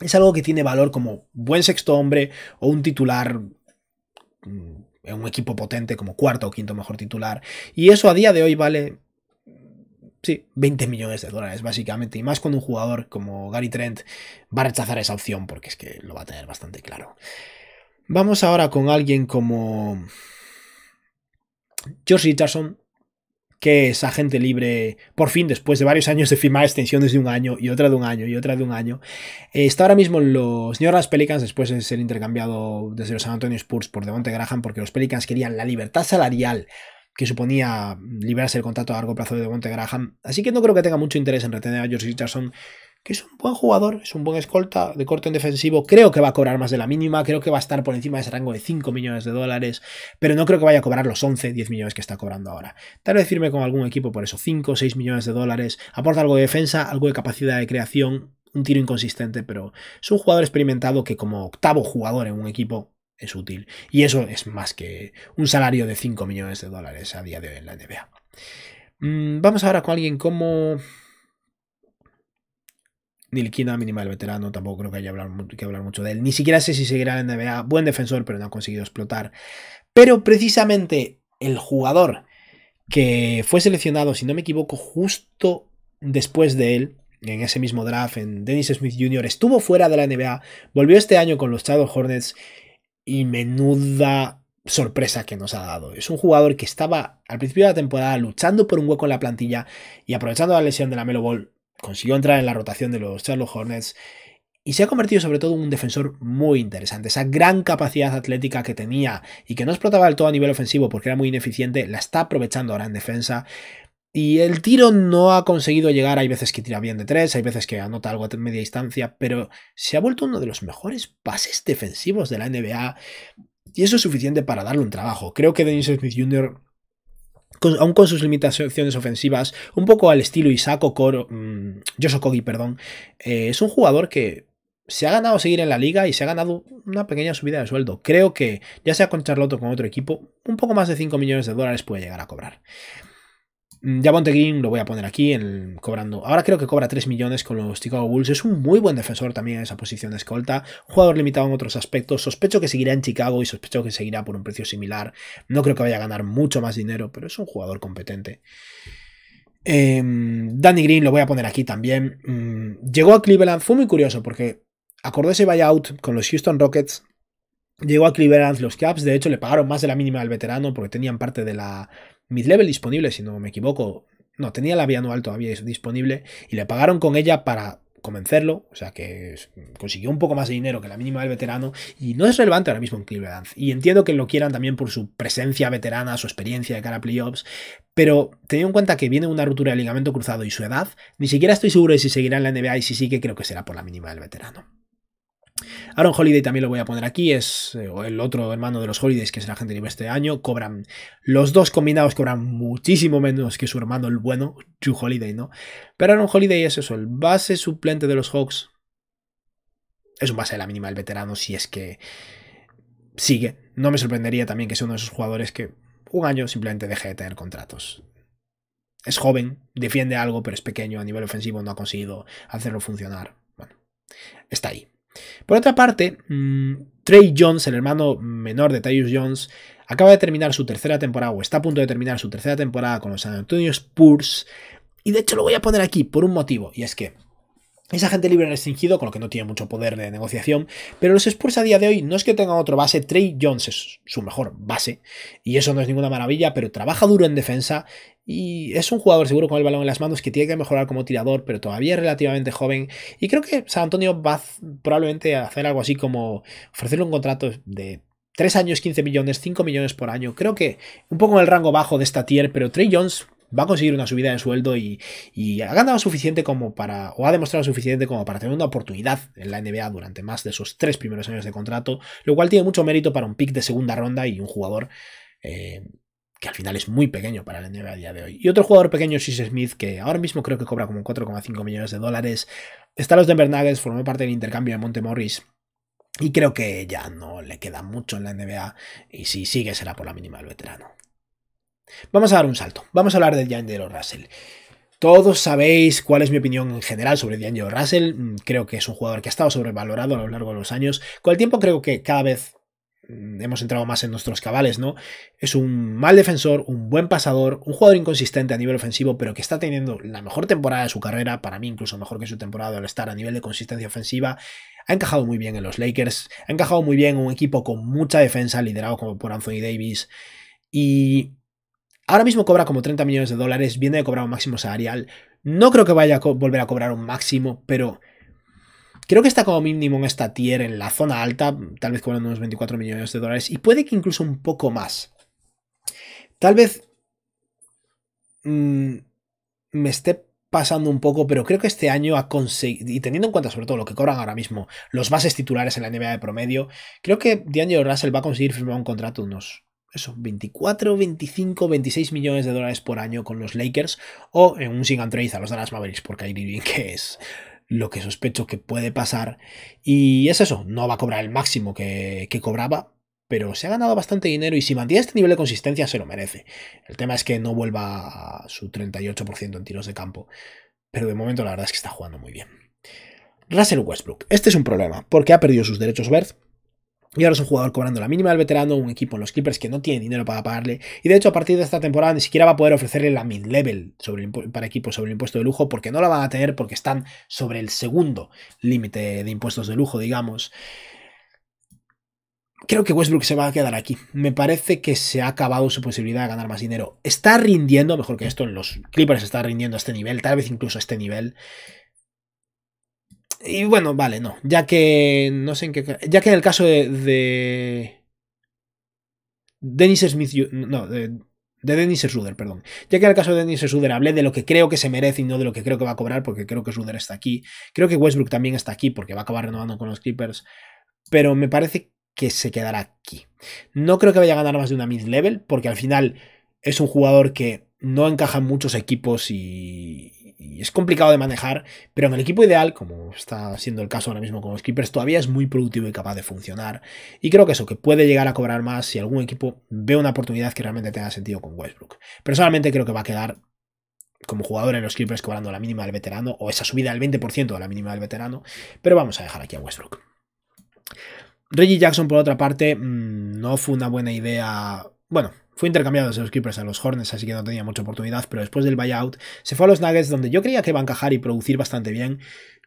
[SPEAKER 1] es algo que tiene valor como buen sexto hombre o un titular en mm, un equipo potente como cuarto o quinto mejor titular. Y eso a día de hoy vale, sí, 20 millones de dólares básicamente. Y más cuando un jugador como Gary Trent va a rechazar esa opción porque es que lo va a tener bastante claro. Vamos ahora con alguien como George Richardson, que es agente libre, por fin, después de varios años de firmar extensiones de un año y otra de un año y otra de un año, eh, está ahora mismo los New Orleans Pelicans después de ser intercambiado desde los San Antonio Spurs por Monte Graham porque los Pelicans querían la libertad salarial que suponía liberarse el contrato a largo plazo de Devonte Graham. Así que no creo que tenga mucho interés en retener a George Richardson que es un buen jugador, es un buen escolta de corte en defensivo, creo que va a cobrar más de la mínima, creo que va a estar por encima de ese rango de 5 millones de dólares, pero no creo que vaya a cobrar los 11, 10 millones que está cobrando ahora. Tal vez firme con algún equipo por eso, 5, 6 millones de dólares, aporta algo de defensa, algo de capacidad de creación, un tiro inconsistente, pero es un jugador experimentado que como octavo jugador en un equipo es útil. Y eso es más que un salario de 5 millones de dólares a día de hoy en la NBA. Mm, vamos ahora con alguien como ni Kina mínima veterano, tampoco creo que haya que hablar mucho de él. Ni siquiera sé si seguirá en la NBA, buen defensor, pero no ha conseguido explotar. Pero precisamente el jugador que fue seleccionado, si no me equivoco, justo después de él, en ese mismo draft, en Dennis Smith Jr., estuvo fuera de la NBA, volvió este año con los Shadow Hornets y menuda sorpresa que nos ha dado. Es un jugador que estaba al principio de la temporada luchando por un hueco en la plantilla y aprovechando la lesión de la Melo Ball consiguió entrar en la rotación de los Charlotte Hornets y se ha convertido sobre todo en un defensor muy interesante. Esa gran capacidad atlética que tenía y que no explotaba del todo a nivel ofensivo porque era muy ineficiente, la está aprovechando ahora en defensa. Y el tiro no ha conseguido llegar, hay veces que tira bien de tres, hay veces que anota algo a media distancia, pero se ha vuelto uno de los mejores pases defensivos de la NBA y eso es suficiente para darle un trabajo. Creo que Dennis Smith Jr con, aún con sus limitaciones ofensivas, un poco al estilo Isaac yo Yosokogi, mm, perdón, eh, es un jugador que se ha ganado seguir en la liga y se ha ganado una pequeña subida de sueldo. Creo que, ya sea con Charlotte o con otro equipo, un poco más de 5 millones de dólares puede llegar a cobrar. Javonte mm, Green lo voy a poner aquí, en, cobrando. Ahora creo que cobra 3 millones con los Chicago Bulls. Es un muy buen defensor también en esa posición de escolta. Jugador limitado en otros aspectos. Sospecho que seguirá en Chicago y sospecho que seguirá por un precio similar. No creo que vaya a ganar mucho más dinero, pero es un jugador competente. Em, Danny Green lo voy a poner aquí también. Mm, llegó a Cleveland, fue muy curioso porque acordó ese buyout con los Houston Rockets. Llegó a Cleveland los Caps, de hecho le pagaron más de la mínima al veterano porque tenían parte de la, mid-level disponible, si no me equivoco. No, tenía la vía anual todavía disponible y le pagaron con ella para convencerlo, o sea que consiguió un poco más de dinero que la mínima del veterano y no es relevante ahora mismo en Cleveland. Y entiendo que lo quieran también por su presencia veterana, su experiencia de cara a playoffs, pero teniendo en cuenta que viene una ruptura de ligamento cruzado y su edad, ni siquiera estoy seguro de si seguirá en la NBA y si sí que creo que será por la mínima del veterano. Aaron Holiday también lo voy a poner aquí, es eh, el otro hermano de los Holidays que la gente libre este año. Cobran, los dos combinados cobran muchísimo menos que su hermano, el bueno, Drew Holiday, ¿no? Pero Aaron Holiday es eso, el base suplente de los Hawks. Es un base de la mínima del veterano, si es que sigue. No me sorprendería también que sea uno de esos jugadores que un año simplemente deje de tener contratos. Es joven, defiende algo, pero es pequeño a nivel ofensivo, no ha conseguido hacerlo funcionar. Bueno, está ahí. Por otra parte, mm, Trey Jones, el hermano menor de Tyus Jones, acaba de terminar su tercera temporada o está a punto de terminar su tercera temporada con los San Antonio Spurs. Y de hecho lo voy a poner aquí por un motivo, y es que es agente libre restringido, con lo que no tiene mucho poder de negociación, pero los Spurs a día de hoy no es que tengan otro base, Trey Jones es su mejor base, y eso no es ninguna maravilla, pero trabaja duro en defensa y es un jugador seguro con el balón en las manos que tiene que mejorar como tirador, pero todavía es relativamente joven, y creo que San Antonio va probablemente a hacer algo así como ofrecerle un contrato de 3 años, 15 millones, 5 millones por año. Creo que un poco en el rango bajo de esta tier, pero Trey Jones va a conseguir una subida de sueldo y, ha ganado suficiente como para, o ha demostrado suficiente como para tener una oportunidad en la NBA durante más de sus tres primeros años de contrato, lo cual tiene mucho mérito para un pick de segunda ronda y un jugador eh, que al final es muy pequeño para la NBA a día de hoy. Y otro jugador pequeño, Chris Smith, que ahora mismo creo que cobra como 4,5 millones de dólares, está los Denver Nuggets, formó parte del intercambio de Monte Morris. Y creo que ya no le queda mucho en la NBA. Y si sigue será por la mínima el veterano. Vamos a dar un salto. Vamos a hablar de D'Angelo Russell. Todos sabéis cuál es mi opinión en general sobre D'Angelo Russell. Mm, creo que es un jugador que ha estado sobrevalorado a lo largo de los años. Con el tiempo creo que cada vez mm, hemos entrado más en nuestros cabales, ¿no? Es un mal defensor, un buen pasador, un jugador inconsistente a nivel ofensivo, pero que está teniendo la mejor temporada de su carrera, para mí incluso mejor que su temporada al estar a nivel de consistencia ofensiva. Ha encajado muy bien en los Lakers, ha encajado muy bien en un equipo con mucha defensa, liderado como por Anthony Davis. Y Ahora mismo cobra como 30 millones de dólares, viene de cobrar un máximo salarial. No creo que vaya a volver a cobrar un máximo, pero creo que está como mínimo en esta tier, en la zona alta, tal vez cobrando unos 24 millones de dólares, y puede que incluso un poco más. Tal vez mm, me esté pasando un poco, pero creo que este año ha conseguido, y teniendo en cuenta sobre todo lo que cobran ahora mismo los bases titulares en la NBA de promedio, creo que D'Angelo Russell va a conseguir firmar un contrato unos eso, 24, 25, 26 millones de dólares por año con los Lakers o en un sing and trade a los Dallas Mavericks porque ahí Irving, que es lo que sospecho que puede pasar. Y es eso, no va a cobrar el máximo que, que cobraba, pero se ha ganado bastante dinero y si mantiene este nivel de consistencia se lo merece. El tema es que no vuelva a su 38% en tiros de campo, pero de momento la verdad es que está jugando muy bien. Russell Westbrook, este es un problema, porque ha perdido sus derechos verdes, y ahora es un jugador cobrando la mínima del veterano, un equipo en los Clippers que no tiene dinero para pagarle. Y de hecho, a partir de esta temporada ni siquiera va a poder ofrecerle la mid-level para equipos sobre el impuesto de lujo, porque no la van a tener, porque están sobre el segundo límite de impuestos de lujo, digamos. Creo que Westbrook se va a quedar aquí. Me parece que se ha acabado su posibilidad de ganar más dinero. Está rindiendo, mejor que esto, en los Clippers está rindiendo a este nivel, tal vez incluso a este nivel. Y bueno, vale, no. Ya que. No sé en qué. Ya que el caso de. Dennis Smith. No, de, de Dennis Schroeder, perdón. Ya que en el caso de Dennis Schroeder hablé de lo que creo que se merece y no de lo que creo que va a cobrar, porque creo que Schroeder está aquí. Creo que Westbrook también está aquí porque va a acabar renovando con los Clippers. Pero me parece que se quedará aquí. No creo que vaya a ganar más de una mid-level, porque al final es un jugador que no encaja en muchos equipos y, y, es complicado de manejar, pero en el equipo ideal, como está siendo el caso ahora mismo con los Clippers, todavía es muy productivo y capaz de funcionar. Y creo que eso, que puede llegar a cobrar más si algún equipo ve una oportunidad que realmente tenga sentido con Westbrook. Personalmente creo que va a quedar como jugador en los Clippers cobrando la mínima del veterano o esa subida del 20% de la mínima del veterano, pero vamos a dejar aquí a Westbrook. Reggie Jackson, por otra parte, mm, no fue una buena idea. Bueno, fue intercambiado de los creepers a los Hornets, así que no tenía mucha oportunidad, pero después del buyout se fue a los Nuggets, donde yo creía que iba a encajar y producir bastante bien.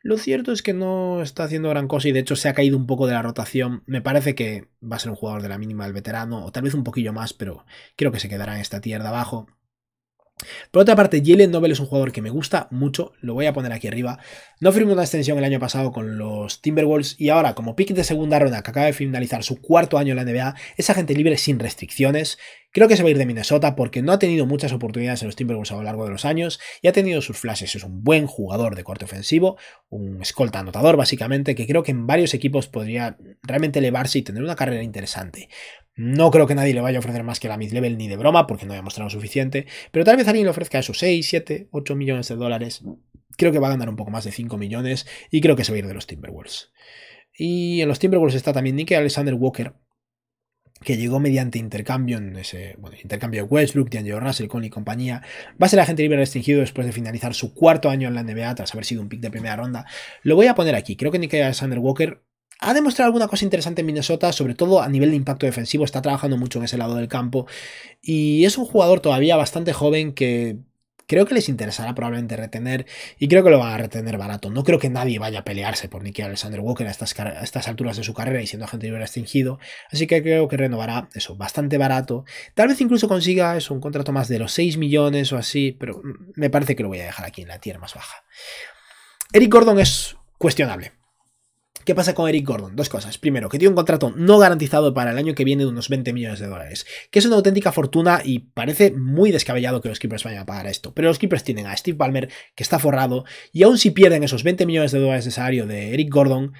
[SPEAKER 1] Lo cierto es que no está haciendo gran cosa y de hecho se ha caído un poco de la rotación. Me parece que va a ser un jugador de la mínima el veterano, o tal vez un poquillo más, pero creo que se quedará en esta tierra abajo. Por otra parte, Jalen Nobel es un jugador que me gusta mucho, lo voy a poner aquí arriba. No firmó una extensión el año pasado con los Timberwolves y ahora, como pick de segunda ronda que acaba de finalizar su cuarto año en la NBA, es agente libre sin restricciones. Creo que se va a ir de Minnesota porque no ha tenido muchas oportunidades en los Timberwolves a lo largo de los años y ha tenido sus flashes. Es un buen jugador de corte ofensivo, un escolta anotador básicamente, que creo que en varios equipos podría realmente elevarse y tener una carrera interesante. No creo que nadie le vaya a ofrecer más que la mid-level ni de broma, porque no haya mostrado suficiente, pero tal vez alguien le ofrezca esos 6, 7, 8 millones de dólares. Creo que va a ganar un poco más de 5 millones y creo que se va a ir de los Timberwolves. Y en los Timberwolves está también Nick Alexander Walker, que llegó mediante intercambio en ese bueno, intercambio de Westbrook, D'Angelo Russell, Connie y compañía, va a ser agente libre restringido después de finalizar su cuarto año en la NBA tras haber sido un pick de primera ronda. Lo voy a poner aquí. Creo que Nick Alexander Walker ha demostrado alguna cosa interesante en Minnesota, sobre todo a nivel de impacto defensivo, está trabajando mucho en ese lado del campo y es un jugador todavía bastante joven que creo que les interesará probablemente retener y creo que lo van a retener barato. No creo que nadie vaya a pelearse por Nicky Alexander Walker a estas, estas alturas de su carrera y siendo agente libre restringido, así que creo que renovará eso bastante barato. Tal vez incluso consiga eso, un contrato más de los 6 millones o así, pero me parece que lo voy a dejar aquí en la tierra más baja. Eric Gordon es cuestionable. ¿Qué pasa con Eric Gordon? Dos cosas. Primero, que tiene un contrato no garantizado para el año que viene de unos 20 millones de dólares, que es una auténtica fortuna y parece muy descabellado que los keepers vayan a pagar esto. Pero los keepers tienen a Steve Palmer, que está forrado, y aún si pierden esos 20 millones de dólares de salario de Eric Gordon,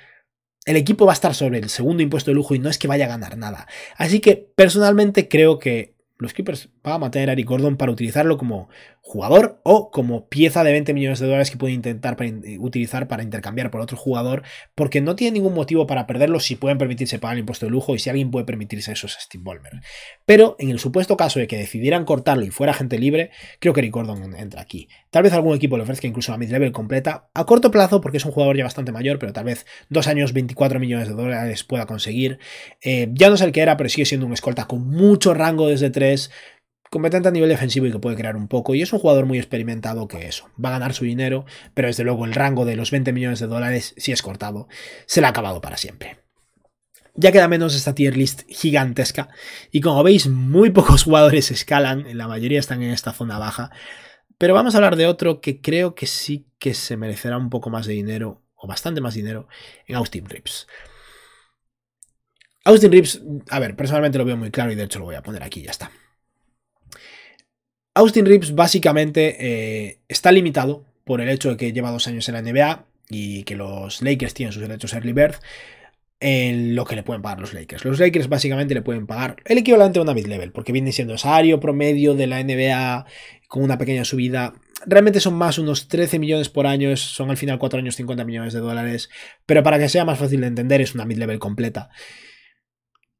[SPEAKER 1] el equipo va a estar sobre el segundo impuesto de lujo y no es que vaya a ganar nada. Así que personalmente creo que los keepers van a mantener a Eric Gordon para utilizarlo como jugador o como pieza de 20 millones de dólares que puede intentar eh, utilizar para intercambiar por otro jugador, porque no tiene ningún motivo para perderlo si pueden permitirse pagar el impuesto de lujo y si alguien puede permitirse eso es Steve Ballmer. Pero en el supuesto caso de que decidieran cortarlo y fuera gente libre, creo que Ricordon entra aquí. Tal vez algún equipo le ofrezca incluso la mid-level completa a corto plazo, porque es un jugador ya bastante mayor, pero tal vez dos años, 24 millones de dólares pueda conseguir. Eh, ya no sé el que era, pero sigue siendo un escolta con mucho rango desde 3 competente a nivel defensivo y que puede crear un poco. Y es un jugador muy experimentado que eso, va a ganar su dinero, pero desde luego el rango de los 20 millones de dólares, si es cortado, se le ha acabado para siempre. Ya queda menos esta tier list gigantesca y como veis muy pocos jugadores escalan, la mayoría están en esta zona baja, pero vamos a hablar de otro que creo que sí que se merecerá un poco más de dinero, o bastante más dinero, en Austin Rips. Austin Rips, a ver, personalmente lo veo muy claro y de hecho lo voy a poner aquí, ya está. Austin Reeves básicamente eh, está limitado por el hecho de que lleva dos años en la NBA y que los Lakers tienen sus derechos early bird en lo que le pueden pagar los Lakers. Los Lakers básicamente le pueden pagar el equivalente a una mid-level, porque viene siendo salario promedio de la NBA con una pequeña subida. Realmente son más unos 13 millones por año, son al final cuatro años 50 millones de dólares, pero para que sea más fácil de entender es una mid-level completa.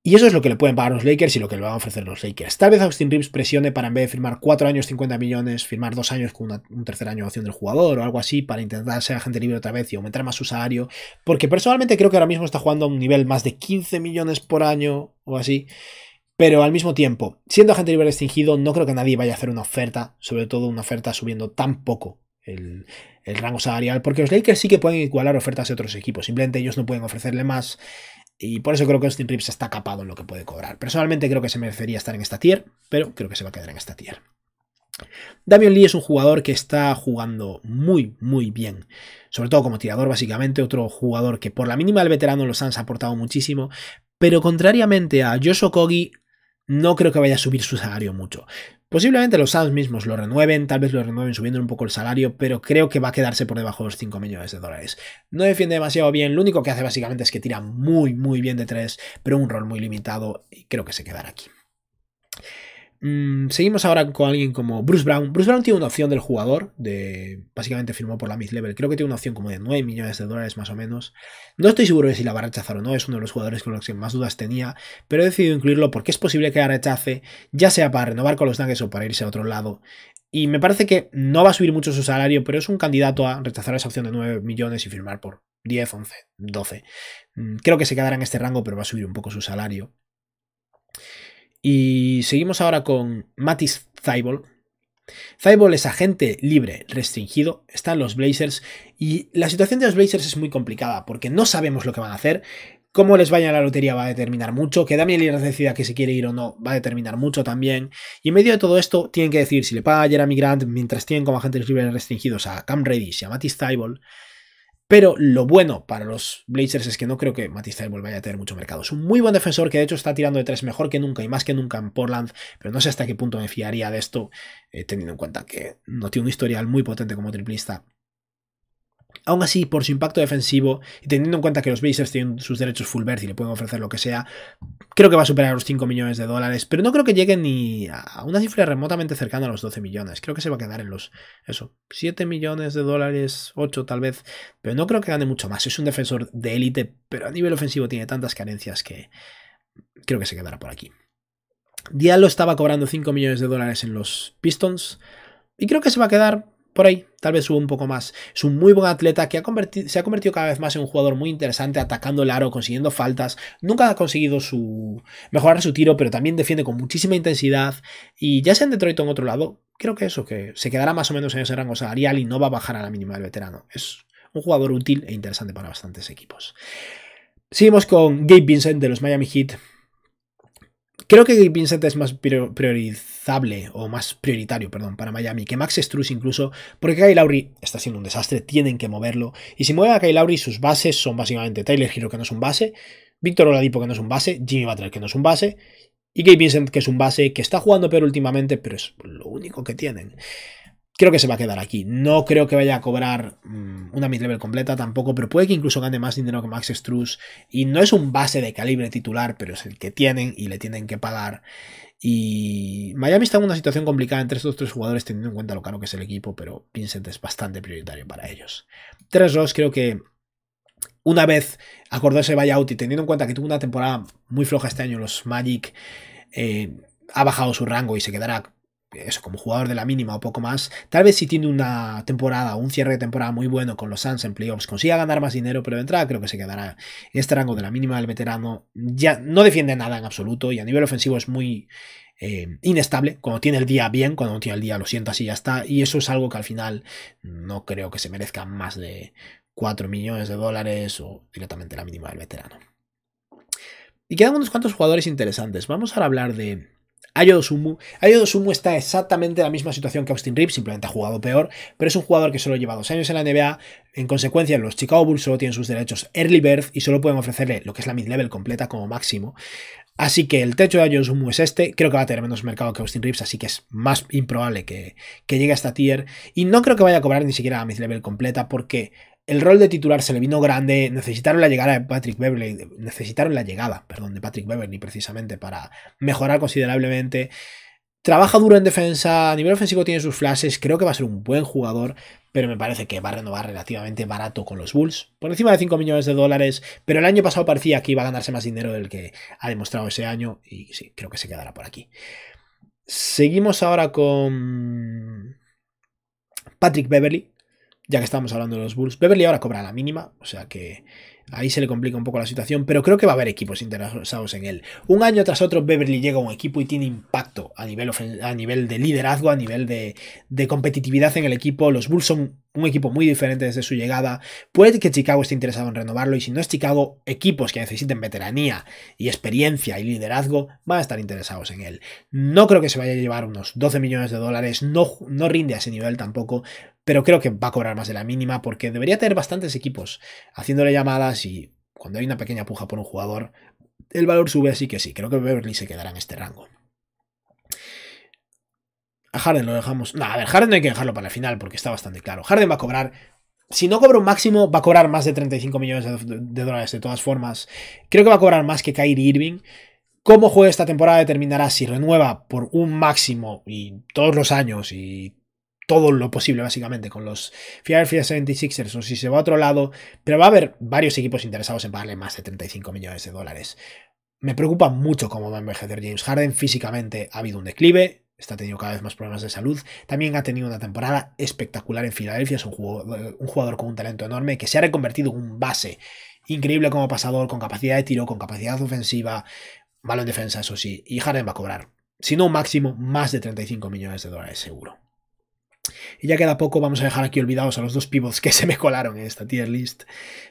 [SPEAKER 1] Y eso es lo que le pueden pagar los Lakers y lo que le van a ofrecer los Lakers. Tal vez Austin Reeves presione para en vez de firmar 4 años 50 millones, firmar 2 años con un tercer año de opción del jugador o algo así para intentar ser agente libre otra vez y aumentar más su salario. Porque personalmente creo que ahora mismo está jugando a un nivel más de 15 millones por año o así. Pero al mismo tiempo, siendo agente libre restringido, no creo que nadie vaya a hacer una oferta, sobre todo una oferta subiendo tan poco el, el rango salarial, porque los Lakers sí que pueden igualar ofertas de otros equipos, simplemente ellos no pueden ofrecerle más y por eso creo que Austin Reeves está capado en lo que puede cobrar. Personalmente creo que se merecería estar en esta tier, pero creo que se va a quedar en esta tier. Damian Lee es un jugador que está jugando muy, muy bien. Sobre todo como tirador, básicamente. Otro jugador que por la mínima el veterano los Suns ha aportado muchísimo. Pero contrariamente a Josh Okogi, no creo que vaya a subir su salario mucho. Posiblemente los Suns mismos lo renueven, tal vez lo renueven subiendo un poco el salario, pero creo que va a quedarse por debajo de los 5 millones de dólares. No defiende demasiado bien, lo único que hace básicamente es que tira muy, muy bien de tres, pero un rol muy limitado y creo que se quedará aquí. Mm, seguimos ahora con alguien como Bruce Brown. Bruce Brown tiene una opción del jugador, de básicamente firmó por la mid-level. Creo que tiene una opción como de 9 millones de dólares más o menos. No estoy seguro de si la va a rechazar o no, es uno de los jugadores con los que más dudas tenía, pero he decidido incluirlo porque es posible que la rechace, ya sea para renovar con los Nuggets o para irse a otro lado. Y me parece que no va a subir mucho su salario, pero es un candidato a rechazar esa opción de 9 millones y firmar por 10, 11, 12. Creo que se quedará en este rango, pero va a subir un poco su salario. Y seguimos ahora con Matis Zaibol. Zaibol es agente libre restringido, están los Blazers y la situación de los Blazers es muy complicada porque no sabemos lo que van a hacer, Cómo les vaya la lotería va a determinar mucho. Que Damian Lillard decida que se quiere ir o no va a determinar mucho también. Y en medio de todo esto, tienen que decir si le paga a Jeremy Grant mientras tienen como agentes libres restringidos a Cam Reddish y a Matis Thibault. Pero lo bueno para los Blazers es que no creo que Matisse vaya a tener mucho mercado. Es un muy buen defensor que de hecho está tirando de tres mejor que nunca y más que nunca en Portland, pero no sé hasta qué punto me fiaría de esto, eh, teniendo en cuenta que no tiene un historial muy potente como triplista Aún así, por su impacto defensivo y teniendo en cuenta que los Blazers tienen sus derechos Fulbert y le pueden ofrecer lo que sea, creo que va a superar los 5 millones de dólares, pero no creo que llegue ni a una cifra remotamente cercana a los 12 millones. Creo que se va a quedar en los, eso, 7 millones de dólares, 8 tal vez, pero no creo que gane mucho más. Es un defensor de élite, pero a nivel ofensivo tiene tantas carencias que creo que se quedará por aquí. Diallo estaba cobrando 5 millones de dólares en los Pistons y creo que se va a quedar por ahí tal vez suba un poco más. Es un muy buen atleta que se ha convertido cada vez más en un jugador muy interesante, atacando el aro, consiguiendo faltas. Nunca ha conseguido su mejorar su tiro, pero también defiende con muchísima intensidad. Y ya sea en Detroit o en otro lado, creo que eso, que se quedará más o menos en ese rango salarial y no va a bajar a la mínima del veterano. Es un jugador útil e interesante para bastantes equipos. Seguimos con Gabe Vincent de los Miami Heat. Creo que Gabe Vincent es más priorizable o más prioritario, perdón, para Miami que Max Struz incluso, porque Kyle Lowry está siendo un desastre, tienen que moverlo. Y si mueven a Kyle Lowry, sus bases son básicamente Tyler Hero, que no es un base, Víctor Oladipo, que no es un base, Jimmy Butler, que no es un base, y Gabe Vincent, que es un base que está jugando peor últimamente, pero es lo único que tienen creo que se va a quedar aquí. No creo que vaya a cobrar mm, una mid-level completa tampoco, pero puede que incluso gane más dinero que Max Struz. Y no es un base de calibre titular, pero es el que tienen y le tienen que pagar. Y Miami está en una situación complicada entre estos tres jugadores, teniendo en cuenta lo caro que es el equipo, pero Vincent es bastante prioritario para ellos. 3-2, creo que una vez acordarse Vaya out y teniendo en cuenta que tuvo una temporada muy floja este año, los Magic. Eh, ha bajado su rango y se quedará eso, como jugador de la mínima o poco más. Tal vez si tiene una temporada, un cierre de temporada muy bueno con los Suns en playoffs, consiga ganar más dinero, pero de entrada creo que se quedará en este rango de la mínima del veterano. Ya no defiende nada en absoluto y a nivel ofensivo es muy eh, inestable. Cuando tiene el día bien, cuando no tiene el día lo siento así ya está. Y eso es algo que al final no creo que se merezca más de 4 millones de dólares o directamente la mínima del veterano. Y quedan unos cuantos jugadores interesantes. Vamos a hablar de Ayo Sumu está exactamente en la misma situación que Austin Reeves, simplemente ha jugado peor, pero es un jugador que solo lleva dos años en la NBA. En consecuencia, los Chicago Bulls solo tienen sus derechos early birth y solo pueden ofrecerle lo que es la mid-level completa como máximo. Así que el techo de Ayo es este. Creo que va a tener menos mercado que Austin Reeves, así que es más improbable que, que llegue a esta tier. Y no creo que vaya a cobrar ni siquiera a mid-level completa porque el rol de titular se le vino grande, necesitaron la llegada de Patrick Beverly, necesitaron la llegada, perdón, de Patrick Beverly precisamente para mejorar considerablemente. Trabaja duro en defensa, a nivel ofensivo tiene sus flashes, creo que va a ser un buen jugador, pero me parece que va a renovar relativamente barato con los Bulls, por encima de 5 millones de dólares, pero el año pasado parecía que iba a ganarse más dinero del que ha demostrado ese año y sí, creo que se quedará por aquí. Seguimos ahora con Patrick Beverly, ya que estamos hablando de los Bulls. Beverly ahora cobra la mínima, o sea que ahí se le complica un poco la situación, pero creo que va a haber equipos interesados en él. Un año tras otro, Beverly llega a un equipo y tiene impacto a nivel, a nivel de liderazgo, a nivel de, competitividad en el equipo. Los Bulls son un equipo muy diferente desde su llegada. Puede que Chicago esté interesado en renovarlo y si no es Chicago, equipos que necesiten veteranía y experiencia y liderazgo van a estar interesados en él. No creo que se vaya a llevar unos 12 millones de dólares, no, no rinde a ese nivel tampoco, pero creo que va a cobrar más de la mínima porque debería tener bastantes equipos haciéndole llamadas y cuando hay una pequeña puja por un jugador, el valor sube, así que sí, creo que Beverly se quedará en este rango. A Harden lo dejamos. No, a ver, Harden hay que dejarlo para el final porque está bastante claro. Harden va a cobrar. Si no cobra un máximo, va a cobrar más de 35 millones de, dólares de todas formas. Creo que va a cobrar más que Kyrie Irving. Cómo juega esta temporada determinará si renueva por un máximo y todos los años y todo lo posible, básicamente, con los Philadelphia 76ers o si se va a otro lado. Pero va a haber varios equipos interesados en pagarle más de 35 millones de dólares. Me preocupa mucho cómo va a envejecer James Harden. Físicamente ha habido un declive, está teniendo cada vez más problemas de salud. También ha tenido una temporada espectacular en Filadelfia. Es un jugador, un jugador con un talento enorme que se ha reconvertido en un base increíble como pasador, con capacidad de tiro, con capacidad ofensiva, malo en defensa, eso sí. Y Harden va a cobrar, si no un máximo, más de 35 millones de dólares seguro. Y ya queda poco, vamos a dejar aquí olvidados a los dos pivots que se me colaron en esta tier list.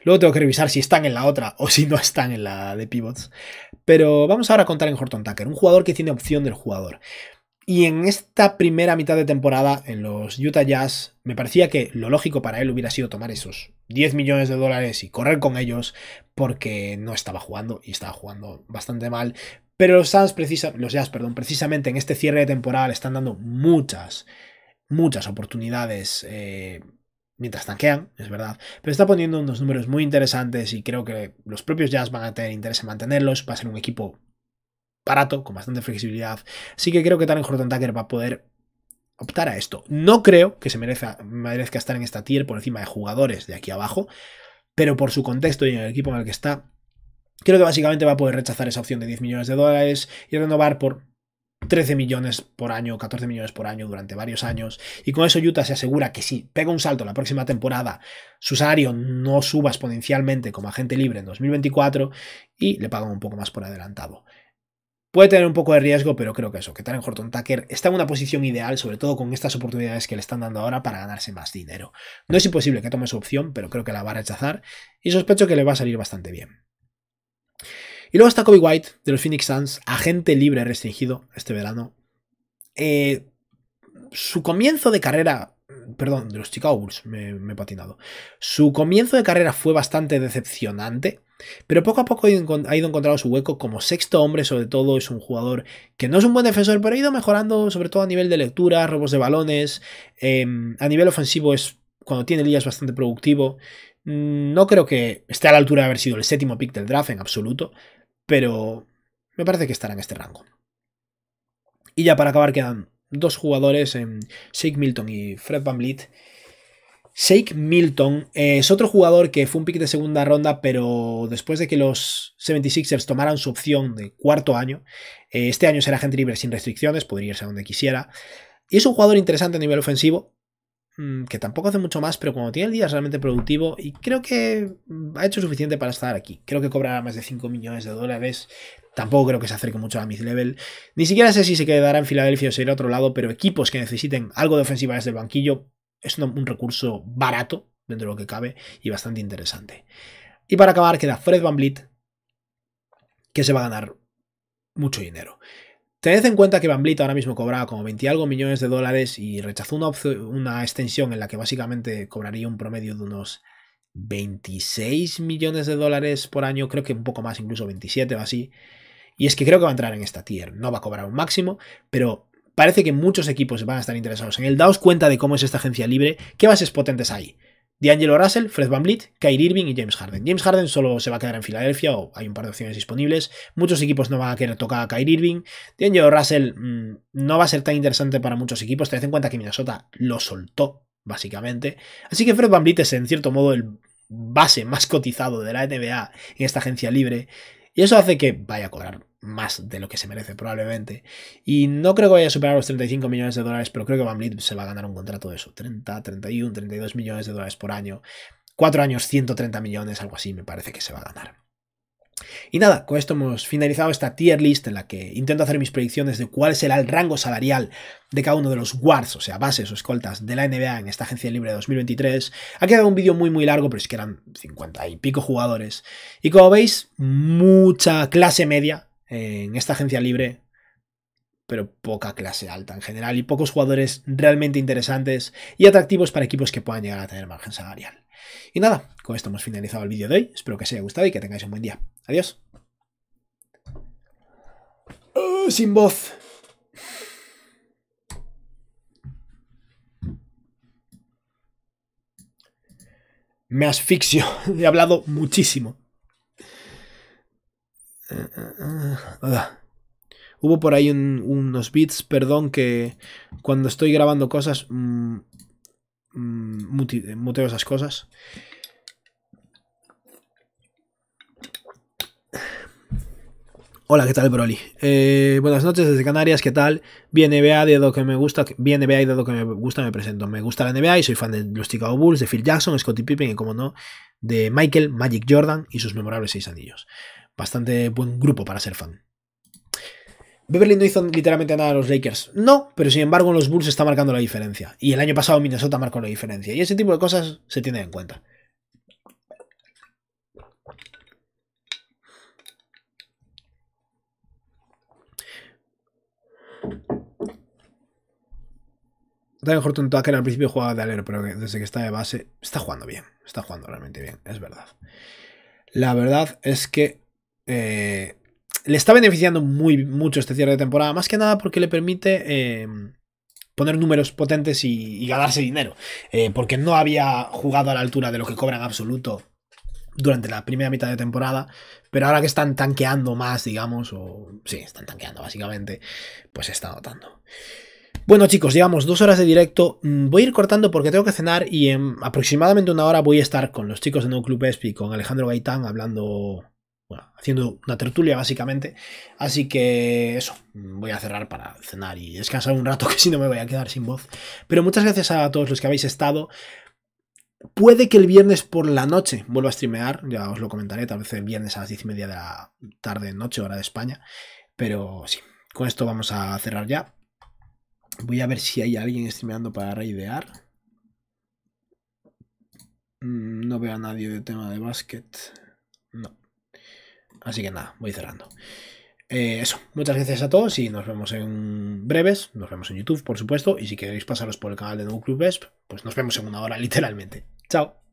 [SPEAKER 1] Luego tengo que revisar si están en la otra o si no están en la de pivots. Pero vamos ahora a contar en Horton Tucker, un jugador que tiene opción del jugador. Y en esta primera mitad de temporada, en los Utah Jazz, me parecía que lo lógico para él hubiera sido tomar esos 10 millones de dólares y correr con ellos, porque no estaba jugando y estaba jugando bastante mal. Pero los, precisa, los Jazz, perdón, precisamente en este cierre de temporada le están dando muchas, muchas oportunidades eh, mientras tanquean, es verdad, pero está poniendo unos números muy interesantes y creo que los propios Jazz van a tener interés en mantenerlos, va a ser un equipo barato, con bastante flexibilidad, así que creo que Taren Horton Tucker va a poder optar a esto. No creo que se merezca, merezca estar en esta tier por encima de jugadores de aquí abajo, pero por su contexto y en el equipo en el que está, creo que básicamente va a poder rechazar esa opción de 10 millones de dólares y renovar por 13 millones por año, 14 millones por año durante varios años. Y con eso Utah se asegura que si pega un salto la próxima temporada, su salario no suba exponencialmente como agente libre en 2024 y le pagan un poco más por adelantado. Puede tener un poco de riesgo, pero creo que eso, que Taren Horton Tucker está en una posición ideal, sobre todo con estas oportunidades que le están dando ahora para ganarse más dinero. No es imposible que tome su opción, pero creo que la va a rechazar y sospecho que le va a salir bastante bien. Y luego está Kobe White de los Phoenix Suns, agente libre restringido este verano. Eh, su comienzo de carrera, perdón, de los Chicago Bulls, me, he patinado. Su comienzo de carrera fue bastante decepcionante, pero poco a poco ha ido encontrando su hueco como sexto hombre, sobre todo es un jugador que no es un buen defensor, pero ha ido mejorando, sobre todo a nivel de lectura, robos de balones, em, a nivel ofensivo es cuando tiene líneas bastante productivo. Mm, no creo que esté a la altura de haber sido el séptimo pick del draft en absoluto, pero me parece que estará en este rango. Y ya para acabar quedan dos jugadores, en Shake Milton y Fred Van Vliet. Shake Milton eh, es otro jugador que fue un pick de segunda ronda, pero después de que los 76ers tomaran su opción de cuarto año, eh, este año será gente libre sin restricciones, podría irse a donde quisiera. Y es un jugador interesante a nivel ofensivo, Mm, que tampoco hace mucho más, pero cuando tiene el día es realmente productivo y creo que mm, ha hecho suficiente para estar aquí. Creo que cobrará más de 5 millones de dólares. Tampoco creo que se acerque mucho a mid-level. Ni siquiera sé si se quedará en Filadelfia o se irá a otro lado, pero equipos que necesiten algo de ofensiva desde el banquillo es un, recurso barato, dentro de lo que cabe, y bastante interesante. Y para acabar queda Fred Van blit que se va a ganar mucho dinero. Tened en cuenta que Van ahora mismo cobraba como 20 algo millones de dólares y rechazó una, una extensión en la que básicamente cobraría un promedio de unos 26 millones de dólares por año, creo que un poco más, incluso 27 o así. Y es que creo que va a entrar en esta tier, no va a cobrar un máximo, pero parece que muchos equipos van a estar interesados en él. Daos cuenta de cómo es esta agencia libre, qué bases potentes hay. D'Angelo Russell, Fred Van Vliet, Kyrie Irving y James Harden. James Harden solo se va a quedar en Filadelfia o hay un par de opciones disponibles. Muchos equipos no van a querer tocar a Kyrie Irving. D'Angelo Russell mm, no va a ser tan interesante para muchos equipos. Tened en cuenta que Minnesota lo soltó, básicamente. Así que Fred Van es en cierto modo el base más cotizado de la NBA en esta agencia libre. Y eso hace que vaya a cobrar más de lo que se merece probablemente. Y no creo que vaya a superar los 35 millones de dólares, pero creo que Van Vliet se va a ganar un contrato de eso. 30, 31, 32 millones de dólares por año. 4 años, 130 millones, algo así me parece que se va a ganar. Y nada, con esto hemos finalizado esta tier list en la que intento hacer mis predicciones de cuál será el rango salarial de cada uno de los guards, o sea, bases o escoltas de la NBA en esta agencia libre de 2023. Ha quedado un vídeo muy muy largo, pero es que eran 50 y pico jugadores. Y como veis, mucha clase media, en esta agencia libre, pero poca clase alta en general y pocos jugadores realmente interesantes y atractivos para equipos que puedan llegar a tener margen salarial. Y nada, con esto hemos finalizado el vídeo de hoy. Espero que os haya gustado y que tengáis un buen día. Adiós. ¡Oh, sin voz. Me asfixio. He hablado muchísimo. Ah, ah, ah. Hubo por ahí unos bits perdón, que cuando estoy grabando cosas, mm, mm, muteo esas cosas. Hola, ¿qué tal, Broly? Eh, buenas noches desde Canarias, ¿qué tal? Bien NBA, de lo que me gusta, bien NBA y de que me gusta me presento. Me gusta la NBA y soy fan de los Chicago Bulls, de Phil Jackson, Scottie Pippen y, como no, de Michael Magic Jordan y sus memorables seis anillos bastante buen grupo para ser fan. Beverly no hizo literalmente nada a los Lakers. No, pero sin embargo en los Bulls está marcando la diferencia. Y el año pasado Minnesota marcó la diferencia. Y ese tipo de cosas se tienen en cuenta. También Horton Tucker al principio jugaba de alero, pero desde que está de base está jugando bien. Está jugando realmente bien, es verdad. La verdad es que eh, le está beneficiando muy mucho este cierre de temporada, más que nada porque le permite em, poner números potentes y, ganarse dinero, eh, porque no había jugado a la altura de lo que cobran absoluto durante la primera mitad de temporada, pero ahora que están tanqueando más, digamos, o sí, están tanqueando básicamente, pues se está notando. Bueno chicos, digamos, dos horas de directo, mm, voy a ir cortando porque tengo que cenar y en aproximadamente una hora voy a estar con los chicos de No Club Espi, con Alejandro Gaitán, hablando bueno, haciendo una tertulia básicamente. Así que eso, voy a cerrar para cenar y descansar un rato, que si no me voy a quedar sin voz. Pero muchas gracias a todos los que habéis estado. Puede que el viernes por la noche vuelva a streamear, ya os lo comentaré, tal vez el viernes a las diez y media de la tarde, noche, hora de España. Pero sí, con esto vamos a cerrar ya. Voy a ver si hay alguien streameando para reidear mm, No veo a nadie de tema de básquet. No. Así que nada, voy cerrando. Eh, eso, muchas gracias a todos y nos vemos en breves. Nos vemos en YouTube, por supuesto. Y si queréis pasaros por el canal de No Club Vesp, pues nos vemos en una hora, literalmente. Chao.